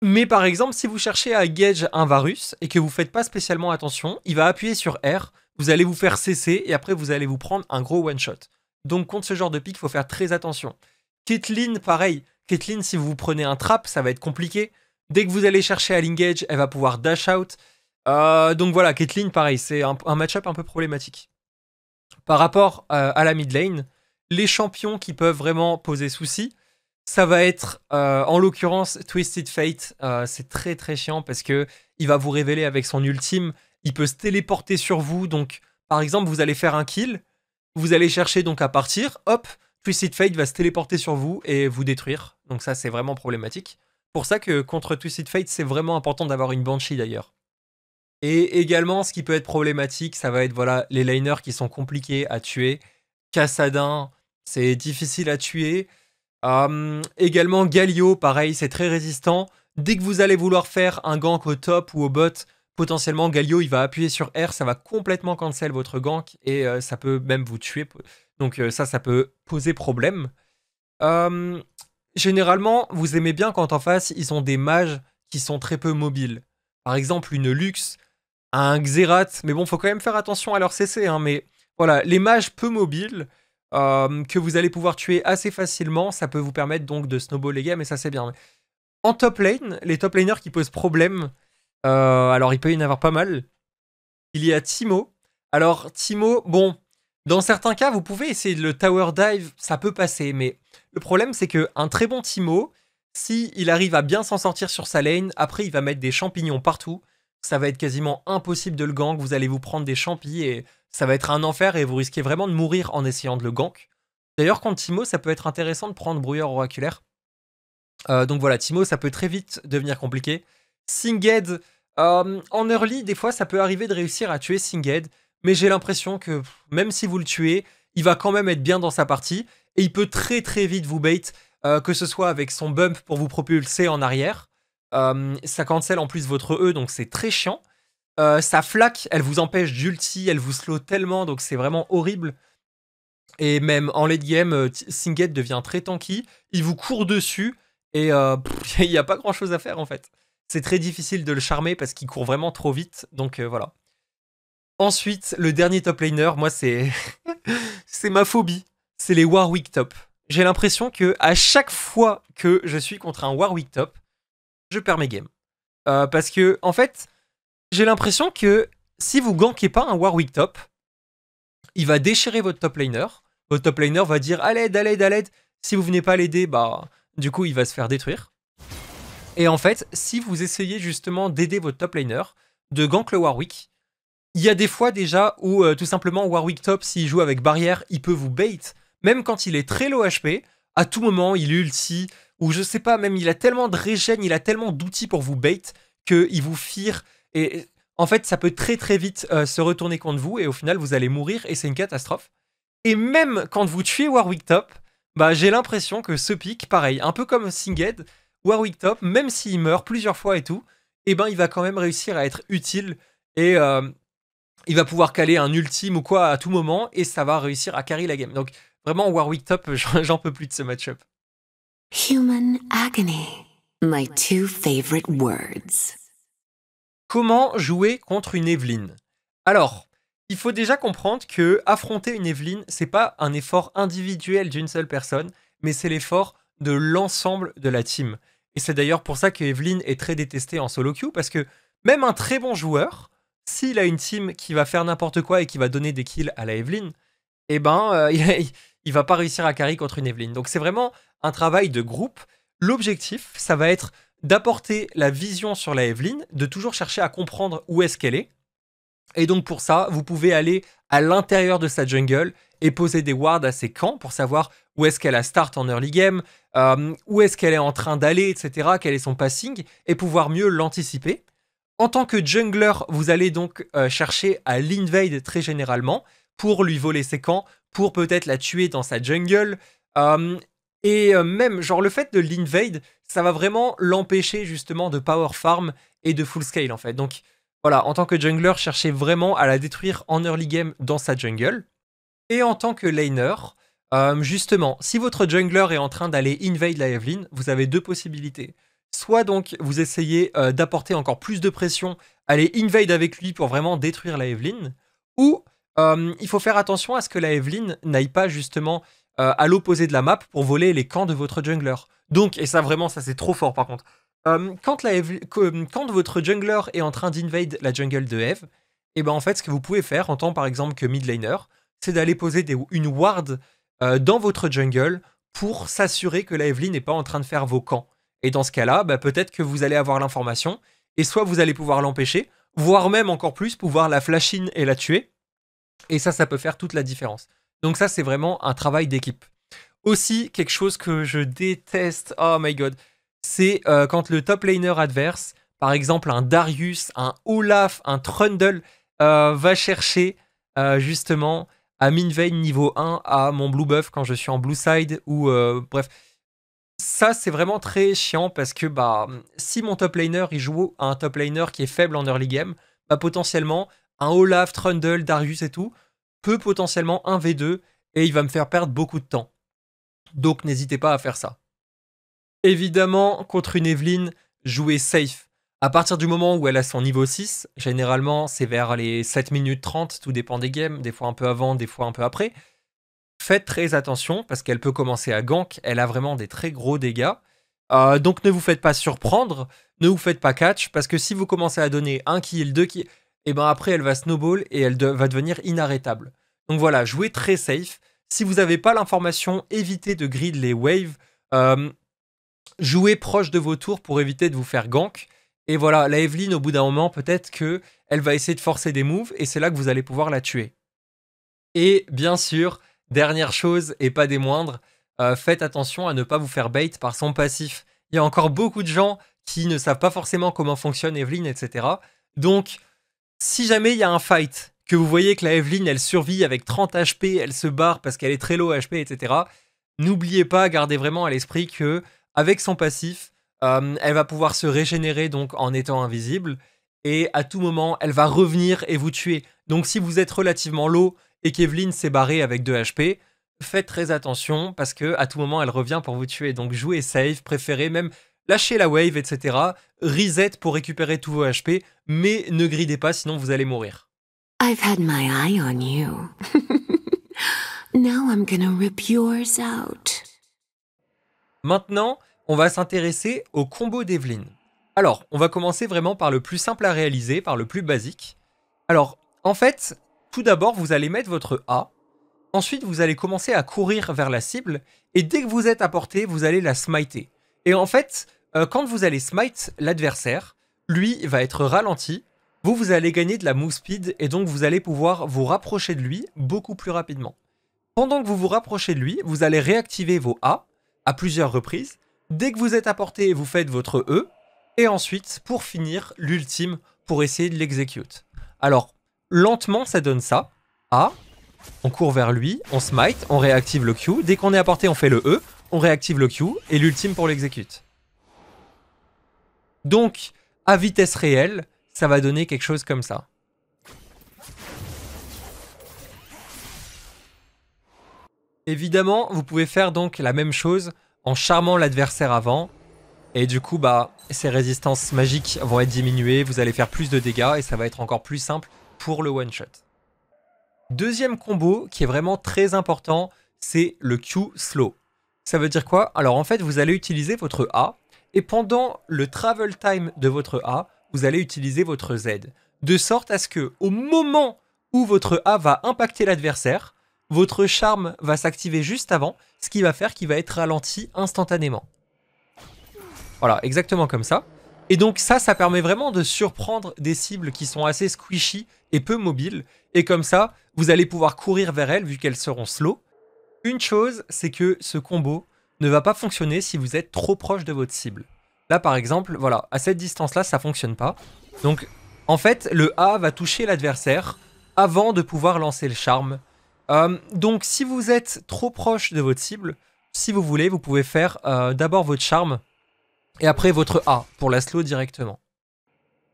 mais par exemple, si vous cherchez à gauge un Varus et que vous ne faites pas spécialement attention, il va appuyer sur R, vous allez vous faire cesser et après vous allez vous prendre un gros one-shot. Donc contre ce genre de pic, il faut faire très attention. Caitlyn, pareil. Caitlyn, si vous prenez un trap, ça va être compliqué. Dès que vous allez chercher à l'engage, elle va pouvoir dash out. Euh, donc voilà, Caitlyn, pareil, c'est un, match-up un peu problématique. Par rapport euh, à la mid lane, les champions qui peuvent vraiment poser souci, ça va être euh, en l'occurrence Twisted Fate. c'est très très chiant parce que il va vous révéler avec son ultime, il peut se téléporter sur vous. Donc par exemple, vous allez faire un kill, vous allez chercher donc à partir, hop, Twisted Fate va se téléporter sur vous et vous détruire. Donc ça, c'est vraiment problématique. Pour ça que contre Twisted Fate, c'est vraiment important d'avoir une Banshee d'ailleurs. Et également, ce qui peut être problématique, ça va être voilà les liners qui sont compliqués à tuer. Cassadin, c'est difficile à tuer. Hum, également, Galio, pareil, c'est très résistant. Dès que vous allez vouloir faire un gank au top ou au bot, potentiellement, Galio, il va appuyer sur R, ça va complètement cancel votre gank et euh, ça peut même vous tuer. Donc euh, ça, ça peut poser problème. Hum, généralement, vous aimez bien quand en face, ils ont des mages qui sont très peu mobiles. Par exemple, une Luxe, un Xerath. Mais bon, faut quand même faire attention à leur CC. Hein. mais voilà, les mages peu mobiles euh, que vous allez pouvoir tuer assez facilement, ça peut vous permettre donc de snowball les gars, mais ça c'est bien. En top lane, les top laners qui posent problème, euh, alors il peut y en avoir pas mal. Il y a Timo. Alors Timo, bon, dans certains cas, vous pouvez essayer de le tower dive, ça peut passer, mais le problème c'est qu'un très bon Timo, si il arrive à bien s'en sortir sur sa lane, après il va mettre des champignons partout, ça va être quasiment impossible de le gank, vous allez vous prendre des champis et ça va être un enfer et vous risquez vraiment de mourir en essayant de le gank. D'ailleurs, contre Timo, ça peut être intéressant de prendre brouilleur oraculaire. Euh, donc voilà, Timo, ça peut très vite devenir compliqué. Singed, euh, en early, des fois, ça peut arriver de réussir à tuer Singed, mais j'ai l'impression que même si vous le tuez, il va quand même être bien dans sa partie et il peut très très vite vous bait, euh, que ce soit avec son bump pour vous propulser en arrière, euh, ça cancel en plus votre E, donc c'est très chiant. Euh, ça flaque, elle vous empêche d'ulti, elle vous slow tellement, donc c'est vraiment horrible. Et même en late game, euh, Singet devient très tanky, il vous court dessus, et il y n'y a pas grand chose à faire en fait. C'est très difficile de le charmer parce qu'il court vraiment trop vite, donc voilà. Ensuite, le dernier top laner, moi c'est c'est ma phobie, c'est les Warwick top. J'ai l'impression que à chaque fois que je suis contre un Warwick top, je perds mes games. Euh, parce que, en fait, j'ai l'impression que si vous gankez pas un Warwick top, il va déchirer votre top laner. Votre top laner va dire à l'aide, à l'aide, à l'aide. Si vous venez pas l'aider, bah, du coup, il va se faire détruire. Et en fait, si vous essayez justement d'aider votre top laner, de gank le Warwick, il y a des fois déjà où euh, tout simplement Warwick top, s'il joue avec barrière, il peut vous bait. Même quand il est très low HP, à tout moment, il ulti ou je sais pas, même il a tellement de régène, il a tellement d'outils pour vous bait qu'il vous fire. Et en fait, ça peut très très vite euh, se retourner contre vous et au final, vous allez mourir et c'est une catastrophe. Et même quand vous tuez Warwick Top, bah, j'ai l'impression que ce pic, pareil, un peu comme Singed, Warwick Top, même s'il meurt plusieurs fois et tout, eh ben, il va quand même réussir à être utile et euh, il va pouvoir caler un ultime ou quoi à tout moment et ça va réussir à carry la game. Donc vraiment, Warwick Top, j'en peux plus de ce match-up. Human agony. My two favorite words. Comment jouer contre une Evelyne Alors, il faut déjà comprendre que affronter une Evelyne, c'est pas un effort individuel d'une seule personne, mais c'est l'effort de l'ensemble de la team. Et c'est d'ailleurs pour ça que est très détestée en solo queue, parce que même un très bon joueur, s'il a une team qui va faire n'importe quoi et qui va donner des kills à la Evelyne, eh ben, euh, il, va pas réussir à carry contre une Evelyne. Donc c'est vraiment un travail de groupe. L'objectif, ça va être d'apporter la vision sur la Evelyn, de toujours chercher à comprendre où est-ce qu'elle est. Et donc pour ça, vous pouvez aller à l'intérieur de sa jungle et poser des wards à ses camps pour savoir où est-ce qu'elle a start en early game, euh, où est-ce qu'elle est en train d'aller, etc., quel est son passing, et pouvoir mieux l'anticiper. En tant que jungler, vous allez donc euh, chercher à l'invade très généralement pour lui voler ses camps, pour peut-être la tuer dans sa jungle, euh, et euh, même, genre, le fait de l'invade, ça va vraiment l'empêcher justement de power farm et de full scale en fait. Donc voilà, en tant que jungler, cherchez vraiment à la détruire en early game dans sa jungle. Et en tant que laner, euh, justement, si votre jungler est en train d'aller invade la Evelyn, vous avez deux possibilités. Soit donc vous essayez euh, d'apporter encore plus de pression, aller invade avec lui pour vraiment détruire la Evelyn, ou il faut faire attention à ce que la Evelyn n'aille pas justement euh, à l'opposé de la map pour voler les camps de votre jungler. Donc, et ça vraiment, ça c'est trop fort par contre. Euh, euh, quand, votre jungler est en train d'invade la jungle de Eve, et eh ben en fait, ce que vous pouvez faire en tant par exemple que mid c'est d'aller poser une ward dans votre jungle pour s'assurer que la Evelyn n'est pas en train de faire vos camps. Et dans ce cas-là, bah, peut-être que vous allez avoir l'information, et soit vous allez pouvoir l'empêcher, voire même encore plus pouvoir la flash in et la tuer. Et ça, ça peut faire toute la différence. Donc ça, c'est vraiment un travail d'équipe. Aussi, quelque chose que je déteste, oh my god, c'est euh, quand le top laner adverse, par exemple un Darius, un Olaf, un Trundle, euh, va chercher euh, justement à Minvein niveau 1 à mon Blue Buff quand je suis en Blue Side ou bref. Ça, c'est vraiment très chiant parce que bah, si mon top laner il joue à un top laner qui est faible en early game, bah, potentiellement un Olaf, Trundle, Darius et tout, peut potentiellement un V2 et il va me faire perdre beaucoup de temps. Donc n'hésitez pas à faire ça. Évidemment, contre une Evelyne, jouez safe. À partir du moment où elle a son niveau 6, généralement c'est vers les 7 minutes 30, tout dépend des games, des fois un peu avant, des fois un peu après. Faites très attention parce qu'elle peut commencer à gank, elle a vraiment des très gros dégâts. Euh, donc ne vous faites pas surprendre, ne vous faites pas catch, parce que si vous commencez à donner un kill, deux kills, et ben après elle va snowball et elle va devenir inarrêtable. Donc voilà, jouez très safe. Si vous n'avez pas l'information, évitez de grid les waves. Euh, jouez proche de vos tours pour éviter de vous faire gank. Et voilà, la Evelyne, au bout d'un moment, peut-être que elle va essayer de forcer des moves et c'est là que vous allez pouvoir la tuer. Et bien sûr, dernière chose et pas des moindres, euh, faites attention à ne pas vous faire bait par son passif. Il y a encore beaucoup de gens qui ne savent pas forcément comment fonctionne Evelyn, etc. Donc, si jamais il y a un fight, que vous voyez que la Evelyn, elle survit avec 30 HP, elle se barre parce qu'elle est très low HP, etc., n'oubliez pas, gardez vraiment à l'esprit que avec son passif, euh, elle va pouvoir se régénérer donc en étant invisible et à tout moment, elle va revenir et vous tuer. Donc si vous êtes relativement low et qu'Evelyne s'est barrée avec 2 HP, faites très attention parce que à tout moment, elle revient pour vous tuer. Donc jouez safe, préférez même lâchez la wave, etc. Reset pour récupérer tous vos HP, mais ne gridez pas, sinon vous allez mourir. I've had my eye on you. Now I'm rip yours out. Maintenant, on va s'intéresser au combo d'Evelyn. Alors, on va commencer vraiment par le plus simple à réaliser, par le plus basique. Alors, en fait, tout d'abord, vous allez mettre votre A. Ensuite, vous allez commencer à courir vers la cible. Et dès que vous êtes à portée, vous allez la smiter. Et en fait, euh, quand vous allez smite l'adversaire, lui va être ralenti. Vous, vous allez gagner de la move speed et donc vous allez pouvoir vous rapprocher de lui beaucoup plus rapidement. Pendant que vous vous rapprochez de lui, vous allez réactiver vos A à plusieurs reprises. Dès que vous êtes à portée, vous faites votre E. Et ensuite, pour finir, l'ultime pour essayer de l'exécute. Alors, lentement, ça donne ça. A, on court vers lui, on smite, on réactive le Q. Dès qu'on est à portée, on fait le E on réactive le Q et l'ultime pour l'exécute. Donc, à vitesse réelle, ça va donner quelque chose comme ça. Évidemment, vous pouvez faire donc la même chose en charmant l'adversaire avant. Et du coup, bah, ses résistances magiques vont être diminuées, vous allez faire plus de dégâts et ça va être encore plus simple pour le one-shot. Deuxième combo qui est vraiment très important, c'est le Q slow. Ça veut dire quoi Alors en fait, vous allez utiliser votre A et pendant le travel time de votre A, vous allez utiliser votre Z. De sorte à ce que au moment où votre A va impacter l'adversaire, votre charme va s'activer juste avant, ce qui va faire qu'il va être ralenti instantanément. Voilà, exactement comme ça. Et donc ça, ça permet vraiment de surprendre des cibles qui sont assez squishy et peu mobiles. Et comme ça, vous allez pouvoir courir vers elles vu qu'elles seront slow. Une chose, c'est que ce combo ne va pas fonctionner si vous êtes trop proche de votre cible. Là, par exemple, voilà, à cette distance-là, ça fonctionne pas. Donc, en fait, le A va toucher l'adversaire avant de pouvoir lancer le charme. Euh, donc, si vous êtes trop proche de votre cible, si vous voulez, vous pouvez faire euh, d'abord votre charme et après votre A pour la slow directement.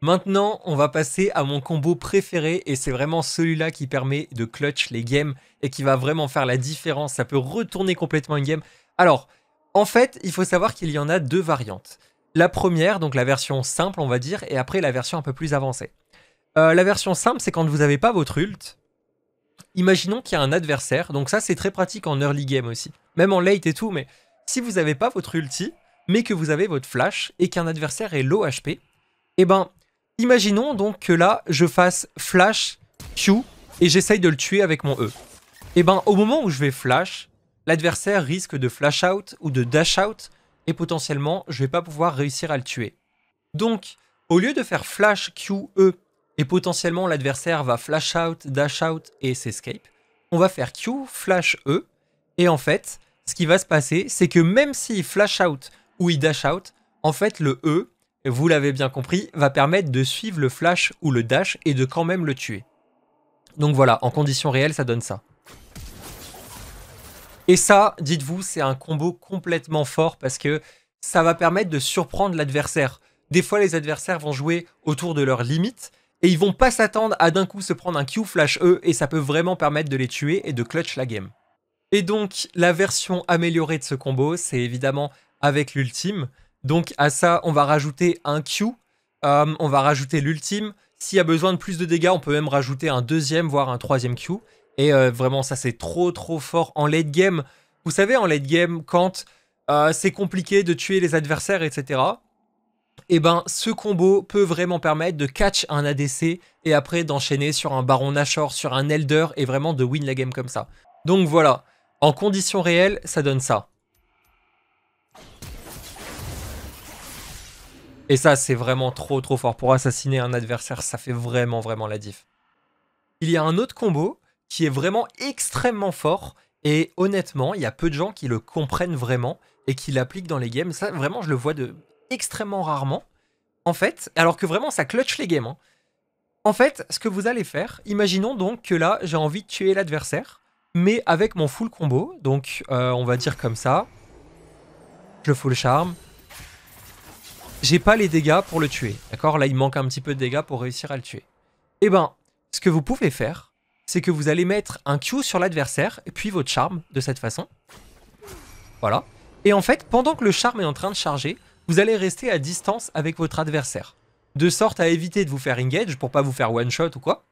Maintenant, on va passer à mon combo préféré et c'est vraiment celui-là qui permet de clutch les games et qui va vraiment faire la différence. Ça peut retourner complètement une game. Alors, en fait, il faut savoir qu'il y en a deux variantes. La première, donc la version simple, on va dire, et après la version un peu plus avancée. Euh, la version simple, c'est quand vous n'avez pas votre ult. Imaginons qu'il y a un adversaire, donc ça c'est très pratique en early game aussi, même en late et tout, mais si vous n'avez pas votre ulti, mais que vous avez votre flash et qu'un adversaire est low HP, eh ben Imaginons donc que là, je fasse flash, Q, et j'essaye de le tuer avec mon E. Et eh ben, au moment où je vais flash, l'adversaire risque de flash out ou de dash out, et potentiellement, je vais pas pouvoir réussir à le tuer. Donc, au lieu de faire flash, Q, E, et potentiellement l'adversaire va flash out, dash out et s'escape, on va faire Q, flash, E, et en fait, ce qui va se passer, c'est que même s'il flash out ou il dash out, en fait, le E, vous l'avez bien compris, va permettre de suivre le flash ou le dash et de quand même le tuer. Donc voilà, en conditions réelles, ça donne ça. Et ça, dites-vous, c'est un combo complètement fort parce que ça va permettre de surprendre l'adversaire. Des fois, les adversaires vont jouer autour de leurs limites et ils vont pas s'attendre à d'un coup se prendre un Q flash E et ça peut vraiment permettre de les tuer et de clutch la game. Et donc, la version améliorée de ce combo, c'est évidemment avec l'ultime, donc à ça, on va rajouter un Q, euh, on va rajouter l'ultime. S'il y a besoin de plus de dégâts, on peut même rajouter un deuxième, voire un troisième Q. Et euh, vraiment, ça c'est trop trop fort en late game. Vous savez, en late game, quand euh, c'est compliqué de tuer les adversaires, etc., et eh ben ce combo peut vraiment permettre de catch un ADC et après d'enchaîner sur un Baron Nashor, sur un Elder et vraiment de win la game comme ça. Donc voilà, en conditions réelles, ça donne ça. Et ça, c'est vraiment trop trop fort. Pour assassiner un adversaire, ça fait vraiment vraiment la diff. Il y a un autre combo qui est vraiment extrêmement fort. Et honnêtement, il y a peu de gens qui le comprennent vraiment et qui l'appliquent dans les games. Ça, vraiment, je le vois de extrêmement rarement. En fait, alors que vraiment, ça clutch les games. Hein. En fait, ce que vous allez faire, imaginons donc que là, j'ai envie de tuer l'adversaire, mais avec mon full combo. Donc, euh, on va dire comme ça. Je le full charme j'ai pas les dégâts pour le tuer. D'accord Là, il manque un petit peu de dégâts pour réussir à le tuer. Eh ben, ce que vous pouvez faire, c'est que vous allez mettre un Q sur l'adversaire, et puis votre charme, de cette façon. Voilà. Et en fait, pendant que le charme est en train de charger, vous allez rester à distance avec votre adversaire. De sorte à éviter de vous faire engage pour pas vous faire one shot ou quoi.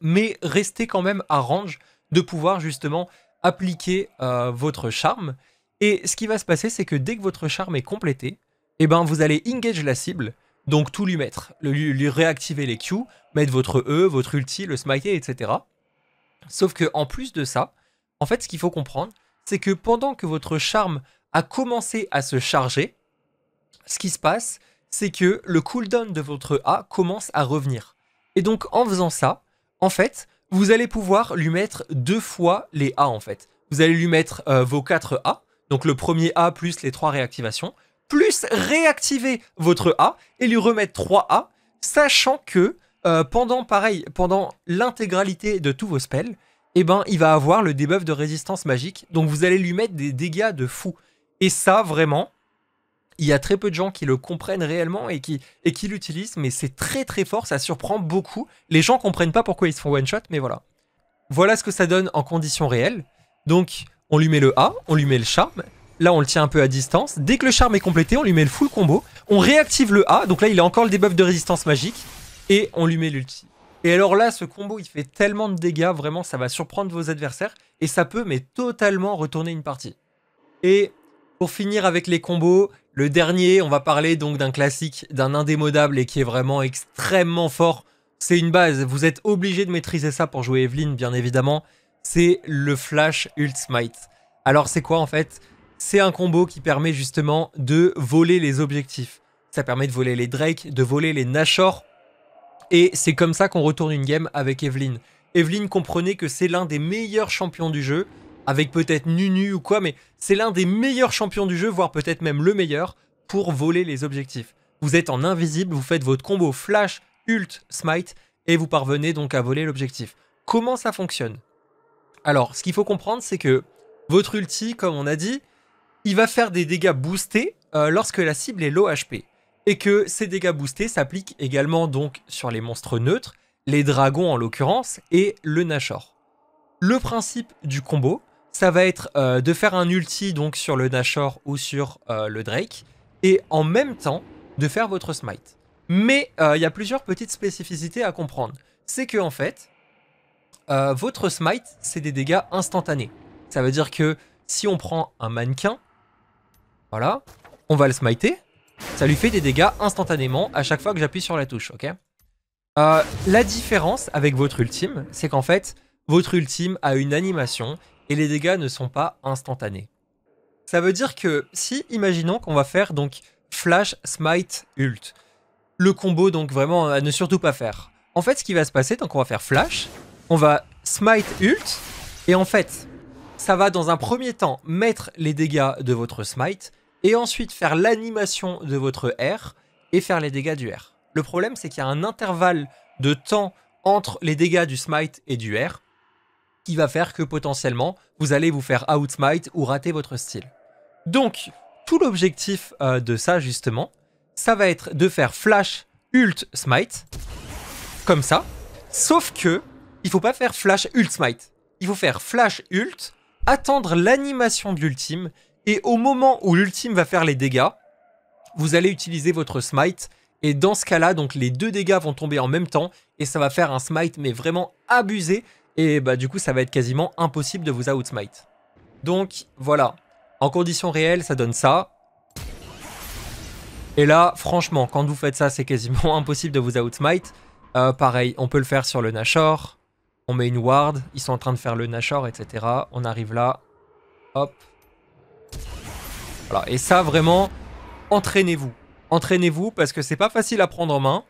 Mais restez quand même à range de pouvoir justement appliquer euh, votre charme. Et ce qui va se passer, c'est que dès que votre charme est complété, et eh ben, vous allez engage la cible, donc tout lui mettre, lui, réactiver les Q, mettre votre E, votre ulti, le smite, etc. Sauf que en plus de ça, en fait, ce qu'il faut comprendre, c'est que pendant que votre charme a commencé à se charger, ce qui se passe, c'est que le cooldown de votre A commence à revenir. Et donc en faisant ça, en fait, vous allez pouvoir lui mettre deux fois les A en fait. Vous allez lui mettre euh, vos quatre A, donc le premier A plus les trois réactivations, plus réactiver votre A et lui remettre 3 A, sachant que euh, pendant pareil, pendant l'intégralité de tous vos spells, eh ben, il va avoir le debuff de résistance magique, donc vous allez lui mettre des dégâts de fou. Et ça, vraiment, il y a très peu de gens qui le comprennent réellement et qui, et qui l'utilisent, mais c'est très très fort, ça surprend beaucoup. Les gens comprennent pas pourquoi ils se font one-shot, mais voilà. Voilà ce que ça donne en conditions réelles. Donc, on lui met le A, on lui met le charme, Là, on le tient un peu à distance. Dès que le charme est complété, on lui met le full combo. On réactive le A. Donc là, il a encore le debuff de résistance magique. Et on lui met l'ulti. Et alors là, ce combo, il fait tellement de dégâts. Vraiment, ça va surprendre vos adversaires. Et ça peut, mais totalement, retourner une partie. Et pour finir avec les combos, le dernier, on va parler donc d'un classique, d'un indémodable et qui est vraiment extrêmement fort. C'est une base. Vous êtes obligé de maîtriser ça pour jouer Evelyn, bien évidemment. C'est le Flash Ult Smite. Alors, c'est quoi en fait c'est un combo qui permet justement de voler les objectifs. Ça permet de voler les Drake, de voler les Nashor. Et c'est comme ça qu'on retourne une game avec Evelyn. Evelyn comprenait que c'est l'un des meilleurs champions du jeu, avec peut-être Nunu ou quoi, mais c'est l'un des meilleurs champions du jeu, voire peut-être même le meilleur, pour voler les objectifs. Vous êtes en invisible, vous faites votre combo flash, ult, smite, et vous parvenez donc à voler l'objectif. Comment ça fonctionne Alors, ce qu'il faut comprendre, c'est que votre ulti, comme on a dit, il va faire des dégâts boostés euh, lorsque la cible est low HP. Et que ces dégâts boostés s'appliquent également donc sur les monstres neutres, les dragons en l'occurrence, et le Nashor. Le principe du combo, ça va être euh, de faire un ulti donc sur le Nashor ou sur euh, le Drake, et en même temps de faire votre smite. Mais il y a plusieurs petites spécificités à comprendre. C'est que en fait, votre smite, c'est des dégâts instantanés. Ça veut dire que si on prend un mannequin, voilà. On va le smiter. Ça lui fait des dégâts instantanément à chaque fois que j'appuie sur la touche, ok euh, La différence avec votre ultime, c'est qu'en fait, votre ultime a une animation et les dégâts ne sont pas instantanés. Ça veut dire que si, imaginons qu'on va faire donc Flash, Smite, Ult, le combo donc vraiment à ne surtout pas faire. En fait, ce qui va se passer, donc on va faire Flash, on va Smite, Ult, et en fait, ça va dans un premier temps mettre les dégâts de votre Smite, et ensuite faire l'animation de votre R et faire les dégâts du R. Le problème, c'est qu'il y a un intervalle de temps entre les dégâts du smite et du R qui va faire que potentiellement vous allez vous faire outsmite ou rater votre style. Donc, tout l'objectif euh, de ça justement, ça va être de faire flash, ult, smite, comme ça, sauf que il faut pas faire flash, ult, smite. Il faut faire flash, ult, attendre l'animation de l'ultime et au moment où l'ultime va faire les dégâts, vous allez utiliser votre smite. Et dans ce cas-là, donc les deux dégâts vont tomber en même temps et ça va faire un smite mais vraiment abusé. Et bah du coup, ça va être quasiment impossible de vous outsmite. Donc voilà, en conditions réelles, ça donne ça. Et là, franchement, quand vous faites ça, c'est quasiment impossible de vous outsmite. Euh, pareil, on peut le faire sur le Nashor. On met une ward, ils sont en train de faire le Nashor, etc. On arrive là. Hop, et ça, vraiment, entraînez-vous. Entraînez-vous parce que c'est pas facile à prendre en main.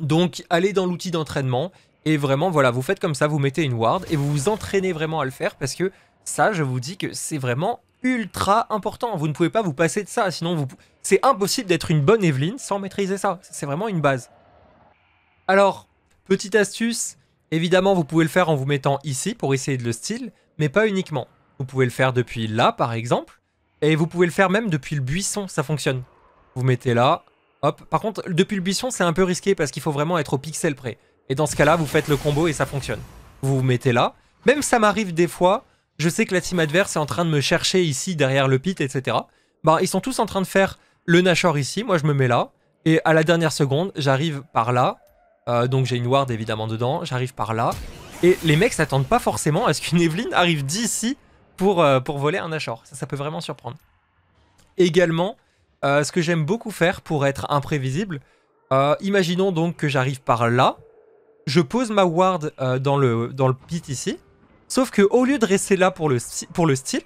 Donc, allez dans l'outil d'entraînement et vraiment, voilà, vous faites comme ça, vous mettez une ward et vous vous entraînez vraiment à le faire parce que ça, je vous dis que c'est vraiment ultra important. Vous ne pouvez pas vous passer de ça, sinon vous... c'est impossible d'être une bonne Evelyne sans maîtriser ça. C'est vraiment une base. Alors, petite astuce, évidemment, vous pouvez le faire en vous mettant ici pour essayer de le style, mais pas uniquement. Vous pouvez le faire depuis là, par exemple. Et vous pouvez le faire même depuis le buisson, ça fonctionne. Vous mettez là, hop. Par contre, depuis le buisson, c'est un peu risqué parce qu'il faut vraiment être au pixel près. Et dans ce cas-là, vous faites le combo et ça fonctionne. Vous vous mettez là. Même ça m'arrive des fois, je sais que la team adverse est en train de me chercher ici derrière le pit, etc. Bah, ils sont tous en train de faire le Nashor ici, moi je me mets là. Et à la dernière seconde, j'arrive par là. Euh, donc j'ai une ward évidemment dedans, j'arrive par là. Et les mecs s'attendent pas forcément à ce qu'une Evelyne arrive d'ici euh, pour, voler un Ashore. Ça, peut vraiment surprendre. Également, euh, ce que j'aime beaucoup faire pour être imprévisible, euh, imaginons donc que j'arrive par là, je pose ma ward dans, le, dans le pit ici, sauf que au lieu de rester là pour le, pour le style,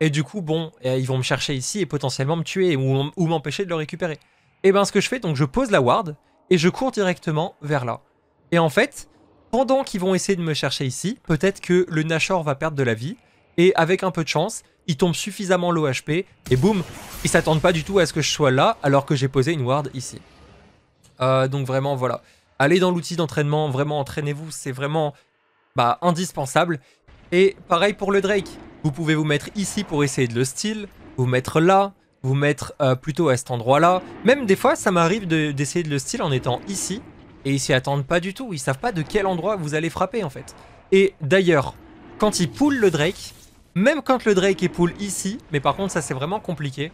et du coup, bon, ils vont me chercher ici et potentiellement me tuer ou, m'empêcher de le récupérer. Et eh bien ce que je fais, donc je pose la ward et je cours directement vers là. Et en fait, pendant qu'ils vont essayer de me chercher ici, peut-être que le Nashor va perdre de la vie, et avec un peu de chance, il tombe suffisamment low HP, et boum, ils s'attendent pas du tout à ce que je sois là, alors que j'ai posé une ward ici. Euh, donc vraiment, voilà. Allez dans l'outil d'entraînement, vraiment entraînez-vous, c'est vraiment bah, indispensable. Et pareil pour le Drake, vous pouvez vous mettre ici pour essayer de le style, vous mettre là, vous mettre euh, plutôt à cet endroit-là. Même des fois, ça m'arrive d'essayer de le style en étant ici, et ils s'y attendent pas du tout, ils savent pas de quel endroit vous allez frapper en fait. Et d'ailleurs, quand ils poulent le Drake, même quand le Drake est pull ici, mais par contre ça c'est vraiment compliqué.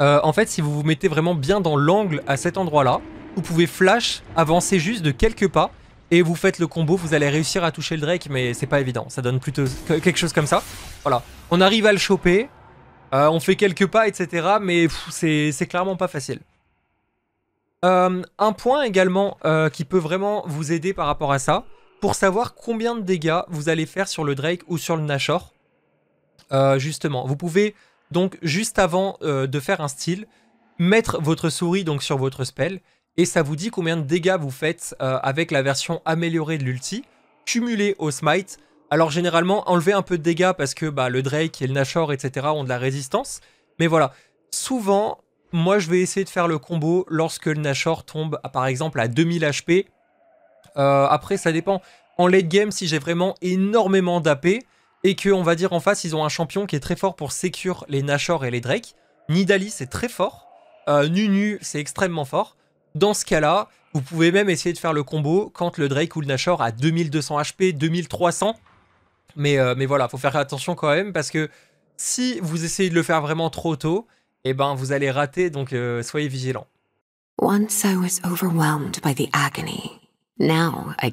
Euh, en fait, si vous vous mettez vraiment bien dans l'angle à cet endroit-là, vous pouvez flash, avancer juste de quelques pas, et vous faites le combo, vous allez réussir à toucher le Drake, mais c'est pas évident, ça donne plutôt quelque chose comme ça. Voilà, on arrive à le choper, euh, on fait quelques pas, etc., mais c'est clairement pas facile. Euh, un point également qui peut vraiment vous aider par rapport à ça, pour savoir combien de dégâts vous allez faire sur le Drake ou sur le Nashor. Euh, justement, vous pouvez donc juste avant euh, de faire un style, mettre votre souris donc sur votre spell et ça vous dit combien de dégâts vous faites euh, avec la version améliorée de l'ulti, cumulée au smite. Alors généralement, enlever un peu de dégâts parce que bah, le Drake et le Nashor, etc. ont de la résistance. Mais voilà, souvent, moi je vais essayer de faire le combo lorsque le Nashor tombe par exemple à 2000 HP euh, après, ça dépend. En late game, si j'ai vraiment énormément d'AP et que, on va dire, en face, ils ont un champion qui est très fort pour sécure les Nashor et les Drake, Nidali, c'est très fort. Euh, Nunu, c'est extrêmement fort. Dans ce cas-là, vous pouvez même essayer de faire le combo quand le Drake ou le Nashor a 2200 HP, 2300. Mais, euh, mais voilà, faut faire attention quand même parce que si vous essayez de le faire vraiment trop tôt, eh ben vous allez rater, donc soyez vigilants. Now I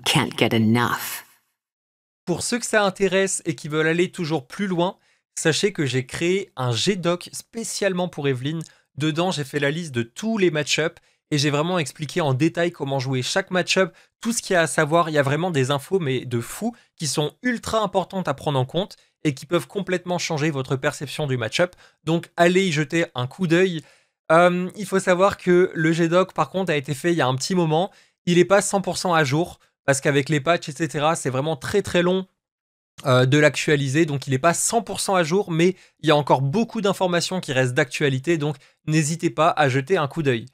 Pour ceux que ça intéresse et qui veulent aller toujours plus loin, sachez que j'ai créé un G-Doc spécialement pour Evelyne. Dedans, j'ai fait la liste de tous les match-ups et j'ai vraiment expliqué en détail comment jouer chaque match-up, tout ce qu'il y a à savoir. Il y a vraiment des infos, mais de fou, qui sont ultra importantes à prendre en compte et qui peuvent complètement changer votre perception du match-up. Donc, allez y jeter un coup d'œil. Euh, il faut savoir que le GDoc, par contre, a été fait il y a un petit moment il n'est pas 100% à jour parce qu'avec les patchs, etc., c'est vraiment très très long euh, de l'actualiser. Donc il n'est pas 100% à jour, mais il y a encore beaucoup d'informations qui restent d'actualité. Donc n'hésitez pas à jeter un coup d'œil.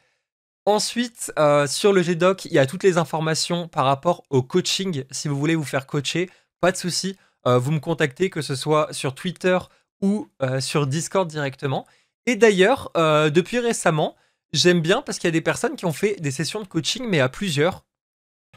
Ensuite, euh, sur le GDoc, il y a toutes les informations par rapport au coaching. Si vous voulez vous faire coacher, pas de souci. Euh, vous me contactez, que ce soit sur Twitter ou sur Discord directement. Et d'ailleurs, depuis récemment, J'aime bien parce qu'il y a des personnes qui ont fait des sessions de coaching, mais à plusieurs.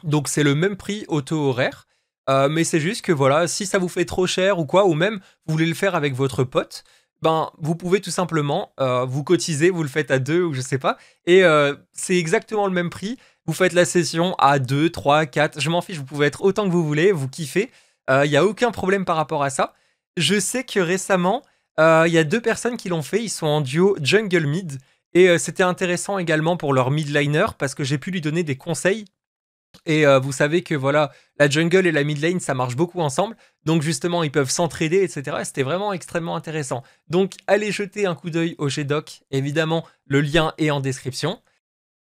Donc c'est le même prix auto horaire. Euh, mais c'est juste que voilà, si ça vous fait trop cher ou quoi, ou même vous voulez le faire avec votre pote, ben vous pouvez tout simplement euh, vous cotiser, vous le faites à deux ou je sais pas. Et euh, c'est exactement le même prix. Vous faites la session à deux, trois, quatre, je m'en fiche, vous pouvez être autant que vous voulez, vous kiffez. Il n'y a aucun problème par rapport à ça. Je sais que récemment, il y a deux personnes qui l'ont fait, ils sont en duo Jungle Mid. Et euh, c'était intéressant également pour leur midliner parce que j'ai pu lui donner des conseils. Et euh, vous savez que voilà, la jungle et la midlane, ça marche beaucoup ensemble. Donc justement, ils peuvent s'entraider, etc. C'était vraiment extrêmement intéressant. Donc allez jeter un coup d'œil au G-Doc. Évidemment, le lien est en description.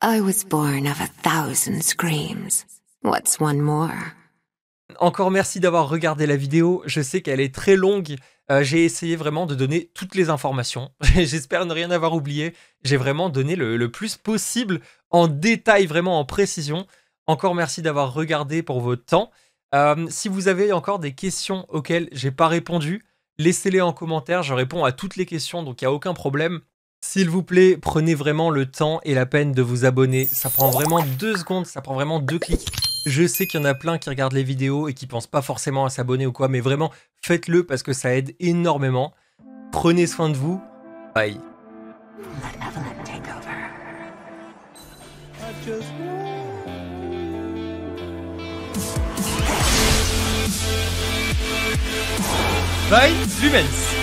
I was born of a thousand screams. What's one more? Encore merci d'avoir regardé la vidéo. Je sais qu'elle est très longue. Euh, j'ai essayé vraiment de donner toutes les informations. J'espère ne rien avoir oublié. J'ai vraiment donné le, plus possible en détail, vraiment en précision. Encore merci d'avoir regardé pour votre temps. Euh, si vous avez encore des questions auxquelles je n'ai pas répondu, laissez-les en commentaire. Je réponds à toutes les questions, donc il n'y a aucun problème. S'il vous plaît, prenez vraiment le temps et la peine de vous abonner. Ça prend vraiment deux secondes, ça prend vraiment deux clics. Je sais qu'il y en a plein qui regardent les vidéos et qui pensent pas forcément à s'abonner ou quoi, mais vraiment, faites-le parce que ça aide énormément. Prenez soin de vous. Bye. Bye, Lumens.